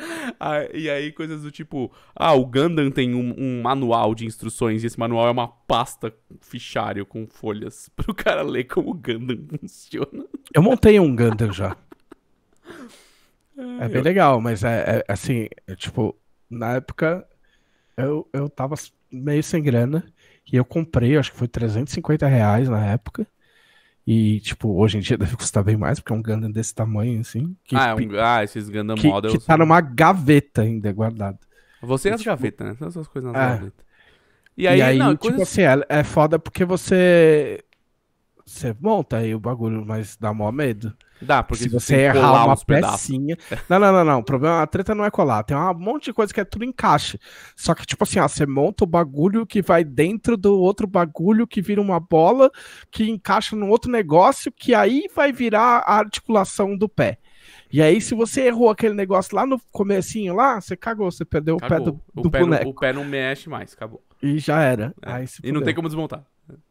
[SPEAKER 1] Ah, e aí, coisas do tipo: ah, o Gundam tem um, um, manual de instruções, e esse manual é uma pasta fichário com folhas pro cara ler como o Gundam funciona.
[SPEAKER 2] Eu montei um Gundam já. É, é bem legal, mas é, é assim, é, tipo, na época eu, eu tava meio sem grana e eu comprei, acho que foi 350 reais na época. E, tipo, hoje em dia deve custar bem mais, porque é um Gundam desse tamanho, assim. Que, ah, é um, ah, esses Gundam que, Models. Que tá numa gaveta ainda, é guardado.
[SPEAKER 1] Você e, é as tipo, gavetas, né? Essas é coisas nas é. gavetas. E aí, e aí não, tipo coisa... assim,
[SPEAKER 2] é, é foda porque você... Você monta aí o bagulho, mas dá mó medo. Dá, porque se você errar uma pecinha. Não, não, não, não. O problema, a treta não é colar. Tem um monte de coisa que é tudo encaixe. Só que, tipo assim, ó, você monta o bagulho que vai dentro do outro bagulho que vira uma bola que encaixa num outro negócio que aí vai virar a articulação do pé. E aí, se você errou aquele negócio lá no comecinho lá, você cagou, você perdeu o pé do, do o pé boneco. Não,
[SPEAKER 1] o pé não mexe mais, acabou.
[SPEAKER 2] E já era. É. Aí, e não tem como desmontar.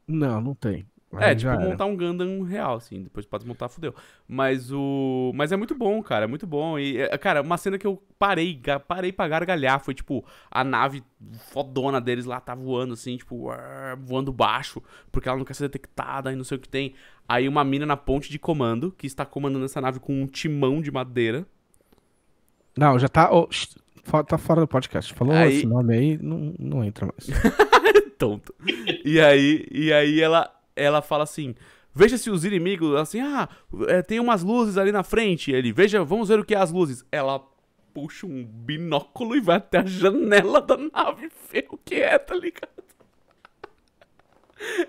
[SPEAKER 2] Não, não tem é, tipo, era. montar
[SPEAKER 1] um Gundam real, assim. Depois pode desmontar, fodeu. Mas o. Mas é muito bom, cara. É muito bom. E, é, cara, uma cena que eu parei, parei pra gargalhar foi, tipo, a nave fodona deles lá tá voando, assim, tipo, voando baixo, porque ela não quer ser detectada e não sei o que tem. Aí uma mina na ponte de comando, que está comandando essa nave com um timão de madeira.
[SPEAKER 2] Não, já tá. Oh, tá fora do podcast. Falou aí... esse nome aí, não, não entra mais.
[SPEAKER 1] Tonto. E aí, e aí ela ela fala assim: Veja se os inimigos, assim, ah, é, tem umas luzes ali na frente. Ele, veja, vamos ver o que é as luzes. Ela puxa um binóculo e vai até a janela da nave ver o que é, tá ligado?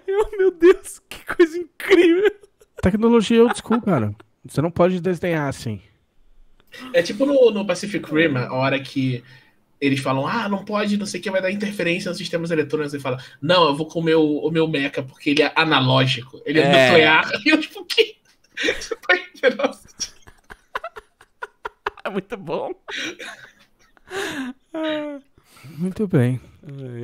[SPEAKER 3] Eu, meu Deus, que coisa incrível!
[SPEAKER 2] Tecnologia é old school, cara. Você não pode desdenhar assim.
[SPEAKER 3] É tipo no, no Pacific Rim, a hora que eles falam, ah, não pode, não sei o que, vai dar interferência nos sistemas eletrônicos. Ele fala, não, eu vou com o meu, o meu meca, porque ele é analógico, ele é, é. nuclear. E eu, tipo, quê? Você tá É muito bom.
[SPEAKER 1] Muito bem.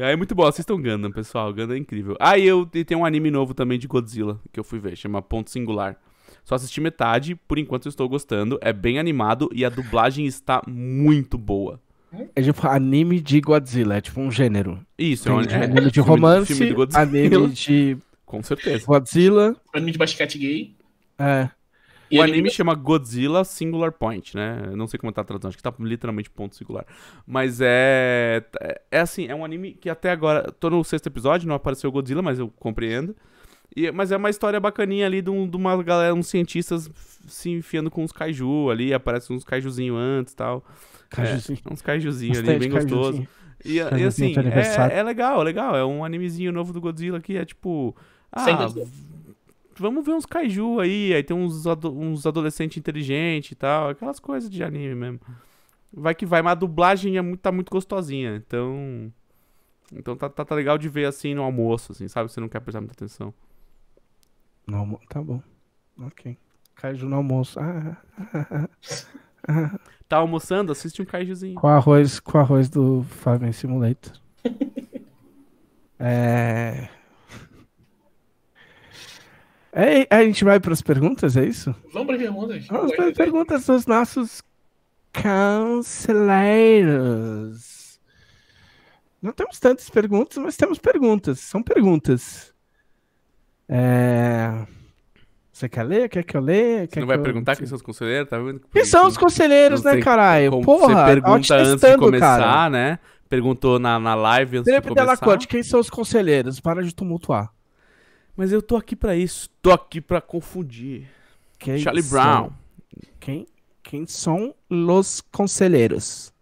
[SPEAKER 1] É, é muito bom, assistam Gundam, pessoal. Gundam é incrível. Ah, e eu e tem um anime novo também de Godzilla que eu fui ver, chama Ponto Singular. Só assisti metade, por enquanto eu estou gostando. É bem animado e a dublagem está
[SPEAKER 2] muito boa. É tipo anime de Godzilla, é tipo um gênero. Isso, é, um, é, anime de romance, filme, de anime
[SPEAKER 1] de. Com
[SPEAKER 3] certeza.
[SPEAKER 2] Godzilla.
[SPEAKER 3] Anime de basquete
[SPEAKER 1] gay. É.
[SPEAKER 3] E o anime, anime chama
[SPEAKER 1] Godzilla Singular Point, né? não sei como é tá a tradução, acho que tá literalmente ponto singular. Mas é. É assim, é um anime que até agora. Tô no sexto episódio, não apareceu Godzilla, mas eu compreendo. E, mas é uma história bacaninha ali de, um, de uma galera, uns cientistas se enfiando com uns kaiju ali, aparecem uns kaijuzinhos antes e tal. Cajuzinho. É, uns cajuzinhos ali, bem gostoso. E, e assim, é, é, legal, é legal. É um animezinho novo do Godzilla que é tipo. Ah, vamos ver uns kaiju aí. Aí tem uns, ado uns adolescentes inteligentes e tal. Aquelas coisas de anime mesmo. Vai que vai, mas a dublagem é muito, tá muito gostosinha. Então. Então tá, tá, tá legal de ver assim no almoço, assim, sabe? Você não quer prestar muita atenção.
[SPEAKER 2] No Tá bom. Ok. Caju no almoço. ah. ah, ah, ah
[SPEAKER 1] Tá almoçando? Assiste um cajuzinho. Com
[SPEAKER 2] arroz, com arroz do Farming Simulator. é... é... A gente vai para as perguntas, é isso?
[SPEAKER 3] Vamos para as perguntas. Vamos para as
[SPEAKER 2] perguntas dos nossos canceleiros. Não temos tantas perguntas, mas temos perguntas. São perguntas. É...
[SPEAKER 1] Você quer ler? Quer que eu leia? Você não vai que eu... perguntar quem são os conselheiros? Tá vendo? Quem são os conselheiros, né,
[SPEAKER 2] caralho? Porra, você
[SPEAKER 1] pergunta antes de começar, cara. né? Perguntou na, na live antes Felipe de começar. Corte,
[SPEAKER 2] quem são os conselheiros? Para de tumultuar. Mas eu tô aqui para isso. Tô aqui para
[SPEAKER 1] confundir.
[SPEAKER 2] Quem Charlie são... Brown. Quem? Quem são os
[SPEAKER 3] conselheiros?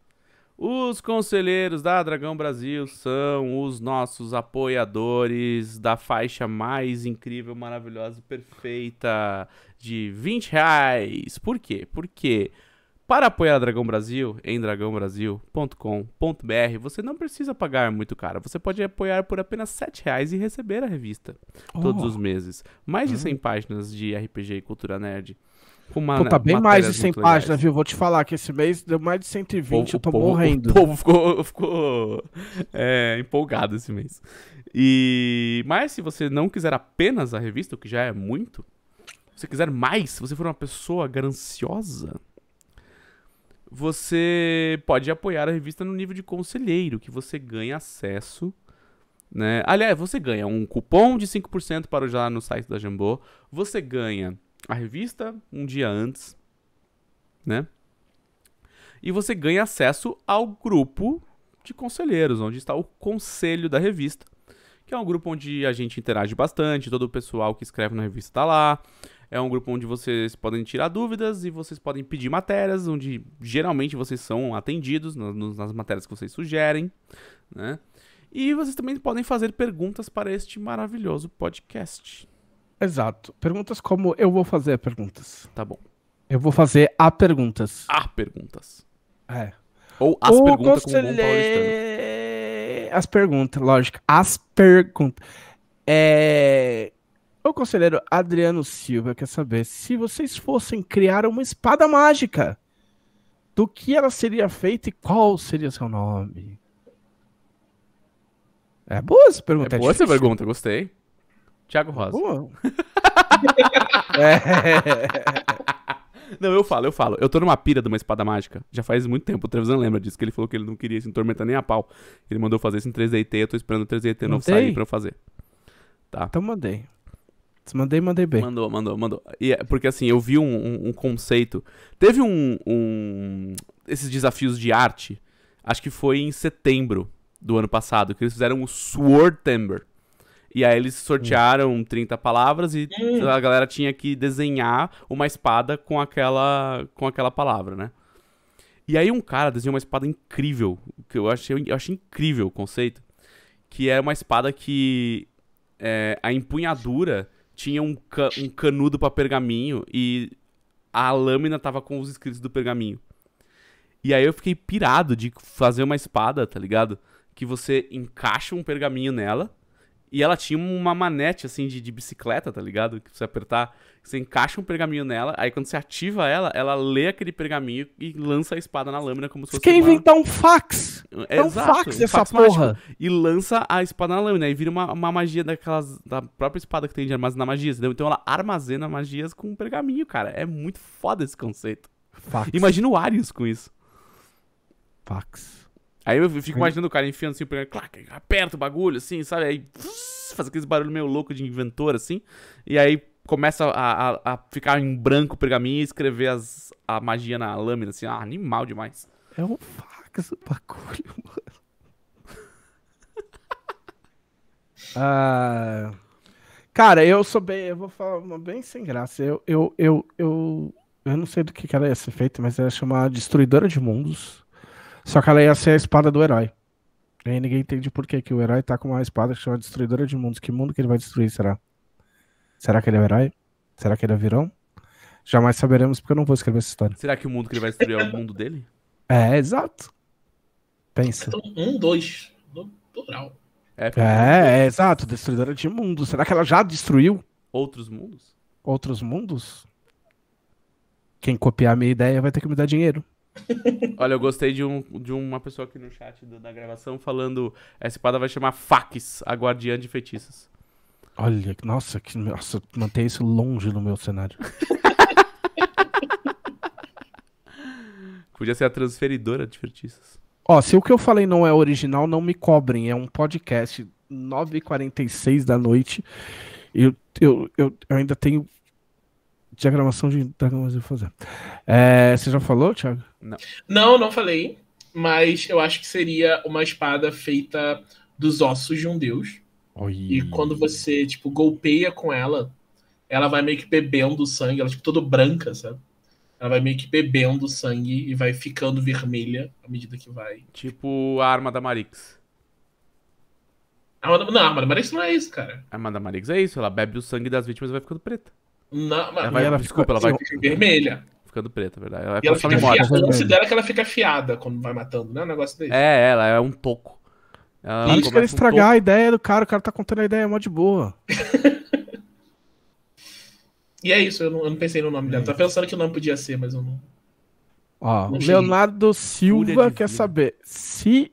[SPEAKER 1] Os conselheiros da Dragão Brasil são os nossos apoiadores da faixa mais incrível, maravilhosa e perfeita de 20 reais. Por quê? Porque para apoiar Dragão Brasil em dragãobrasil.com.br você não precisa pagar muito caro. Você pode apoiar por apenas 7 reais e receber a revista oh. todos os meses. Mais de 100 uhum. páginas de RPG e cultura nerd uma, Pô, tá bem mais de 100 páginas,
[SPEAKER 2] viu? Vou te falar que esse mês deu mais de 120, eu tô povo, morrendo. O povo
[SPEAKER 1] ficou, ficou é, empolgado esse mês. E Mas se você não quiser apenas a revista, o que já é muito, se você quiser mais, se você for uma pessoa gananciosa, você pode apoiar a revista no nível de conselheiro, que você ganha acesso né? Aliás, você ganha um cupom de 5% para usar no site da Jambô. Você ganha a revista um dia antes, né? E você ganha acesso ao grupo de conselheiros, onde está o conselho da revista, que é um grupo onde a gente interage bastante, todo o pessoal que escreve na revista está lá. É um grupo onde vocês podem tirar dúvidas e vocês podem pedir matérias, onde geralmente vocês são atendidos nas, nas matérias que vocês sugerem, né? E vocês também podem fazer perguntas para este maravilhoso podcast. Exato. Perguntas como eu vou fazer perguntas. Tá bom. Eu vou
[SPEAKER 2] fazer a perguntas. A
[SPEAKER 1] perguntas.
[SPEAKER 2] É. Ou as Ou perguntas como As perguntas, lógico. As perguntas. É... O conselheiro Adriano Silva quer saber se vocês fossem criar uma espada mágica, do que ela seria feita e qual seria seu nome?
[SPEAKER 1] É boa essa pergunta. É, é boa difícil. essa pergunta, gostei. Tiago Rosa. É. Não, eu falo, eu falo. Eu tô numa pira de uma espada mágica. Já faz muito tempo. O Trevisan lembra disso, que ele falou que ele não queria se entormentar nem a pau. Ele mandou fazer isso em 3DT, eu tô esperando o 3DT novo sair pra eu fazer. Tá. Então mandei. Se mandei, mandei bem. Mandou, mandou, mandou. E é porque assim, eu vi um, um, um conceito. Teve um, um, Esses desafios de arte. Acho que foi em setembro do ano passado, que eles fizeram o Sword Timber. E aí eles sortearam hum. 30 palavras e hum. a galera tinha que desenhar uma espada com aquela, com aquela palavra, né? E aí um cara desenhou uma espada incrível, que eu achei, eu achei incrível o conceito, que era é uma espada que é, a empunhadura tinha um, ca, um canudo para pergaminho e a lâmina tava com os escritos do pergaminho. E aí eu fiquei pirado de fazer uma espada, tá ligado? Que você encaixa um pergaminho nela e ela tinha uma manete, assim, de, de bicicleta, tá ligado? Que você apertar, você encaixa um pergaminho nela, aí quando você ativa ela, ela lê aquele pergaminho e lança a espada na lâmina como se fosse. Você quer uma... inventar um fax? É, um fax um essa porra. e lança a espada na lâmina. Aí vira uma, uma magia daquelas. Da própria espada que tem de armazenar magias, entendeu? Então ela armazena magias com um pergaminho, cara. É muito foda esse conceito. Fax. Imagina o Arius com isso. Fax. Aí eu fico imaginando o cara enfiando assim o pergaminho, clac, aperta o bagulho, assim, sabe? Aí faz aqueles barulho meio louco de inventor, assim. E aí começa a, a, a ficar em branco o pergaminho e escrever as, a magia na lâmina, assim. Ah, animal demais.
[SPEAKER 2] É um fax o bagulho, mano. ah, cara, eu sou bem. Eu vou falar uma bem sem graça. Eu, eu, eu, eu, eu não sei do que, que era esse feita, mas era chamada Destruidora de Mundos. Só que ela ia ser a espada do herói. E aí ninguém entende por que, que o herói tá com uma espada que chama Destruidora de Mundos. Que mundo que ele vai destruir, será? Será que ele é o herói? Será que ele é virão? Jamais saberemos porque eu não vou escrever essa história.
[SPEAKER 1] Será que o mundo que ele vai destruir é o mundo dele?
[SPEAKER 2] É, exato. Pensa. Então,
[SPEAKER 3] um, dois. Do, plural. É,
[SPEAKER 1] é,
[SPEAKER 2] é, exato. Destruidora de mundos. Será que ela já destruiu?
[SPEAKER 1] Outros mundos?
[SPEAKER 2] Outros mundos? Quem copiar a minha ideia vai ter que me dar dinheiro.
[SPEAKER 1] Olha, eu gostei de, um, de uma pessoa aqui no chat do, da gravação falando: essa espada vai chamar Fax, a guardiã de feitiços.
[SPEAKER 2] Olha, nossa, que, nossa, mantém isso longe no meu cenário.
[SPEAKER 1] Podia ser a transferidora de feitiços.
[SPEAKER 2] Ó, se o que eu falei não é original, não me cobrem. É um podcast 9h46 da noite. Eu, eu, eu, eu ainda tenho gravação de diagramação de fazer. É, você já falou, Thiago?
[SPEAKER 3] Não. não, não falei. Mas eu acho que seria uma espada feita dos ossos de um deus. Oi. E quando você, tipo, golpeia com ela, ela vai meio que bebendo sangue, ela, tipo, toda branca, sabe? Ela vai meio que bebendo sangue e vai ficando vermelha à medida que vai. Tipo a arma da Marix. A arma da... Não, a arma da Marix não é isso, cara.
[SPEAKER 1] A arma da Marix é isso, ela bebe o sangue das vítimas e vai ficando preta.
[SPEAKER 3] Na, ela vai, desculpa, ela vai. Assim, vermelha.
[SPEAKER 1] Ficando preta, é verdade. Ela, e é ela fica fiada, considera
[SPEAKER 3] que ela fica afiada quando vai matando, né? Um negócio desse. É, ela é um toco. Ela Eles quer estragar um a
[SPEAKER 1] ideia
[SPEAKER 2] do cara, o cara tá contando a ideia mó de boa.
[SPEAKER 3] e é isso, eu não, eu não pensei no nome é. dela. Tava pensando que o nome podia ser, mas eu não.
[SPEAKER 2] Ó, não Leonardo Silva quer saber se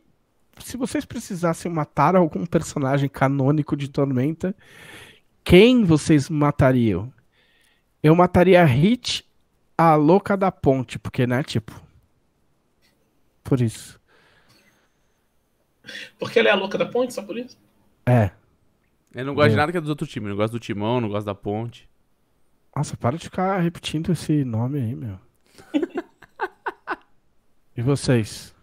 [SPEAKER 2] se vocês precisassem matar algum personagem canônico de Tormenta, quem vocês matariam? Eu mataria a Hit, a louca da ponte, porque, né, tipo. Por isso.
[SPEAKER 3] Porque ela é a louca da ponte, só por isso? É. Eu não
[SPEAKER 1] gosto é. de nada que é dos outros times. não gosto do Timão, não gosto da ponte.
[SPEAKER 2] Nossa, para de ficar repetindo esse nome aí, meu. e vocês?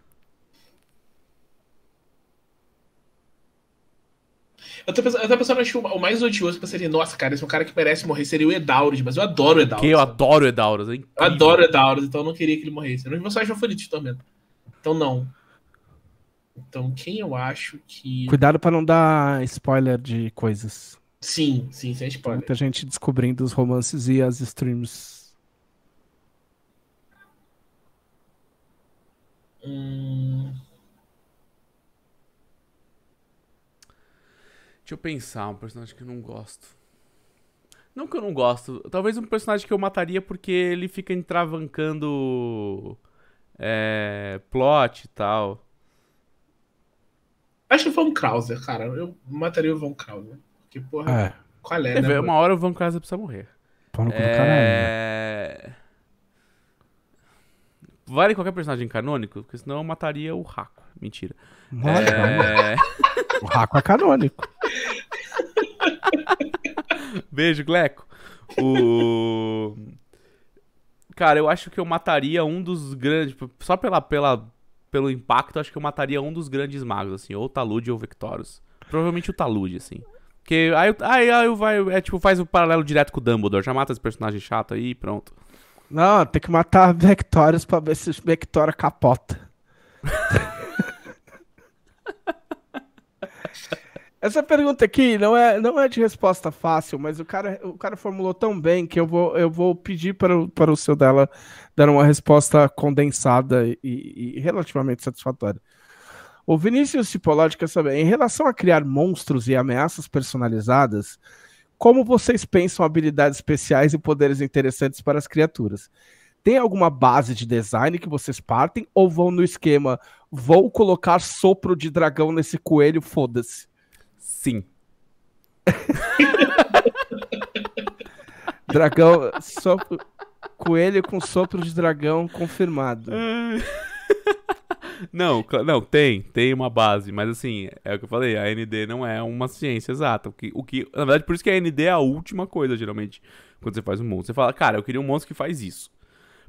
[SPEAKER 3] Eu tô pensando, eu tô pensando acho, o mais odioso que ser seria, nossa, cara, esse é um cara que merece morrer seria o Edauros, mas eu adoro o Edauros. Que eu
[SPEAKER 1] adoro o Edauros, hein? É eu adoro
[SPEAKER 3] o Edauros, então eu não queria que ele morresse. É um dos meus personagens de Tormenta. Então não. Então quem eu acho que. Cuidado
[SPEAKER 2] pra não dar spoiler de coisas. Sim, sim, sem spoiler. Muita gente descobrindo os romances e as streams
[SPEAKER 1] Hum... Deixa eu pensar, um personagem que eu não gosto. Não que eu não gosto, talvez um personagem que eu mataria porque ele fica entravancando é, plot e tal.
[SPEAKER 3] Acho que o Von Krauser, cara. Eu mataria o Von Krauser. que porra, é. qual é, né? Uma hora o
[SPEAKER 1] Von Krauser precisa morrer. Pau no cu é... do caralho. Vale qualquer personagem canônico, porque senão eu mataria o Raco. Mentira. é... Né? O Raco é canônico. Beijo, Gleco. O. Cara, eu acho que eu mataria um dos grandes. Tipo, só pela, pela, pelo impacto, acho que eu mataria um dos grandes magos, assim. Ou Talude ou Vectorus. Provavelmente o Talude, assim. Porque aí, aí, aí vai, é, tipo, faz o um paralelo direto com o Dumbledore. Já mata esse personagem chato aí e pronto.
[SPEAKER 2] Não, tem que matar Vectorus pra ver se o Vectora capota. Essa pergunta aqui não é, não é de resposta fácil, mas o cara, o cara formulou tão bem que eu vou, eu vou pedir para o, para o seu dela dar uma resposta condensada e, e relativamente satisfatória. O Vinícius Cipolodi quer saber, em relação a criar monstros e ameaças personalizadas, como vocês pensam habilidades especiais e poderes interessantes para as criaturas? Tem alguma base de design que vocês partem ou vão no esquema, vou colocar sopro de dragão nesse coelho, foda-se? Sim. dragão, sopro, coelho com sopro de dragão confirmado.
[SPEAKER 1] Não, não, tem, tem uma base, mas assim, é o que eu falei, a ND não é uma ciência exata. O que, o que, na verdade, por isso que a ND é a última coisa, geralmente, quando você faz um monstro. Você fala, cara, eu queria um monstro que faz isso.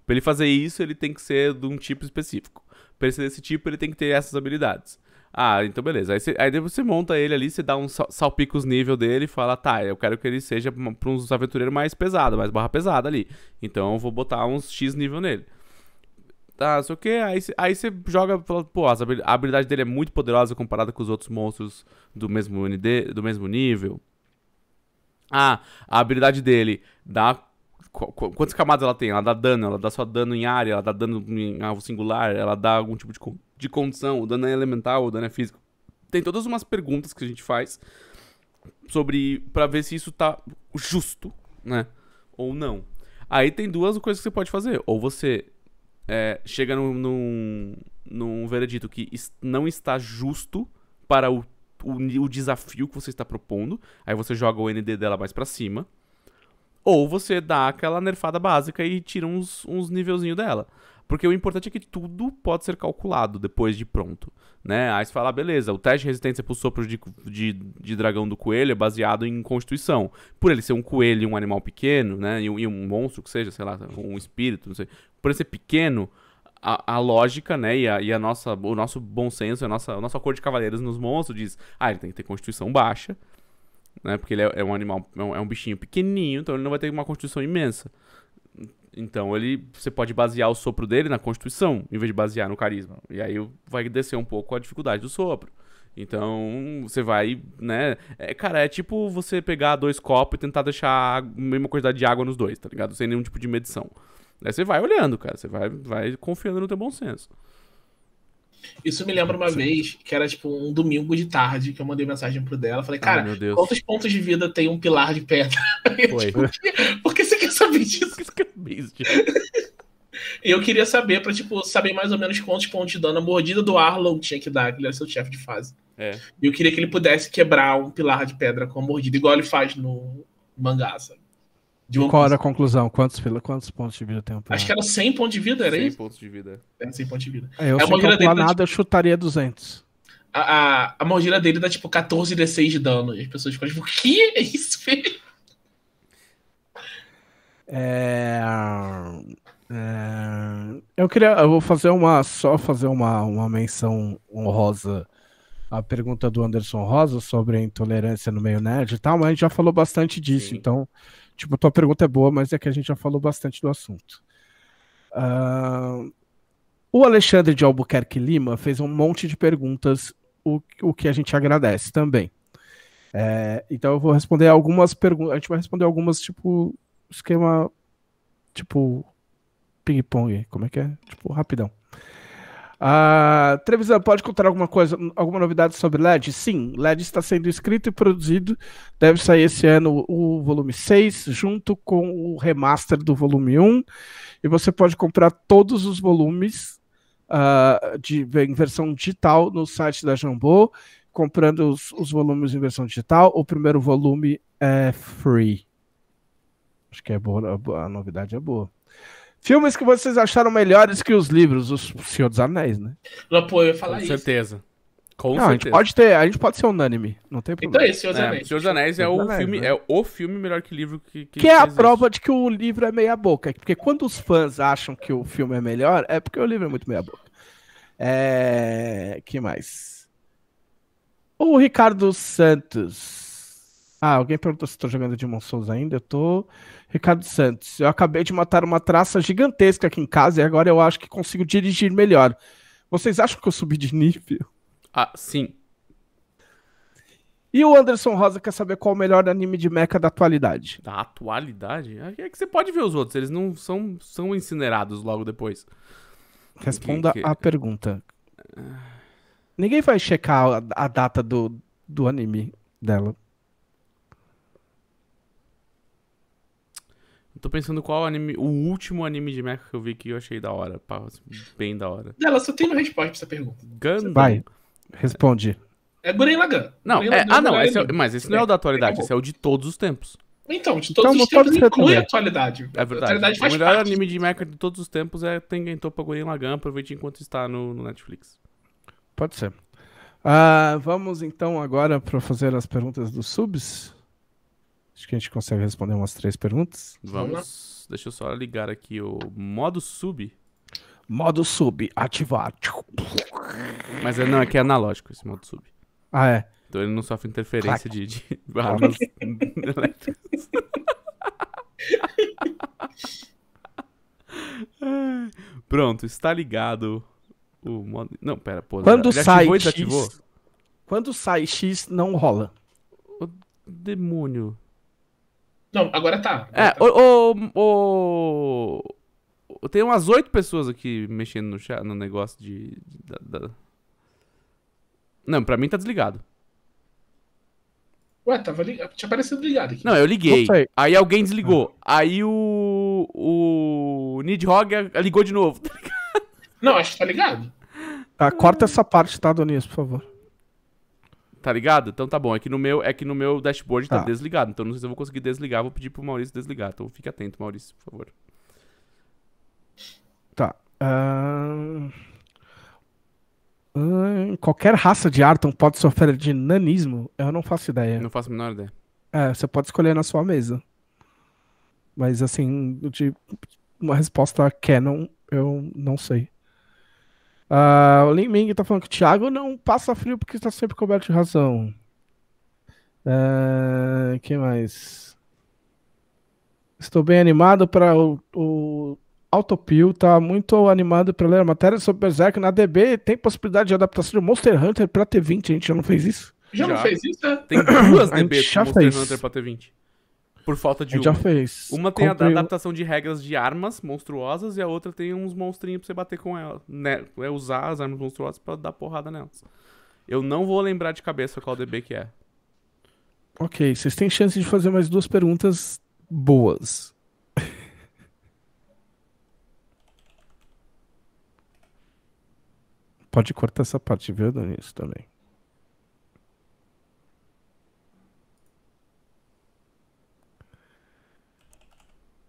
[SPEAKER 1] Pra ele fazer isso, ele tem que ser de um tipo específico. Pra ele ser desse tipo, ele tem que ter essas habilidades. Ah, então beleza. Aí, você, aí você monta ele ali, você dá um salpica os nível dele e fala, tá, eu quero que ele seja para uns aventureiros mais pesado, mais barra pesada ali. Então eu vou botar uns X nível nele. Tá, só que aí, aí você joga, pô, a habilidade dele é muito poderosa comparada com os outros monstros do mesmo ND, do mesmo nível. Ah, a habilidade dele dá quantas camadas ela tem? Ela dá dano, ela dá só dano em área, ela dá dano em alvo singular, ela dá algum tipo de de condição, o dano é elemental, o dano é físico. Tem todas umas perguntas que a gente faz sobre para ver se isso tá justo, né? Ou não. Aí tem duas coisas que você pode fazer. Ou você é, chega num, num, num, veredito que não está justo para o, o, o, desafio que você está propondo. Aí você joga o ND dela mais para cima. Ou você dá aquela nerfada básica e tira uns, uns nivelzinhos dela. Porque o importante é que tudo pode ser calculado depois de pronto. Né? Aí você fala, beleza, o teste de resistência o sopro de, de, de, dragão do coelho é baseado em constituição. Por ele ser um coelho e um animal pequeno, né? E, e, um monstro que seja, sei lá, um espírito, não sei. Por ele ser pequeno, a, a lógica, né? E, a, e a nossa, o nosso bom senso, a nossa, a nossa cor de cavaleiros nos monstros diz, ah, ele tem que ter constituição baixa. Né? Porque ele é, é um animal, é um, é um bichinho pequenininho, então ele não vai ter uma constituição imensa. Então ele, você pode basear o sopro dele na constituição, em vez de basear no carisma. E aí vai descer um pouco a dificuldade do sopro. Então, você vai, né? É, cara, é tipo você pegar dois copos e tentar deixar a mesma quantidade de água nos dois, tá ligado? Sem nenhum tipo de medição. Aí você vai olhando, cara. Você vai, vai confiando no teu bom senso.
[SPEAKER 3] Isso me lembra uma Sim. vez que era tipo um domingo de tarde que eu mandei mensagem pro dela. Falei, cara, Ai, quantos pontos de vida tem um pilar de pedra? Foi. tipo, por que você quer saber disso? eu queria saber pra, tipo, saber mais ou menos quantos pontos de dano a mordida do Arlon tinha que dar, que ele era seu chefe de fase. É. E eu queria que ele pudesse quebrar um pilar de pedra com a mordida, igual ele faz no mangá, sabe?
[SPEAKER 2] De One Qual era a conclusão? Quantos, quantos pontos de vida tem um pirata? Acho que era
[SPEAKER 3] 100 pontos de vida, era 100 isso? 100 pontos de vida. É, 100 pontos de vida. É, eu é, se calcular nada, tipo, eu
[SPEAKER 2] chutaria 200.
[SPEAKER 3] A, a, a maldira dele dá tipo 14 D6 de dano. E as pessoas ficam tipo, o que é isso, filho?
[SPEAKER 2] É... É... Eu queria, eu vou fazer uma só fazer uma, uma menção honrosa à pergunta do Anderson Rosa sobre a intolerância no meio nerd e tal, mas a gente já falou bastante disso, Sim. então Tipo, tua pergunta é boa, mas é que a gente já falou bastante do assunto. Uh, o Alexandre de Albuquerque Lima fez um monte de perguntas, o, o que a gente agradece também. É, então eu vou responder algumas perguntas. A gente vai responder algumas, tipo, esquema. Tipo. Ping-pong. Como é que é? Tipo, rapidão. Uh, Trevisan, pode contar alguma coisa, alguma novidade sobre LED? Sim, LED está sendo escrito e produzido. Deve sair esse ano o volume 6, junto com o remaster do volume 1. E você pode comprar todos os volumes uh, de, em versão digital no site da Jambô, comprando os, os volumes em versão digital. O primeiro volume é free. Acho que é boa, a novidade é boa. Filmes que vocês acharam melhores que os livros, os Senhor dos Anéis, né?
[SPEAKER 3] Não, pô, eu ia falar Com isso. certeza. Com não, certeza. A gente pode
[SPEAKER 2] ter, a gente pode ser unânime, não tem problema. Então é, é Senhor dos
[SPEAKER 1] Anéis. É, Senhor dos Anéis é o Anéis, filme, né? é o filme melhor que livro que que, que é a existe. prova
[SPEAKER 2] de que o livro é meia boca, é porque quando os fãs acham que o filme é melhor, é porque o livro é muito meia boca. É, que mais? O Ricardo Santos ah, alguém perguntou se estou jogando Demon Souls ainda. Eu tô. Ricardo Santos. Eu acabei de matar uma traça gigantesca aqui em casa e agora eu acho que consigo dirigir melhor. Vocês acham que eu subi de nível?
[SPEAKER 1] Ah, sim.
[SPEAKER 2] E o Anderson Rosa quer saber qual o melhor anime de mecha da atualidade.
[SPEAKER 1] Da atualidade? É que você pode ver os outros, eles não são, são incinerados logo depois. Responda que,
[SPEAKER 2] que... a pergunta. Ninguém vai checar a, a data do, do anime dela.
[SPEAKER 1] tô pensando qual anime. O último anime de mecha que eu vi que eu achei da hora. Pá, assim, bem da hora.
[SPEAKER 3] Ela só tem uma resposta pra essa pergunta.
[SPEAKER 1] Gundam.
[SPEAKER 2] Vai. Responde.
[SPEAKER 3] É Gurren Lagann. Não, Guren Lagan é, ah, não, é esse é, mas esse não é o da atualidade, esse é
[SPEAKER 1] o de todos os tempos.
[SPEAKER 3] Então, de todos então, os tempos inclui também. a atualidade. É verdade. Atualidade o melhor parte.
[SPEAKER 1] anime de mecha de todos os tempos é Tengen pra Gurren Lagann, aproveite enquanto está no, no Netflix.
[SPEAKER 2] Pode ser. Uh, vamos então agora para fazer as perguntas dos subs. Acho que a gente consegue responder umas três perguntas. Vamos.
[SPEAKER 1] Vamos Deixa eu só ligar aqui o modo sub. Modo sub, ativar. Mas é, não, é que é analógico esse modo sub. Ah, é? Então ele não sofre interferência de, de elétricas. Pronto, está ligado o modo. Não, pera, pô. Quando sai ativou, X,
[SPEAKER 2] Quando sai X, não rola.
[SPEAKER 1] O demônio.
[SPEAKER 3] Não, agora tá.
[SPEAKER 1] É, agora é, tá. O, o, o, Tem umas oito pessoas aqui mexendo no, chat, no negócio de. de da, da... Não, pra mim tá desligado.
[SPEAKER 3] Ué, tava ligado. Tinha aparecido ligado aqui. Não, eu liguei.
[SPEAKER 1] Não aí alguém desligou. Aí o. O Nidhogg ligou de novo. Tá
[SPEAKER 3] Não, acho que tá ligado.
[SPEAKER 2] Tá, corta essa parte, tá, Donias, por favor.
[SPEAKER 1] Tá ligado? Então tá bom. É que no meu, é que no meu dashboard tá. tá. desligado. Então não sei se eu vou conseguir desligar. Vou pedir pro Maurício desligar. Então fique atento, Maurício, por favor.
[SPEAKER 2] Tá. Uh... Uh... Qualquer raça de Arton pode sofrer de nanismo? Eu não faço ideia. Não
[SPEAKER 1] faço a menor ideia.
[SPEAKER 2] É, você pode escolher na sua mesa. Mas assim, de uma resposta canon, eu não sei. Uh, o Lin Ming tá falando que o Thiago não passa frio porque está sempre coberto de razão. Uh, ah, que mais? Estou bem animado para o, o Autopil, tá muito animado para ler a matéria sobre Berserk na DB. Tem possibilidade de adaptação de Monster Hunter para T20, a gente já não fez isso? Já, já. não fez isso, né? Tem duas DBs de Monster fez. Hunter para
[SPEAKER 1] T20. Por falta de a gente uma. já fez. Uma tem Comprei... a adaptação de regras de armas monstruosas e a outra tem uns monstrinhos pra você bater com ela. Né? É usar as armas monstruosas pra dar porrada nelas. Eu não vou lembrar de cabeça qual DB que é.
[SPEAKER 2] Ok, vocês têm chance de fazer mais duas perguntas boas. Pode cortar essa parte, viu, Danis, também.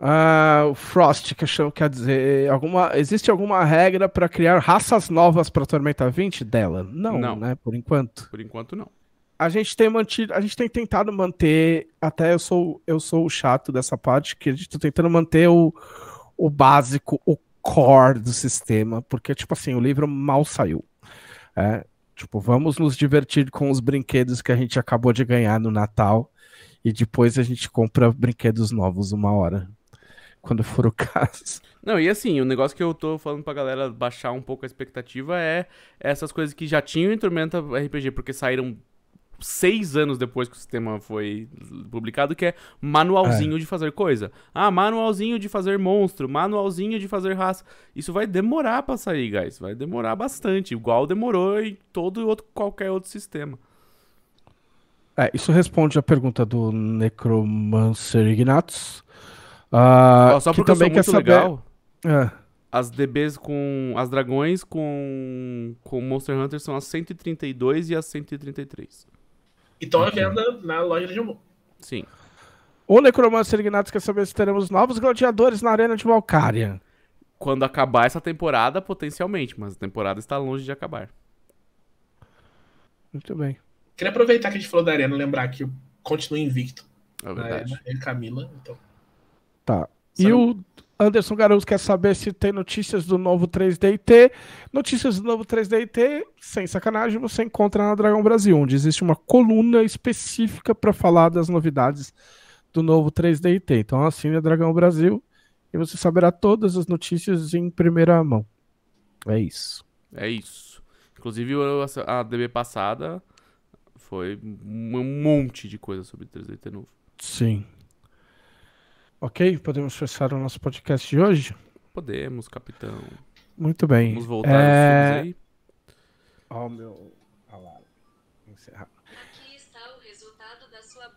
[SPEAKER 2] Ah, o Frost, que quer dizer, é, alguma, existe alguma regra para criar raças novas para Tormenta 20 dela? Não, não, né? Por enquanto. Por enquanto não. A gente tem mantido, a gente tem tentado manter, até eu sou eu sou o chato dessa parte que a gente tá tentando manter o, o básico, o core do sistema, porque tipo assim, o livro mal saiu. É, tipo, vamos nos divertir com os brinquedos que a gente acabou de ganhar no Natal e depois a gente compra brinquedos novos uma hora quando for o caso.
[SPEAKER 1] Não, e assim, o negócio que eu tô falando pra galera baixar um pouco a expectativa é essas coisas que já tinham em Tormenta RPG, porque saíram seis anos depois que o sistema foi publicado, que é manualzinho é. de fazer coisa. Ah, manualzinho de fazer monstro, manualzinho de fazer raça. Isso vai demorar pra sair, guys. Vai demorar bastante, igual demorou em todo outro, qualquer outro sistema.
[SPEAKER 2] É, isso responde a pergunta do Necromancer Ignatus. Ah, só porque que também quer saber... legal, é.
[SPEAKER 1] as DBs com... As dragões com, com Monster Hunter são as 132 e as 133.
[SPEAKER 3] Então é venda na loja de Jumbo.
[SPEAKER 1] Sim.
[SPEAKER 2] O Necromancer Ignatos quer saber se teremos novos gladiadores na Arena de Valkyria.
[SPEAKER 1] Quando acabar essa temporada, potencialmente, mas a temporada está longe
[SPEAKER 3] de acabar. Muito bem. Queria aproveitar que a gente falou da Arena, lembrar que continua invicto. É verdade. Arena, Camila, então.
[SPEAKER 2] Tá. Sabe? E o Anderson Garoto quer saber se tem notícias do novo 3DT. Notícias do novo 3DT, sem sacanagem, você encontra na Dragon Brasil, onde existe uma coluna específica para falar das novidades do novo 3DT. Então assine a Dragão Brasil e você saberá todas as notícias em primeira mão. É isso.
[SPEAKER 1] É isso. Inclusive a DB passada foi um monte de coisa sobre 3DT novo.
[SPEAKER 2] Sim. Ok? Podemos fechar o nosso podcast de hoje?
[SPEAKER 1] Podemos, capitão. Muito bem. Vamos voltar é... aos filmes aí?
[SPEAKER 2] Ó, oh, meu alarme.
[SPEAKER 4] Aqui está o resultado da sua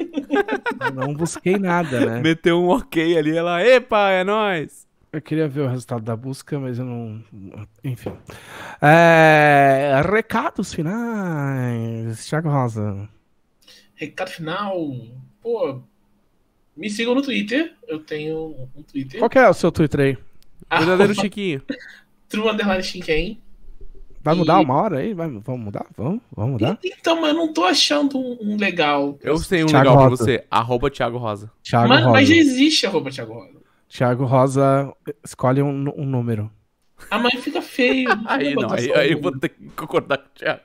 [SPEAKER 2] busca. não busquei nada, né? Meteu um ok
[SPEAKER 1] ali, ela, epa, é nóis!
[SPEAKER 2] Eu queria ver o resultado da busca, mas eu não. Enfim. É... Recados finais, Thiago Rosa.
[SPEAKER 3] Recado final. Pô, me sigam no Twitter. Eu tenho um Twitter. Qual é o seu Twitter aí? Ah, Verdadeiro Chiquinho. True Underline Chiquinho. Vai mudar e... uma
[SPEAKER 2] hora aí? Vai, vamos mudar? Vamos, vamos mudar?
[SPEAKER 3] Então, mas eu não tô achando um, um legal. Eu sei um Thiago
[SPEAKER 2] legal Rosa. pra
[SPEAKER 1] você. Arroba Thiago Rosa. Thiago
[SPEAKER 3] mas, Rosa. mas já existe arroba Thiago Rosa.
[SPEAKER 2] Thiago Rosa, escolhe um, um número.
[SPEAKER 3] Ah, mas fica feio. aí não, aí, aí eu vou ter que concordar com o Thiago.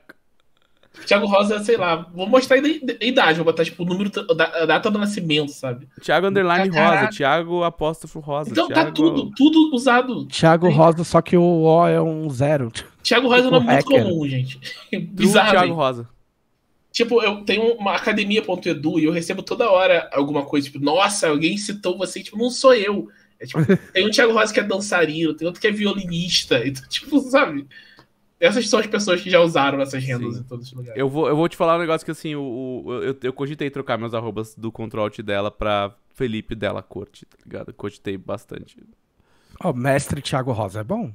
[SPEAKER 3] Thiago Rosa, sei lá, vou mostrar a idade, vou botar, tipo, o número, a data do nascimento, sabe? Thiago Underline Caraca. Rosa, Thiago Apóstrofo Rosa. Então tá Thiago... tá tudo, tudo
[SPEAKER 1] usado.
[SPEAKER 2] Thiago Rosa, só que o O é um
[SPEAKER 3] zero. Thiago Rosa é tipo, não é hacker. muito comum, gente. Bizarro. Thiago Rosa. Tipo, eu tenho uma academia.edu e eu recebo toda hora alguma coisa, tipo, nossa, alguém citou você, tipo, não sou eu. É, tipo, tem um Thiago Rosa que é dançarino, tem outro que é violinista, então, tipo, sabe? essas são as pessoas que já usaram essas rendas Sim. em todos os lugares.
[SPEAKER 1] Eu vou, eu vou te falar um negócio que assim, o, o eu, eu cogitei trocar meus arrobas do control Alt dela pra Felipe dela Corte, tá
[SPEAKER 3] ligado? Cogitei bastante.
[SPEAKER 2] Ó, oh, mestre Thiago Rosa é bom?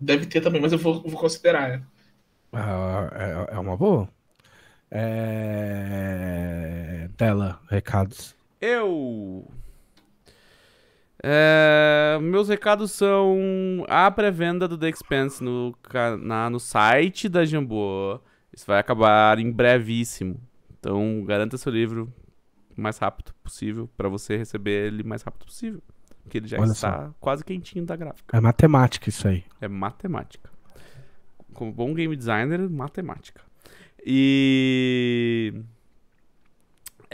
[SPEAKER 3] Deve ter também, mas eu vou, vou considerar. Né?
[SPEAKER 2] Ah, é, é uma boa.
[SPEAKER 1] É... Dela, recados.
[SPEAKER 3] Eu
[SPEAKER 1] é, meus recados são a pré-venda do The Expanse no, na, no site da Jambô. Isso vai acabar em brevíssimo. Então, garanta seu livro o mais rápido possível para você receber ele o mais rápido possível. Porque ele já Olha está só. quase quentinho da gráfica.
[SPEAKER 2] É matemática isso
[SPEAKER 1] aí. É matemática. Como bom game designer, matemática. E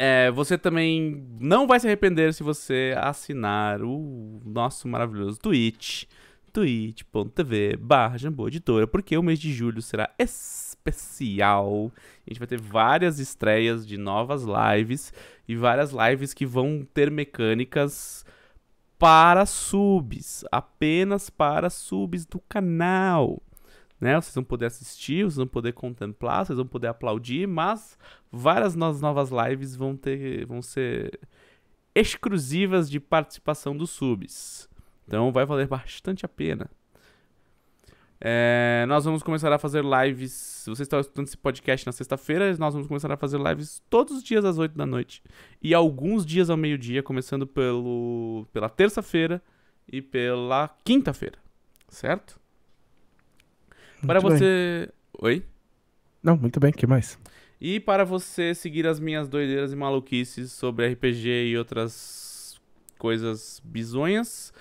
[SPEAKER 1] é, você também não vai se arrepender se você assinar o nosso maravilhoso Twitch, twitch.tv barra Editora, porque o mês de julho será especial. A gente vai ter várias estreias de novas lives e várias lives que vão ter mecânicas para subs, apenas para subs do canal né? Vocês vão poder assistir, vocês vão poder contemplar, vocês vão poder aplaudir, mas várias novas lives vão ter, vão ser exclusivas de participação dos subs. Então vai valer bastante a pena. É, nós vamos começar a fazer lives. Se vocês estão escutando esse podcast na sexta-feira, nós vamos começar a fazer lives todos os dias às 8 da noite. E alguns dias ao meio-dia, começando pelo, pela terça-feira e pela quinta-feira. Certo? para muito você. Bem. Oi?
[SPEAKER 2] Não, muito bem, que mais?
[SPEAKER 1] E para você seguir as minhas doideiras e maluquices sobre RPG e outras coisas bizonhas,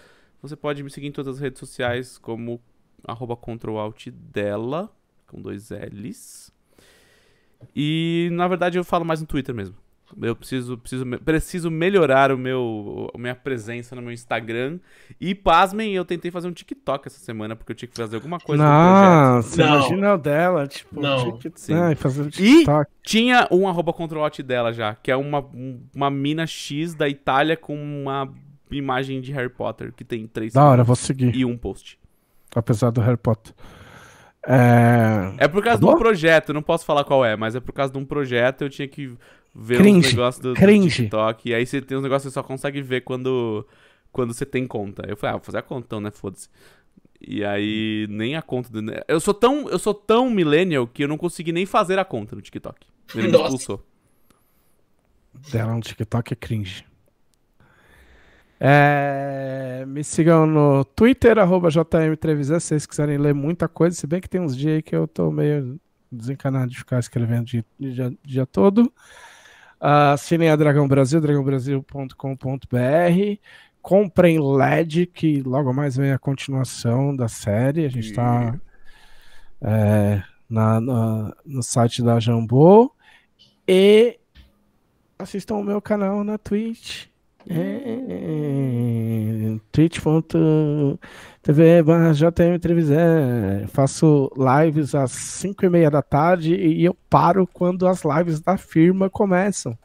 [SPEAKER 1] você pode me seguir em todas as redes sociais como arroba dela, com dois L's. E na verdade eu falo mais no Twitter mesmo. Eu preciso, preciso, preciso melhorar o meu, a minha presença no meu Instagram. E pasmem, eu tentei fazer um TikTok essa semana, porque eu tinha que fazer alguma coisa Não, você não. imagina
[SPEAKER 2] o dela, tipo, não. TikTok, não, né, e fazer um TikTok.
[SPEAKER 1] E tinha um arroba controlote dela já, que é uma, uma mina X da Itália com uma imagem de Harry Potter, que tem três. Da hora, vou seguir. E um post.
[SPEAKER 2] Apesar do Harry Potter. É... é por causa tá de um
[SPEAKER 1] projeto, não posso falar qual é, mas é por causa de um projeto eu tinha que ver cringe, os negócios do, do, TikTok. E aí você tem uns negócios que você só consegue ver quando, quando você tem conta. Eu falei, ah, vou fazer a conta então, né? Foda-se. E aí, nem a conta do... Eu sou tão, eu sou tão millennial que eu não consegui nem fazer a conta no TikTok. Ele me expulsou.
[SPEAKER 2] Dela no TikTok é cringe. É, me sigam no Twitter, arroba jm se vocês quiserem ler muita coisa, se bem que tem uns dias aí que eu tô meio desencanado de ficar escrevendo o dia, dia, dia todo assinem a Dragão Brasil, dragãobrasil.com.br. Comprem LED, que logo mais vem a continuação da série. A gente está é, no site da Jambô. E assistam o meu canal na Twitch. Hum. É twitch.tv JM Trevisan. É, faço lives às 5 e meia da tarde e eu paro quando as lives da firma começam.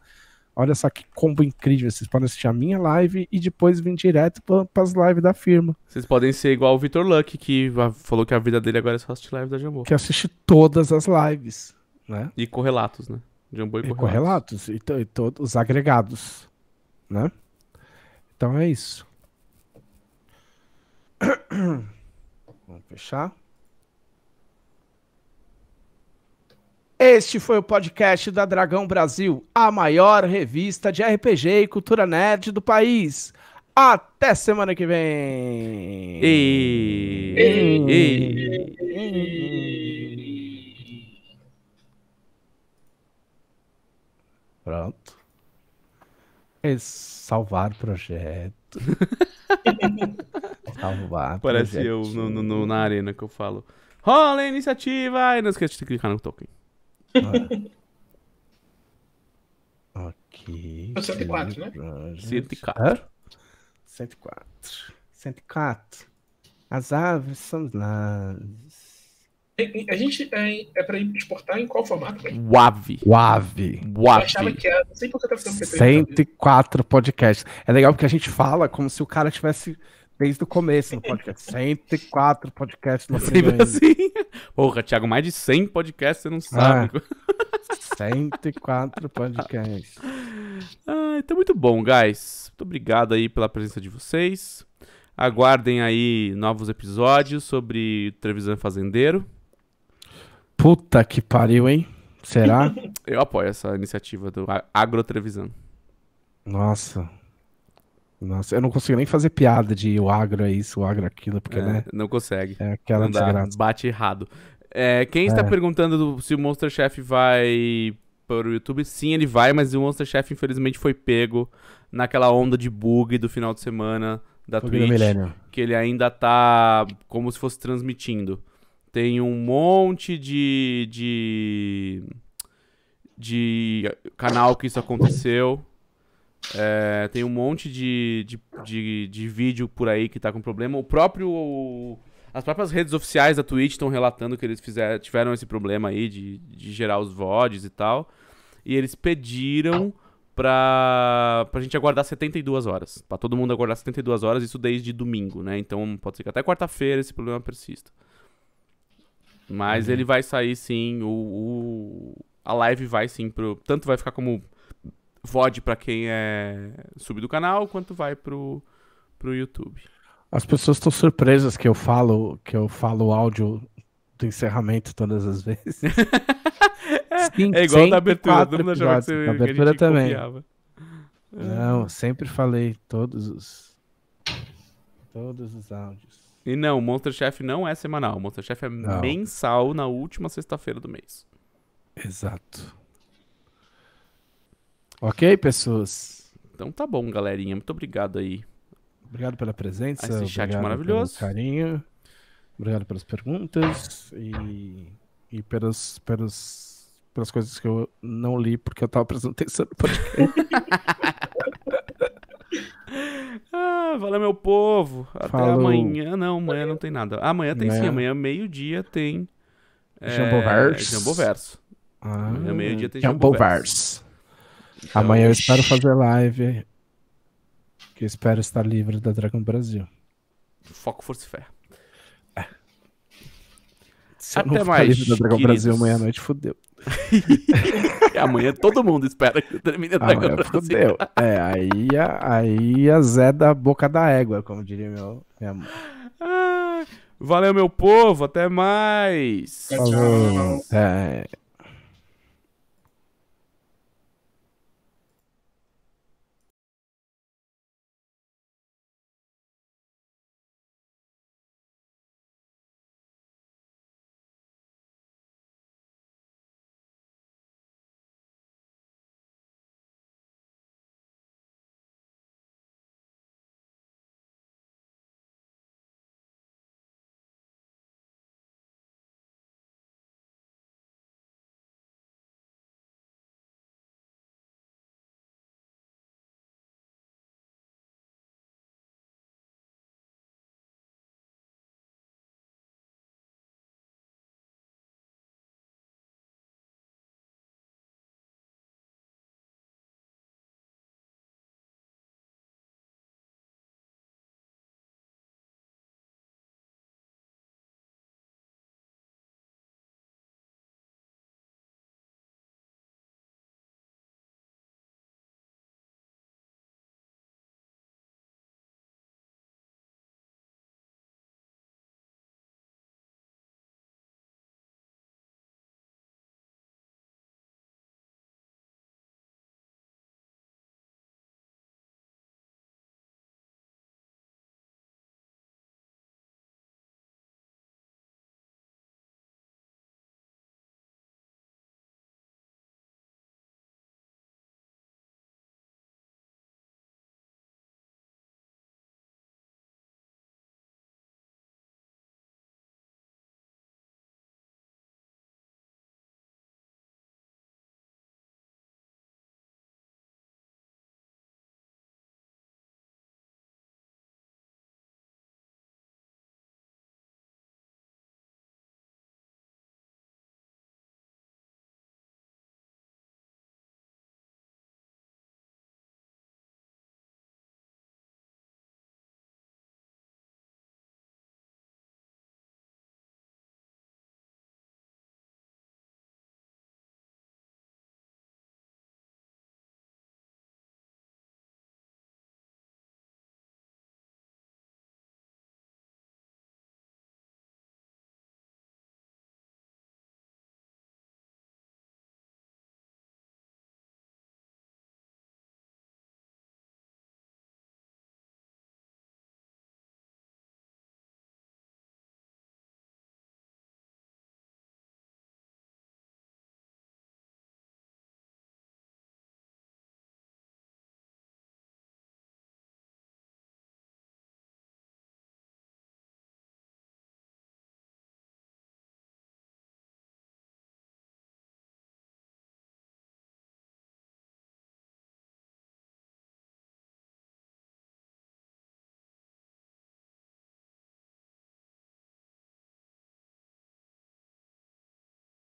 [SPEAKER 2] Olha só que combo incrível. Vocês podem assistir a minha live e depois vir direto para as lives da firma.
[SPEAKER 1] Vocês podem ser igual o Vitor Luck, que falou que a vida dele agora é só assistir lives da Jambô. Que assiste
[SPEAKER 2] todas as lives,
[SPEAKER 1] né? E correlatos, né? Jambô e, e
[SPEAKER 2] correlatos. correlatos. E, e todos os agregados, né? Então é isso. Vamos fechar. Este foi o podcast da Dragão Brasil, a maior revista de RPG e cultura nerd do país. Até semana que vem.
[SPEAKER 1] E... E...
[SPEAKER 4] E...
[SPEAKER 2] Pronto. Salvar
[SPEAKER 1] projeto. Exato. Salvar. Parece eu no, no- no- na arena que eu falo. Rola a iniciativa! E não esquece de clicar no token. Ah.
[SPEAKER 2] Ok. É então, 104, né? City 104. 104. As aves são lá.
[SPEAKER 3] A gente é, é pra exportar em qual formato?
[SPEAKER 2] WAV. WAV. WAV. Eu achava que era. Não
[SPEAKER 3] sei porque eu tava fazendo
[SPEAKER 2] 104 podcasts. É legal porque a gente fala como se o cara tivesse desde o começo no podcast. 104 podcasts no primeiro. Assim.
[SPEAKER 1] Porra, Thiago, mais de 100 podcasts, você não é. sabe. Ah, 104 podcasts. Ah, então, muito bom, guys. Muito obrigado aí pela presença de vocês. Aguardem aí novos episódios sobre televisão fazendeiro.
[SPEAKER 2] Puta que pariu, hein? Será?
[SPEAKER 1] Eu apoio essa iniciativa do Agrotrevisan.
[SPEAKER 2] Nossa. Nossa, eu não consigo nem fazer piada de o agro é isso, o agro é aquilo, porque, é, né? Não consegue. É aquela não dá,
[SPEAKER 1] bate errado. É, quem está é. perguntando se o Monster Chef vai para o YouTube, sim, ele vai, mas o Monster Chef, infelizmente, foi pego naquela onda de bug do final de semana da Twitch. Que ele ainda tá como se fosse transmitindo tem um monte de, de, de canal que isso aconteceu. É, tem um monte de, de, de, de, vídeo por aí que tá com problema. O próprio. O, as próprias redes oficiais da Twitch estão relatando que eles fizeram, tiveram esse problema aí de, de gerar os VODs e tal. E eles pediram pra, pra gente aguardar 72 horas. Pra todo mundo aguardar 72 horas, isso desde domingo, né? Então pode ser que até quarta-feira esse problema persista. Mas uhum. ele vai sair sim, o, o, a live vai sim pro. Tanto vai ficar como VOD para quem é sub do canal, quanto vai pro, pro YouTube.
[SPEAKER 2] As pessoas estão surpresas que eu falo, que eu falo o áudio do encerramento todas as vezes.
[SPEAKER 1] Sim, é
[SPEAKER 2] igual da abertura, do achava que você, da abertura que também. Copiava. Não, sempre falei todos os todos os áudios.
[SPEAKER 1] E não, Monster Chef não é semanal. Monster Chef é não. mensal na última sexta-feira do mês. Exato.
[SPEAKER 2] Ok, pessoas?
[SPEAKER 1] Então tá bom, galerinha. Muito obrigado aí. Obrigado
[SPEAKER 2] pela presença. Esse chat maravilhoso. Pelo carinho. Obrigado pelas perguntas e, e pelas, pelas, pelas coisas que eu não li porque eu tava prestando atenção no podcast.
[SPEAKER 1] Ah, valeu meu povo. Até Falou. amanhã. Não, amanhã não tem nada. Amanhã tem sim, né? amanhã meio-dia tem. É, Jamboverse. Ah, amanhã meio-dia tem Jamboverse.
[SPEAKER 2] Então, amanhã eu espero fazer live. Que eu espero estar livre da Dragon Brasil.
[SPEAKER 1] Foco, força e fé. É. Se Até mais. livre da Dragon queridos. Brasil amanhã à noite, fodeu e amanhã todo mundo espera que termine a Dragão amanhã, assim. Fudeu.
[SPEAKER 2] É, aí a, aí a Zé da boca da égua, como diria meu, minha mãe.
[SPEAKER 1] Ah, valeu, meu povo. Até mais. tchau. É.